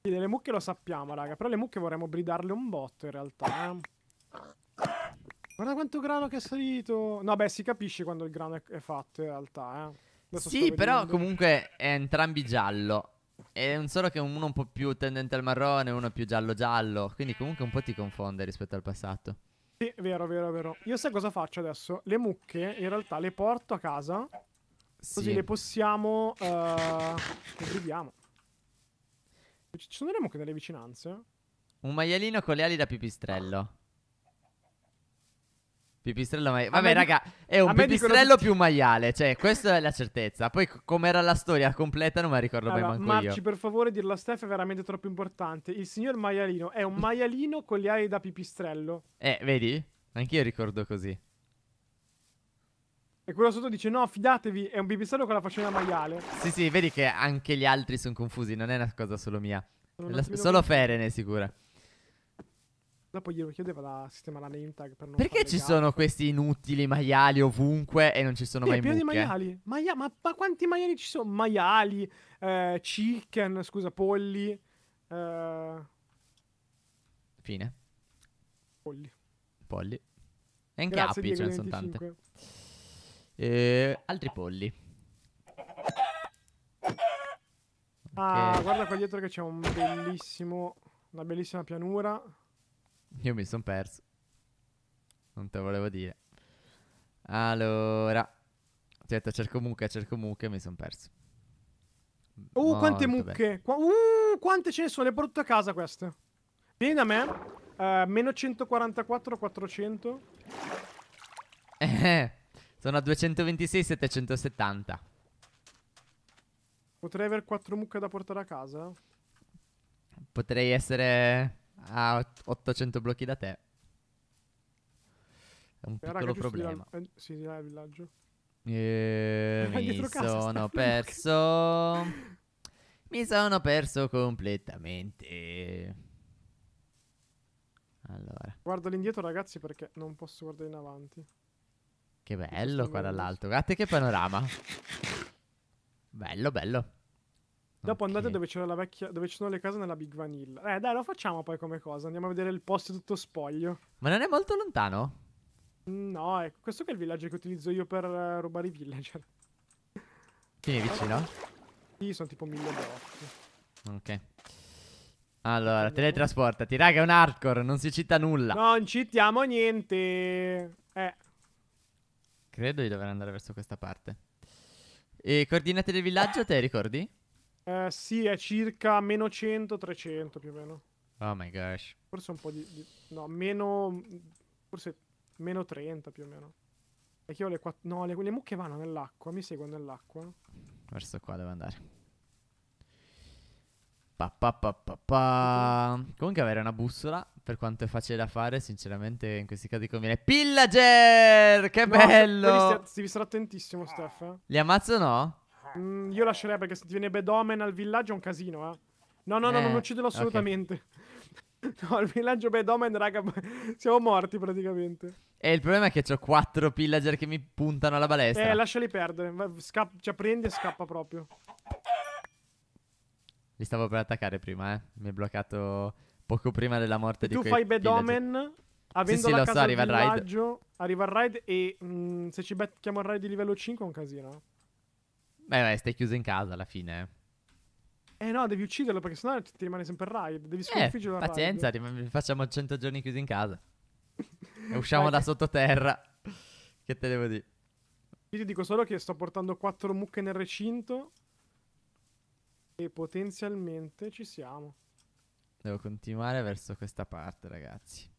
Le mucche lo sappiamo, raga, però le mucche vorremmo bridarle un botto in realtà. Eh? Guarda quanto grano che è salito. No, beh, si capisce quando il grano è, fatto in realtà. Eh. sì, però comunque è entrambi giallo. È un solo che uno un po' più tendente al marrone, uno più giallo-giallo. Quindi comunque un po' ti confonde rispetto al passato. Sì, vero, vero, vero. Io sai cosa faccio adesso? Le mucche in realtà le porto a casa. Così sì. le possiamo. Uh, Ci sono delle mucche nelle vicinanze? Un maialino con le ali da pipistrello. Pipistrello maiale. Vabbè, di... raga, è un pipistrello dicono... più maiale. Cioè, questa è la certezza. Poi, com'era la storia completa, non me la ricordo allora, mai Marci, io. per favore, dirlo a Steph è veramente troppo importante. Il signor maialino è un maialino con le ali da pipistrello. Eh, vedi? Anch'io ricordo così. E quello sotto dice: No, fidatevi, è un pipistrello con la faccia da maiale. Sì, sì, vedi che anche gli altri sono confusi. Non è una cosa solo mia. la... Solo Feren è sicura. Dopo glielo chiedeva da sistemare la name tag per non Perché ci sono questi inutili maiali ovunque e non ci sono sì, mai pieno di maiali. Maia- ma, ma, quanti maiali ci sono? Maiali, eh, chicken, scusa, polli. Eh... Fine. Polli. Polli. E anche Grazie, api, ce ne sono tante. E... altri polli. Ah, okay. guarda qua dietro che c'è un bellissimo... Una bellissima pianura. Io mi sono perso. Non te volevo dire. Allora. Aspetta, cerco mucche, cerco mucche, mi sono perso. Uh, Molto quante mucche! Qua, uh, quante ce ne sono? Le brutte a casa queste. Vieni da me. Uh, meno 144, 400. Eh, sono a 226, 770. Potrei avere quattro mucche da portare a casa? Potrei essere a 800 blocchi da te. È un eh, piccolo raga, problema. Di là, il villaggio. Eh, mi sono perso. mi sono perso completamente. Allora. Guardo l'indietro ragazzi, perché non posso guardare in avanti. Che bello qua dall'alto. Guardate che panorama. bello, bello. Dopo okay. andate dove, c'era la vecchia, dove ci sono le case nella Big Vanilla. Eh, dai, lo facciamo poi come cosa. Andiamo a vedere il posto tutto spoglio. Ma non è molto lontano? Mm, no, è questo che è il villaggio che utilizzo io per uh, rubare i villager. Quindi è vicino? Sì, sono tipo mille blocchi. Ok. Allora, teletrasportati. Raga, è un hardcore, non si cita nulla. Non citiamo niente. Eh. Credo di dover andare verso questa parte. E coordinate del villaggio, te ricordi? Eh, sì, è circa meno 100-300 più o meno. Oh my gosh. Forse un po' di, di... no, meno... Forse meno 30 più o meno. Perché io ho le quattro... No, le, le mucche vanno nell'acqua, mi seguono nell'acqua. Verso qua devo andare. Pa, pa, pa, pa, pa. Comunque avere una bussola, per quanto è facile da fare, sinceramente in questi casi conviene. Pillager! Che no, bello! Devi stare attentissimo, Steph. Eh. Li ammazzo o no? Mm, io lascerei perché se ti viene Bedomen al villaggio è un casino, eh. No, no, no, non eh, uccidelo assolutamente. Okay. no, al villaggio Bedomen, raga, siamo morti praticamente. E il problema è che ho quattro pillager che mi puntano alla balestra. Eh, lasciali perdere. Sca- cioè, prendi e scappa proprio. Li stavo per attaccare prima, eh. Mi è bloccato poco prima della morte e di tu Tu fai Bedomen, pillager. avendo sì, sì, la casa so, arriva il villaggio, raid. arriva il raid e mh, mm, se ci becchiamo il raid di livello 5 è un casino, eh. Beh, beh, stai chiuso in casa alla fine. Eh no, devi ucciderlo perché sennò ti rimane sempre Riot. Devi sconfiggerlo. Eh, pazienza, rim- facciamo 100 giorni chiusi in casa. e usciamo da sottoterra. che te devo dire? Io ti dico solo che sto portando 4 mucche nel recinto. E potenzialmente ci siamo. Devo continuare verso questa parte, ragazzi.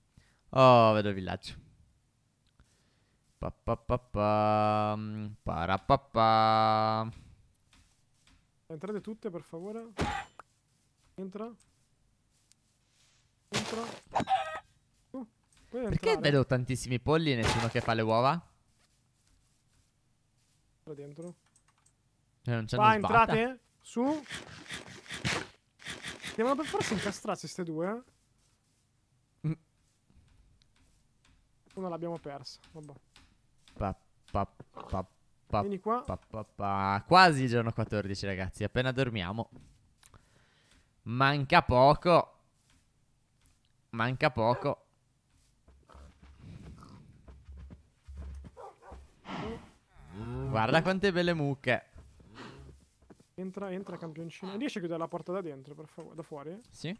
Oh, vedo il villaggio. Parapapà. Entrate tutte per favore. Entra. Entra. Uh, Perché vedo tantissimi polli e nessuno che fa le uova? Entra dentro. Cioè non c'è Va, entrate. Su. Devono per forza incastrarsi queste due. Eh. Mm. Una l'abbiamo persa. Vabbè. Pa, pa, pa, pa, Vieni qua. Pa, pa, pa. Quasi il giorno 14, ragazzi. Appena dormiamo. Manca poco. Manca poco. Guarda quante belle mucche. Entra, entra campioncino. Riesci a chiudere la porta da dentro, per favore, da fuori? Sì.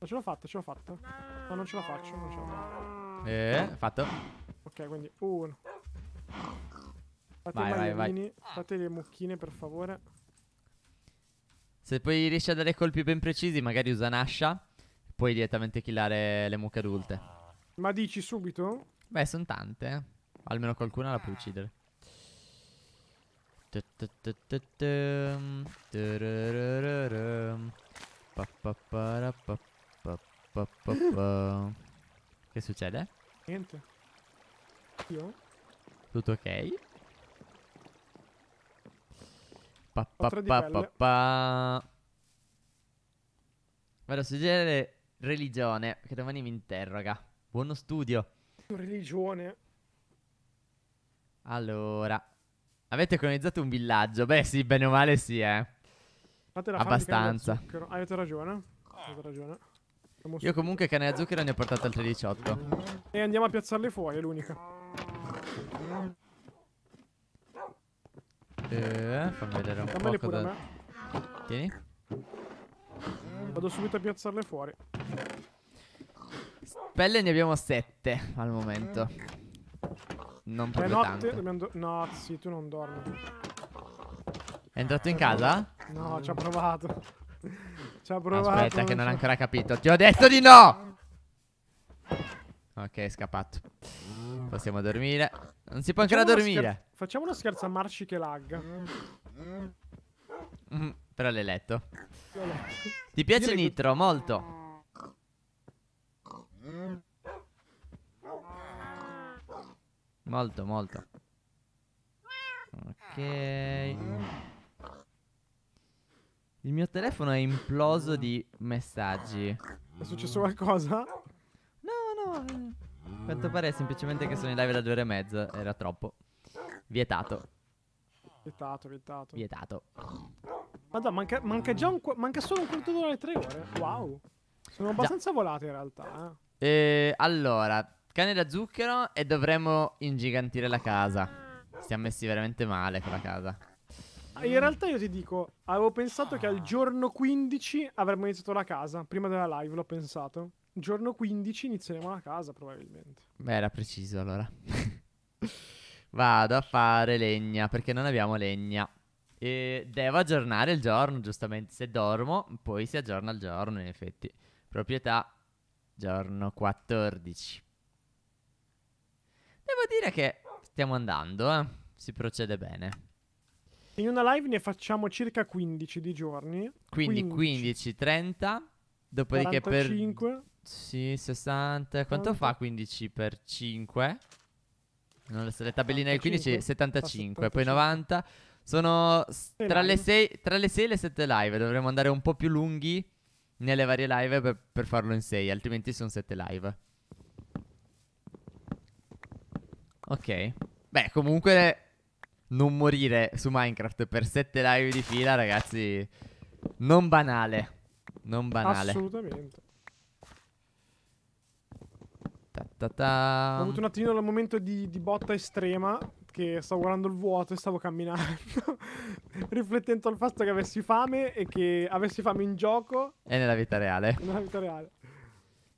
Ma ce l'ho fatta, ce l'ho fatta. Ma no, non ce la faccio, non ce la faccio. Eh, fatto. Ok, quindi uno. Fate vai, vai, vai. Fate le mucchine, per favore. Se poi riesci a dare colpi ben precisi, magari usa Nasha. Puoi direttamente killare le mucche adulte. Ma dici subito? Beh, sono tante. Eh. Almeno qualcuna la puoi uccidere. Che succede? Niente. Io? Tutto ok. Pa, pa, pa, pa Vado a suggerire religione, che domani mi interroga. Buono studio. Religione. Allora. Avete colonizzato un villaggio? Beh sì, bene o male sì, eh. Fate la Abbastanza. Avete ragione. Avete ragione. Io comunque cane canna zucchero ne ho portato altre 18. E andiamo a piazzarle fuori, è l'unica. Eh, fammi vedere un po' cosa... Tieni. Vado subito a piazzarle fuori. Pelle ne abbiamo sette al momento. Non proprio Beh, notte, tanto. Dobbiamo no, sì, tu non dormi. È entrato in casa? No, ci ha provato. ci ha provato. Aspetta, non che non ha ancora capito. Ti ho detto di no! Ok, è scappato. Possiamo dormire. Non si può facciamo ancora dormire. Facciamo uno scherzo a Marci che lagga. Mm, però l'hai letto. Ti piace Io Nitro? Leggo... Molto. Molto, molto. Ok. Il mio telefono è imploso di messaggi. È successo qualcosa? No, no. Eh. Quanto pare semplicemente che sono in live da due ore e mezza. Era troppo. Vietato. Vietato, vietato. Vietato. Madonna, manca, manca già un, manca solo un quarto d'ora e tre ore. Wow. Sono abbastanza volato in realtà. Eh. Eh, allora, cane da zucchero e dovremmo ingigantire la casa. Siamo messi veramente male con la casa. Ah, in realtà io ti dico, avevo pensato che al giorno 15 avremmo iniziato la casa, prima della live l'ho pensato. Giorno 15 inizieremo la casa probabilmente. Beh, era preciso allora. Vado a fare legna perché non abbiamo legna. E devo aggiornare il giorno, giustamente. Se dormo, poi si aggiorna il giorno, in effetti. Proprietà, giorno 14. Devo dire che stiamo andando, eh. Si procede bene. In una live ne facciamo circa 15 di giorni. Quindi 15, 15 30. Dopodiché 45. per sì, 60. Quanto Pronto? fa 15 per 5? Non le, tabelline del 15, 75, poi 90. Sono tra le, 6, tra le 6 e le 7 live. Dovremmo andare un po' più lunghi nelle varie live per, per farlo in 6, altrimenti sono 7 live. Ok. Beh, comunque non morire su Minecraft per 7 live di fila, ragazzi, non banale. Non banale. Assolutamente. Ta ta ta. Ho avuto un attimino un momento di, di, botta estrema che stavo guardando il vuoto e stavo camminando, riflettendo al fatto che avessi fame e che avessi fame in gioco. E nella vita reale. Nella vita reale.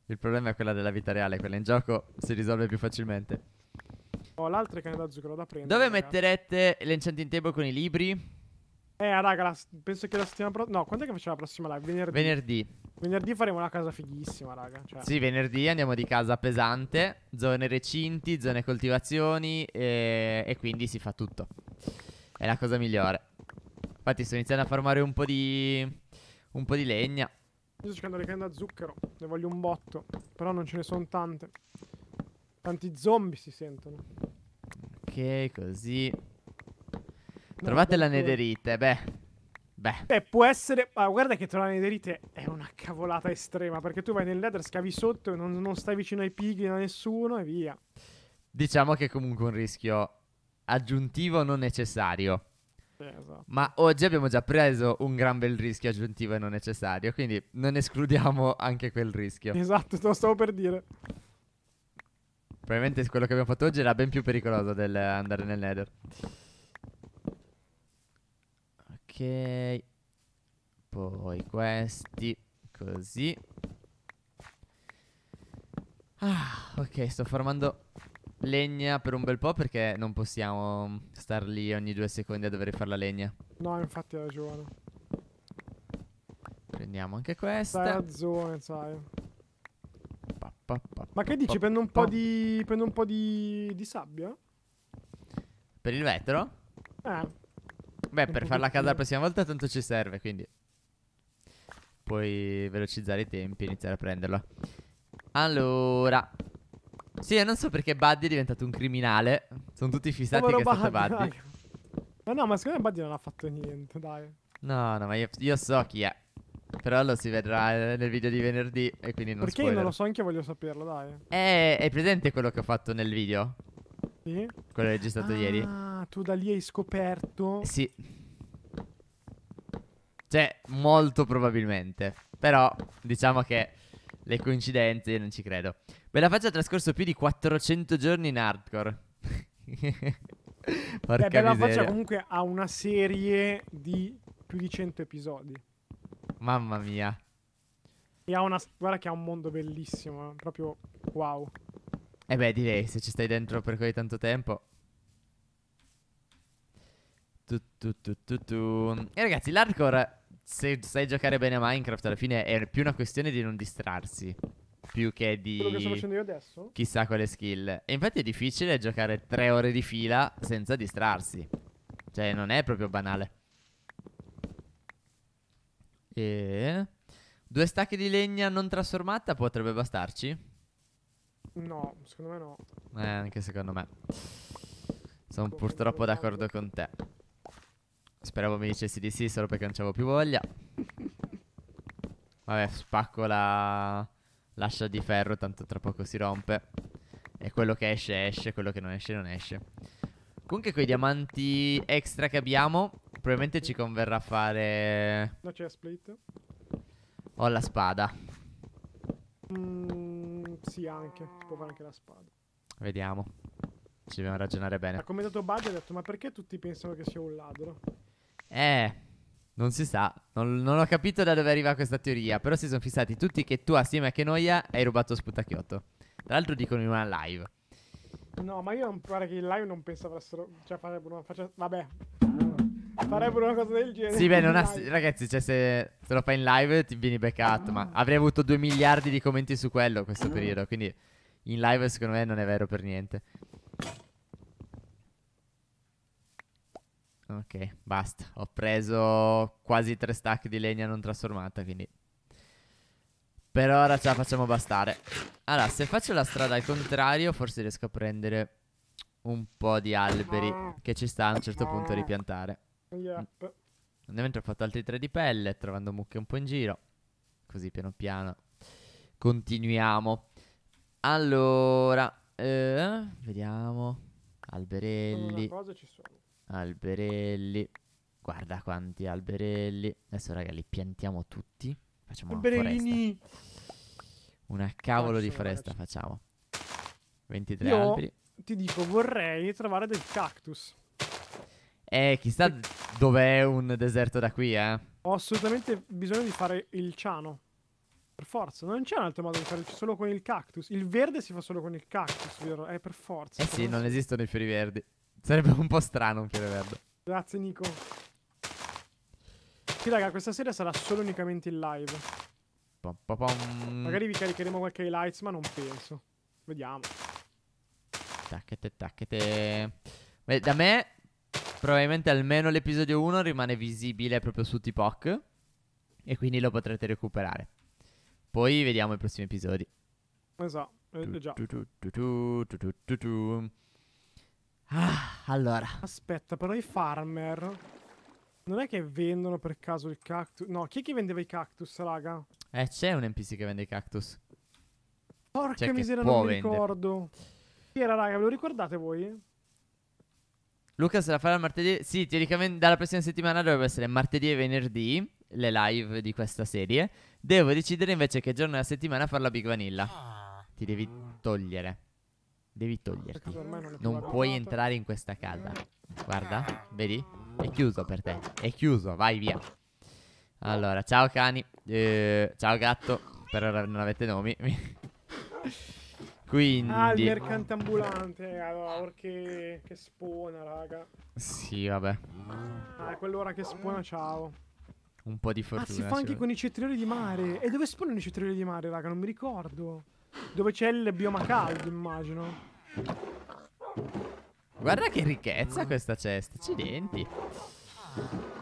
Il problema è quella della vita reale, quella in gioco si risolve più facilmente. Ho oh, l'altra canne da zucchero da prendere. Dove ragazzi. metterete l'enchanting table con i libri? Eh, raga, la, penso che la settimana prossima. No, quando è che facciamo la prossima live? Venerdì. Venerdì. Venerdì faremo una casa fighissima, raga. Cioè... Sì, venerdì andiamo di casa pesante, zone recinti, zone coltivazioni e... e quindi si fa tutto. È la cosa migliore. Infatti sto iniziando a farmare un po' di... un po' di legna. Io sto cercando le canne da zucchero, ne voglio un botto, però non ce ne sono tante. Tanti zombie si sentono. Ok, così. Trovate la nederite, beh. Beh. Beh, può essere... Ah, guarda che trovare la nederite è una cavolata estrema, perché tu vai nel nether, scavi sotto e non, non stai vicino ai pigli, da nessuno e via. Diciamo che è comunque un rischio aggiuntivo non necessario. Eh, esatto. Ma oggi abbiamo già preso un gran bel rischio aggiuntivo e non necessario, quindi non escludiamo anche quel rischio. Esatto, te lo stavo per dire. Probabilmente quello che abbiamo fatto oggi era ben più pericoloso dell'andare nel Nether ok poi questi così ah ok sto formando legna per un bel po' perché non possiamo star lì ogni due secondi a dover fare la legna no infatti hai ragione prendiamo anche questa hai ragione sai pa, pa, pa, ma che dici prendo un po' di prendo un po' di, di sabbia per il vetro eh Beh, per farla a casa la prossima volta tanto ci serve, quindi puoi velocizzare i tempi e iniziare a prenderlo. Allora, sì, io non so perché Buddy è diventato un criminale. Sono tutti fissati Povero che è stato Buddy. Buddy. Ma no, ma secondo me Buddy non ha fatto niente, dai. No, no, ma io, io so chi è. Però lo si vedrà eh, nel video di venerdì e quindi non so. Perché spoiler. io non lo so anche voglio saperlo, dai. È, eh, è presente quello che ho fatto nel video? Sì. Quello registrato ah, ieri. Ah, tu da lì hai scoperto. Sì. Cioè, molto probabilmente. Però, diciamo che le coincidenze io non ci credo. Bella faccia ha trascorso più di 400 giorni in hardcore. Porca Beh, Bella faccia comunque ha una serie di più di 100 episodi. Mamma mia. E ha una... Guarda che ha un mondo bellissimo, eh. proprio wow. Eh beh, direi, se ci stai dentro per così tanto tempo. Tu, tu, tu, e ragazzi, l'hardcore, se sai giocare bene a Minecraft, alla fine è più una questione di non distrarsi. Più che di... Quello che sto facendo io adesso? Chissà quale skill. E infatti è difficile giocare tre ore di fila senza distrarsi. Cioè, non è proprio banale. E... Due stacchi di legna non trasformata potrebbe bastarci? No, secondo me no. Eh, anche secondo me. Sono Come purtroppo d'accordo con te. Speravo mi dicessi di sì solo perché non c'avevo più voglia. Vabbè, spacco la lascia di ferro, tanto tra poco si rompe. E quello che esce, esce, quello che non esce, non esce. Comunque con i diamanti extra che abbiamo, probabilmente ci converrà fare... La c'è la split. Ho la spada anche, può fare anche la spada. Vediamo. Ci dobbiamo ragionare bene. Ha commentato Buddy e ha detto, ma perché tutti pensano che sia un ladro? Eh... Non si sa, non, non, ho capito da dove arriva questa teoria, però si sono fissati tutti che tu assieme a Kenoia hai rubato Sputacchiotto. Tra l'altro dicono in una live. No, ma io non pare che in live non pensavano. Cioè, farebbero una faccia. Vabbè, farebbero una cosa del genere. Sì, beh, non ha, ragazzi, cioè, se, se, lo fai in live ti vieni beccato. Ma ah. avrei avuto 2 miliardi di commenti su quello questo ah. periodo. Quindi in live, secondo me, non è vero per niente. Ok, basta. Ho preso quasi tre stack di legna non trasformata. Quindi per ora ce la facciamo bastare. Allora, se faccio la strada al contrario, forse riesco a prendere un po' di alberi ah. che ci sta a un certo punto a ripiantare. Yep. Nel mentre ho fatto altri tre di pelle, trovando mucche un po' in giro. Così piano piano continuiamo. Allora, eh, vediamo. Alberelli. Alberelli. Guarda quanti alberelli. Adesso, raga, li piantiamo tutti. Facciamo Alberellini. una foresta. Una cavolo Faccio, di foresta ragazzi. facciamo. 23 Io alberi. Ti dico, vorrei trovare del cactus. Eh, chissà dov'è un deserto da qui, eh. Ho assolutamente bisogno di fare il ciano. Per forza, non c'è un altro modo di fare, c'è solo con il cactus. Il verde si fa solo con il cactus, vero? Eh, per forza. Eh sì, non so. esistono i fiori verdi. Sarebbe un po' strano un fiore verde. Grazie, Nico. Sì, raga, questa sera sarà solo unicamente in live. Pom, pom, pom. Magari vi caricheremo qualche lights, ma non penso. Vediamo. Tacchete, tacchete. da me probabilmente almeno l'episodio 1 rimane visibile proprio su TikTok e quindi lo potrete recuperare. Poi vediamo i prossimi episodi. Esatto, eh, già. Ah, allora. Aspetta, però i farmer non è che vendono per caso il cactus. No, chi è che vendeva i cactus, raga? Eh, c'è un NPC che vende i cactus. Porca cioè miseria, non mi ricordo. Chi era, raga? Ve lo ricordate voi? Luca se la farà martedì. Sì, teoricamente dalla prossima settimana dovrebbe essere martedì e venerdì le live di questa serie. Devo decidere invece che giorno della settimana fare la Big Vanilla. Ah. Ti devi togliere. Devi toglierti. Non, non puoi entrare in questa casa. Guarda, vedi? È chiuso per te. È chiuso, vai via. Allora, ciao cani. Eh, ciao gatto. Per ora non avete nomi. Quindi... Ah, il mercante ambulante, allora, che, che spona, raga. Sì, vabbè. Ah, quell'ora che spona, ciao. Un po' di fortuna. Ah, si fa anche con i cetrioli di mare. E dove spawnano i cetrioli di mare, raga? Non mi ricordo. Dove c'è il bioma caldo, immagino. Guarda che ricchezza questa cesta, accidenti.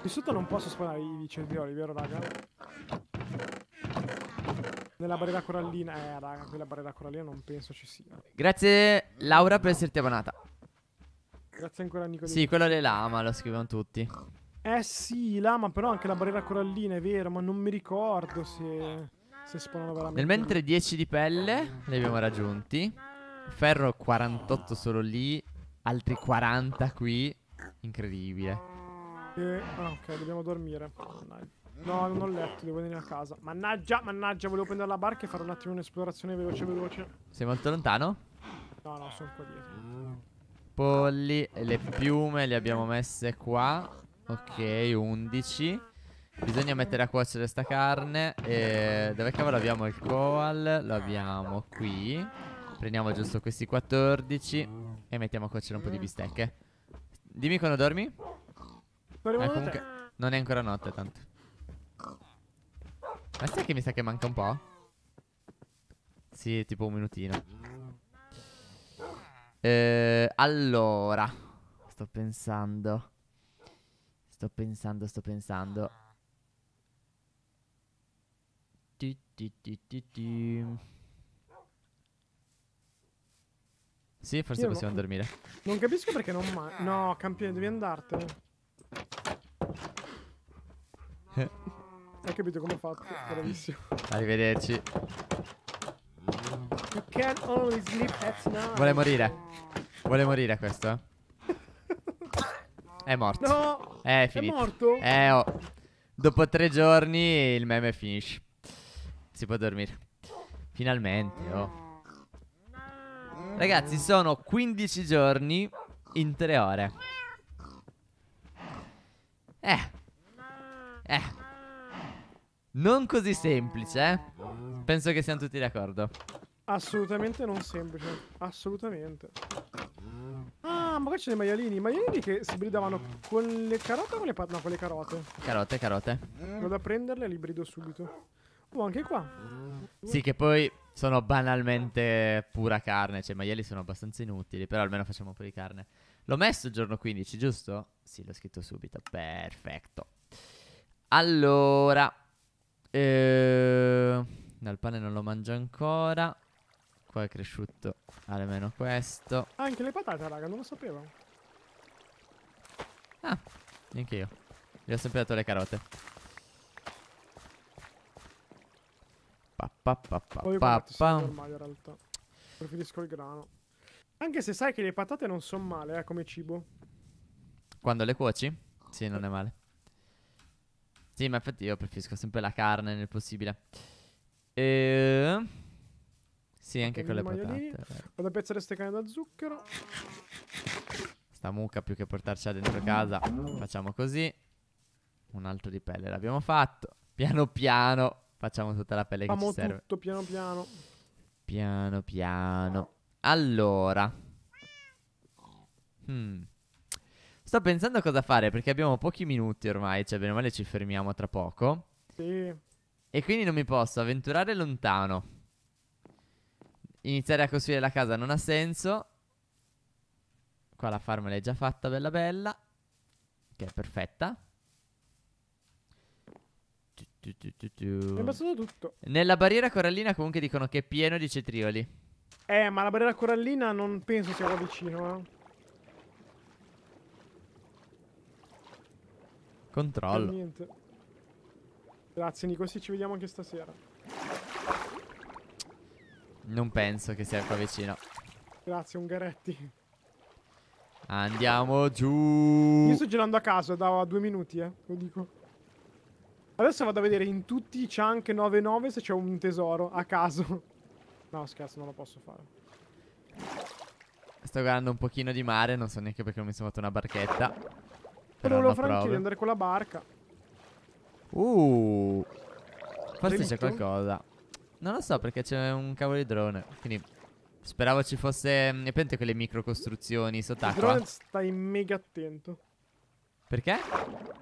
Qui sotto non posso sparare i cetrioli, vero, raga? Nella barriera corallina, eh raga, quella barriera corallina non penso ci sia. Grazie Laura per esserti abbonata. Grazie ancora Nico. Sì, quello delle lama lo scrivono tutti. Eh sì, lama, però anche la barriera corallina è vero, ma non mi ricordo se, se spawnano veramente. Nel mentre 10 di pelle li abbiamo raggiunti. Ferro 48 solo lì, altri 40 qui. Incredibile. E... Eh, ah, ok, dobbiamo dormire. no. No, non ho letto, devo venire a casa. Mannaggia, mannaggia, volevo prendere la barca e fare un attimo un'esplorazione veloce, veloce. Sei molto lontano? No, no, sono qua dietro. Polli, le piume le abbiamo messe qua. Ok, 11. Bisogna mettere a cuocere sta carne. E dove cavolo abbiamo il coal? Lo abbiamo qui. Prendiamo giusto questi 14 e mettiamo a cuocere un po' di bistecche. Dimmi quando dormi? eh, comunque... Non è ancora notte tanto. Ma sai che mi sa che manca un po'? Sì, tipo un minutino. Eh, allora, sto pensando. Sto pensando, sto pensando. Ti, ti, ti, sì, forse Io possiamo non, dormire. Non capisco perché non manca. No, campione, devi andartene. Hai capito come ho fatto? Ah. Bravissimo. Arrivederci. You can only sleep at night. Vuole morire. Vuole morire questo. È morto. No. È finito. È morto? Eh, oh. Dopo tre giorni il meme finisce. Si può dormire. Finalmente, oh. Ragazzi, sono 15 giorni in 3 ore. Eh. Eh non così semplice, eh? Penso che siamo tutti d'accordo. Assolutamente non semplice. Assolutamente. Ah, ma qua c'è dei maialini. maialini che si bridavano con le carote o con le patate? No, con le carote. Carote, carote. Vado a prenderle e li brido subito. Oh, anche qua. Sì, che poi sono banalmente pura carne. Cioè, i maiali sono abbastanza inutili, però almeno facciamo un po' di carne. L'ho messo il giorno 15, giusto? Sì, l'ho scritto subito. Perfetto. Allora, e... Ehm, il pane non lo mangio ancora. Qua è cresciuto almeno questo. Anche le patate, raga, non lo sapevo. Ah, neanche io. Gli ho sempre dato le carote. Pa, pa, pa, pa, Poi pa, pa. Ormai, in realtà. Preferisco il grano. Anche se sai che le patate non sono male, eh, come cibo. Quando le cuoci? Sì, non è male. Sì, ma infatti io preferisco sempre la carne nel possibile. E... Ehm, sì, anche con le patate. Vado a piazzare queste canne da zucchero. Sta mucca più che portarcela dentro casa. Facciamo così. Un altro di pelle l'abbiamo fatto. Piano piano facciamo tutta la pelle Famo che ci serve. tutto piano piano. Piano piano. Allora. Hmm. Sto pensando a cosa fare perché abbiamo pochi minuti ormai, cioè bene o male ci fermiamo tra poco. Sì. E quindi non mi posso avventurare lontano. Iniziare a costruire la casa non ha senso. Qua la farm l'hai già fatta bella bella. Che è perfetta. Tu, tu, tu, tu. È tutto. Nella barriera corallina comunque dicono che è pieno di cetrioli. Eh, ma la barriera corallina non penso sia qua vicino, eh. Controllo. niente. Grazie Nico, sì, ci vediamo anche stasera. Non penso che sia qua vicino. Grazie, Ungaretti. Andiamo giù. Io sto girando a caso da due minuti, eh, lo dico. Adesso vado a vedere in tutti i chunk 99 se c'è un tesoro, a caso. No, scherzo, non lo posso fare. Sto guardando un pochino di mare, non so neanche perché non mi sono fatto una barchetta. Però lo fare anche andare con la barca. Uh. Forse c'è qualcosa. Non lo so perché c'è un cavolo di drone. Quindi speravo ci fosse. Ne mm, pente quelle costruzioni sott'acqua. Il drone stai mega attento. Perché?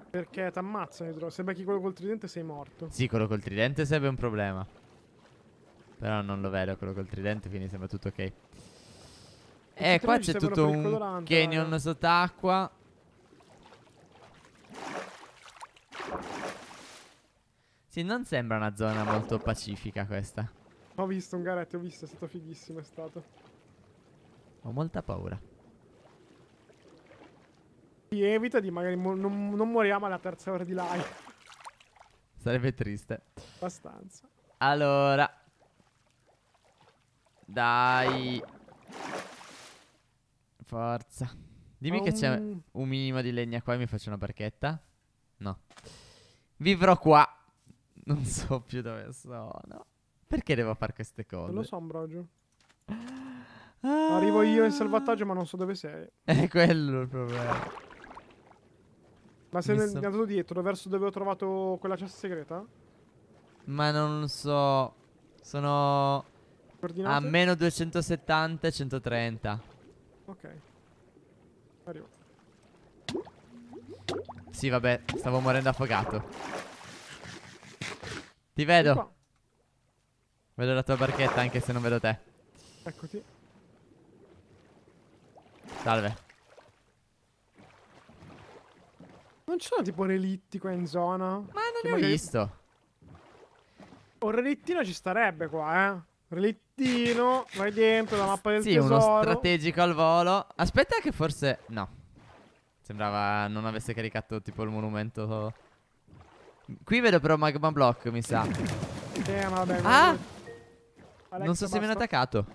Perché ti ammazzano i drone. Se becchi quello col tridente sei morto. Sì, quello col tridente sarebbe un problema. Però non lo vedo quello col tridente, quindi sembra tutto ok. E eh, qua c'è tutto un canyon sott'acqua. Sì, non sembra una zona molto pacifica questa. Ho visto un garetto, ho visto, è stato fighissimo, è stato. Ho molta paura. Sì, evita di magari non, non moriamo alla terza ora di live. Sarebbe triste. Abbastanza. Allora. Dai. Forza. Dimmi um... che c'è un minimo di legna qua e mi faccio una barchetta. No. Vivrò qua. Non so più dove sono. Perché devo fare queste cose? Non lo so, Ambrogio. Ah. Arrivo io in salvataggio, ma non so dove sei. Eh, è quello il problema. Ma sei nel, so... andato dietro, verso dove ho trovato quella cessa segreta? Ma non lo so. Sono a meno 270 e 130. Ok. Arrivo. Sì, vabbè, stavo morendo affogato. Ti vedo. Vedo la tua barchetta anche se non vedo te. Eccoti. Salve. Non ci sono tipo relitti qua in zona? Ma non ne ho visto. Un relittino ci starebbe qua, eh. Relittino, vai dentro, la mappa del sì, tesoro. Sì, uno strategico al volo. Aspetta che forse... No. Sembrava non avesse caricato tipo il monumento. Qui vedo però Magma Block, mi sa. Eh, vabbè, ah! Alexa, non so se mi hanno attaccato.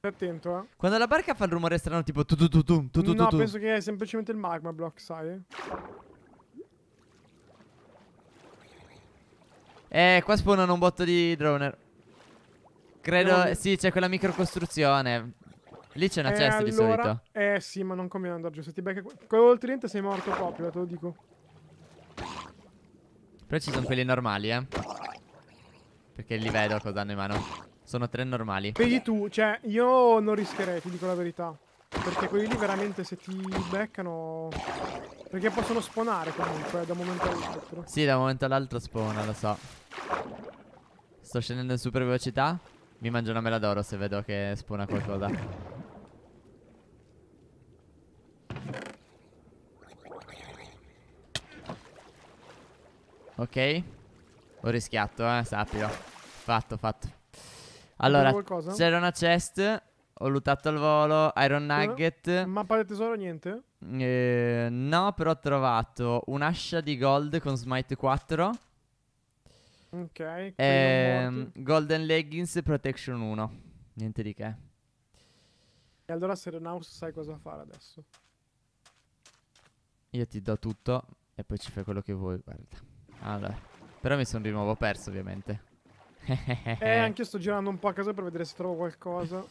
Attento, eh. Quando la barca fa il rumore strano tipo tu tu tu tu tu tu No, tu, penso che è semplicemente il magma block, sai? Eh, qua spawnano un botto di droner. Credo, no. sì, c'è quella microcostruzione. Lì c'è una eh, chest allora... di solito. Eh sì, ma non conviene andare giù. Se ti becca... Quello del tridente sei morto proprio, te lo dico. Però ci sono quelli normali, eh. Perché li vedo cosa hanno in mano. Sono tre normali. Vedi tu, cioè, io non rischierei, ti dico la verità. Perché quelli lì veramente se ti beccano... Perché possono spawnare comunque, da un momento all'altro. Sì, da un momento all'altro spawna, lo so. Sto scendendo in super velocità. Mi mangio una mela d'oro se vedo che spawna qualcosa. Ok? Ho rischiato, eh, sappilo. Fatto, fatto. Allora, c'era una chest. Ho lootato al volo Iron Nugget. Mappa del tesoro, niente? Eh, no, però ho trovato un'ascia di gold con Smite 4. Ok. E ehm, Golden Leggings Protection 1. Niente di che. E allora Serenaus sai cosa fare adesso? Io ti do tutto e poi ci fai quello che vuoi, guarda. Allora. Però mi sono di nuovo perso, ovviamente. eh, anche io sto girando un po' a casa per vedere se trovo qualcosa.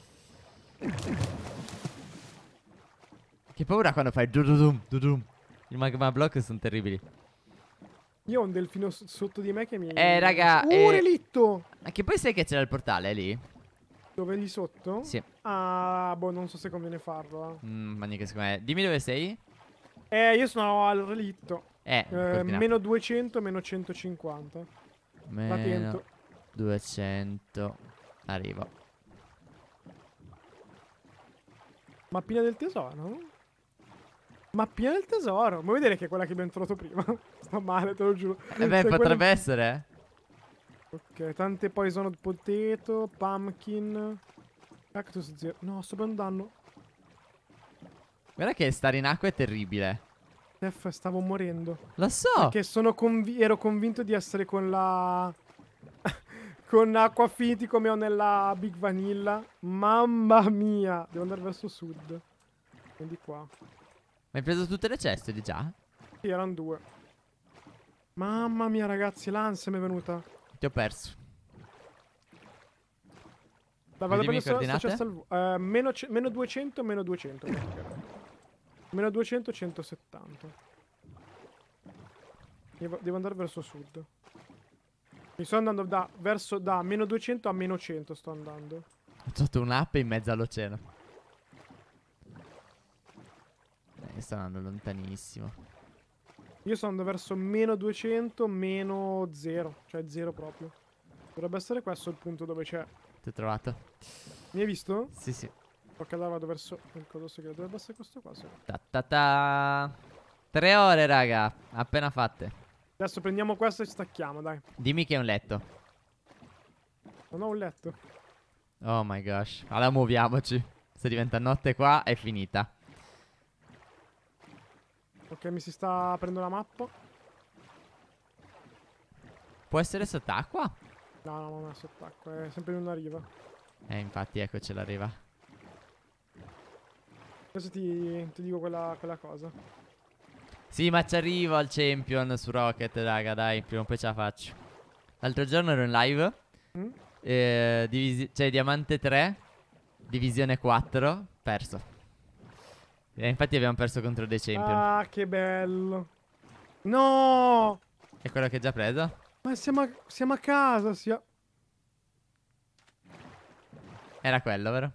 Che paura quando fai dududum, dudum. I magma block sono terribili. Io ho un delfino sotto di me che mi... Eh, raga... Uh, eh... relitto! Ma che poi sai che c'era il portale lì? Dove lì sotto? Sì. Ah, boh, non so se conviene farlo. Eh. Mm, ma neanche secondo me... Dimmi dove sei? Eh, io sono al relitto. Eh, eh meno 200, meno 150. Meno 200. Arrivo. Mappina del tesoro? Mappina del tesoro. Vuoi vedere che è quella che abbiamo trovato prima? Sta male, te lo giuro. Eh beh, cioè, potrebbe quella... essere. Eh. Ok, tante poison potato, pumpkin, cactus zero. No, sto prendendo danno. Guarda che stare in acqua è terribile. Def, stavo morendo. Lo so. Perché convi ero convinto di essere con la... con acqua finti come ho nella Big Vanilla. Mamma mia. Devo andare verso sud. Quindi qua. Ma hai preso tutte le cestole già? Sì, erano due. Mamma mia, ragazzi, l'ansia mi è venuta. Ti ho perso. La vado a prendere solo meno, 200, meno 200. Meno 200, 170. Devo, andare verso sud. Mi sto andando da, verso, da meno 200 a meno 100 sto andando. Ho fatto un'app in mezzo all'oceano. Beh, sto andando lontanissimo. Io sto andando verso meno 200, meno 0. Cioè 0 proprio. Dovrebbe essere questo il punto dove c'è. Ti ho trovato. Mi hai visto? Sì, sì. Perché là vado verso il colosso che dovrebbe essere questo qua. Ta, ta, ta Tre ore, raga. Appena fatte. Adesso prendiamo questo e stacchiamo, dai. Dimmi che è un letto. Non ho un letto. Oh my gosh. Allora muoviamoci. Se diventa notte qua è finita. Ok, mi si sta aprendo la mappa. Può essere sott'acqua? No, no, non è sott'acqua, è sempre in una riva. Eh, infatti, eccocela la riva. Adesso ti, ti dico quella, quella, cosa. Sì, ma ci arrivo al champion su Rocket, raga, dai, prima o poi ce la faccio. L'altro giorno ero in live. Mm? Eh, cioè, diamante 3, divisione 4, perso. E infatti abbiamo perso contro dei champion. Ah, che bello. No! È quello che hai già preso? Ma siamo a, siamo a casa, sia... Era quello, vero?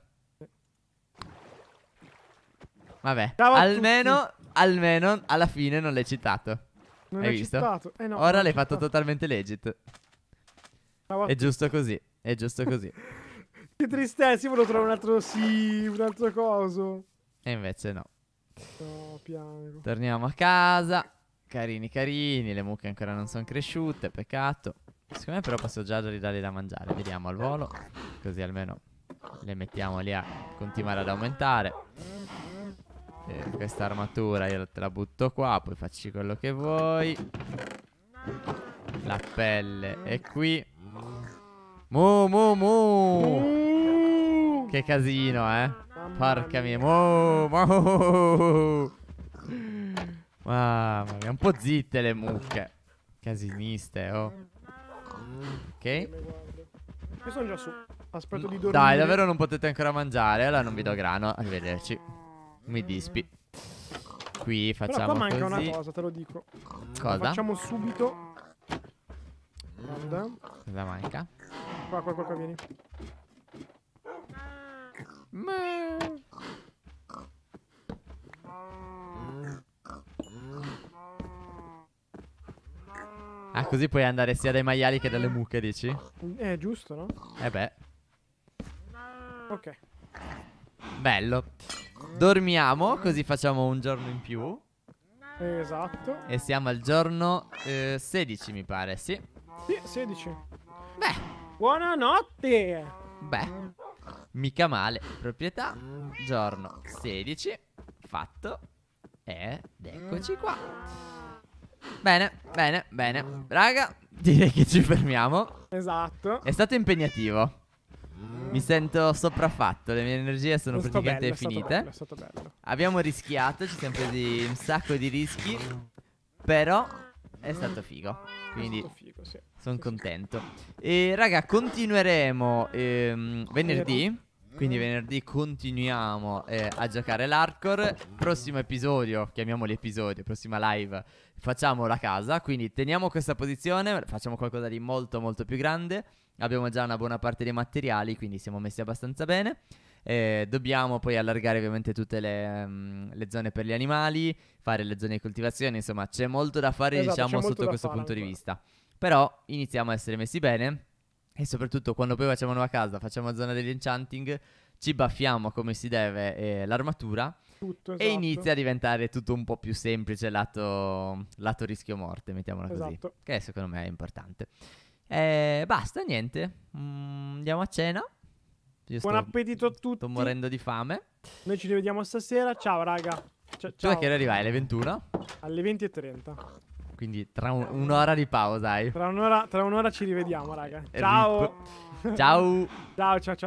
Vabbè, almeno, almeno alla fine non l'hai citato. Non hai visto? citato. Eh no, Ora l'hai fatto totalmente legit. Ciao è giusto così, è giusto così. che tristezza, io volevo trovare un altro sì, un altro coso. E invece no. No, piano. Torniamo a casa. Carini, carini, le mucche ancora non sono cresciute, peccato. Secondo me però posso già ridargli da mangiare. Vediamo al volo, così almeno le mettiamo lì a continuare ad aumentare eh, questa armatura io te la butto qua, poi facci quello che vuoi. La pelle è qui. Mu, mu, mu. Che casino, eh. Porca mia. Mu, mu. Mamma mia, un po' zitte le mucche. Casiniste, oh. Ok. Io sono già su. Aspetto di dormire. Dai, davvero non potete ancora mangiare. Allora non vi do grano. Arrivederci. Mi dispi. Qui facciamo Però qua manca così. una cosa, te lo dico. Cosa? facciamo subito. Guarda. Cosa manca? Qua, qua, qua, qua, vieni. Ah, così puoi andare sia dai maiali che dalle mucche, dici? Eh, giusto, no? Eh beh. Ok. Bello. Dormiamo, così facciamo un giorno in più. Esatto. E siamo al giorno eh, 16, mi pare, sì. Sì, 16. Beh. Buonanotte. Beh. Mica male. Proprietà, giorno 16. Fatto. Ed eccoci qua. Bene, bene, bene. Raga, direi che ci fermiamo. Esatto. È stato impegnativo. Mi sento sopraffatto, le mie energie sono stato praticamente bello, finite. È stato bello, è stato bello. Abbiamo rischiato, ci siamo presi un sacco di rischi, però è stato figo. Quindi sì. sono contento. E raga, continueremo ehm, venerdì. Quindi venerdì continuiamo eh, a giocare l'hardcore. Prossimo episodio, chiamiamoli episodio, prossima live, facciamo la casa. Quindi teniamo questa posizione, facciamo qualcosa di molto molto più grande abbiamo già una buona parte dei materiali, quindi siamo messi abbastanza bene. Eh, dobbiamo poi allargare ovviamente tutte le, um, le, zone per gli animali, fare le zone di coltivazione, insomma c'è molto da fare esatto, diciamo sotto questo punto ancora. di vista. Però iniziamo a essere messi bene e soprattutto quando poi facciamo nuova casa, facciamo zona degli enchanting, ci baffiamo come si deve eh, l'armatura tutto, esatto. e inizia a diventare tutto un po' più semplice lato, lato rischio morte, mettiamola esatto. così, che secondo me è importante. Eh, basta, niente. Mm, andiamo a cena. Io Buon sto, appetito a tutti. Sto morendo di fame. Noi ci rivediamo stasera. Ciao, raga. Ciao, ciao. Tu a che ora arrivai? Alle 21? Alle 20.30. Quindi tra un, un'ora di pausa, dai. Tra un'ora, tra un'ora ci rivediamo, raga. Ciao. ciao. ciao, ciao, ciao.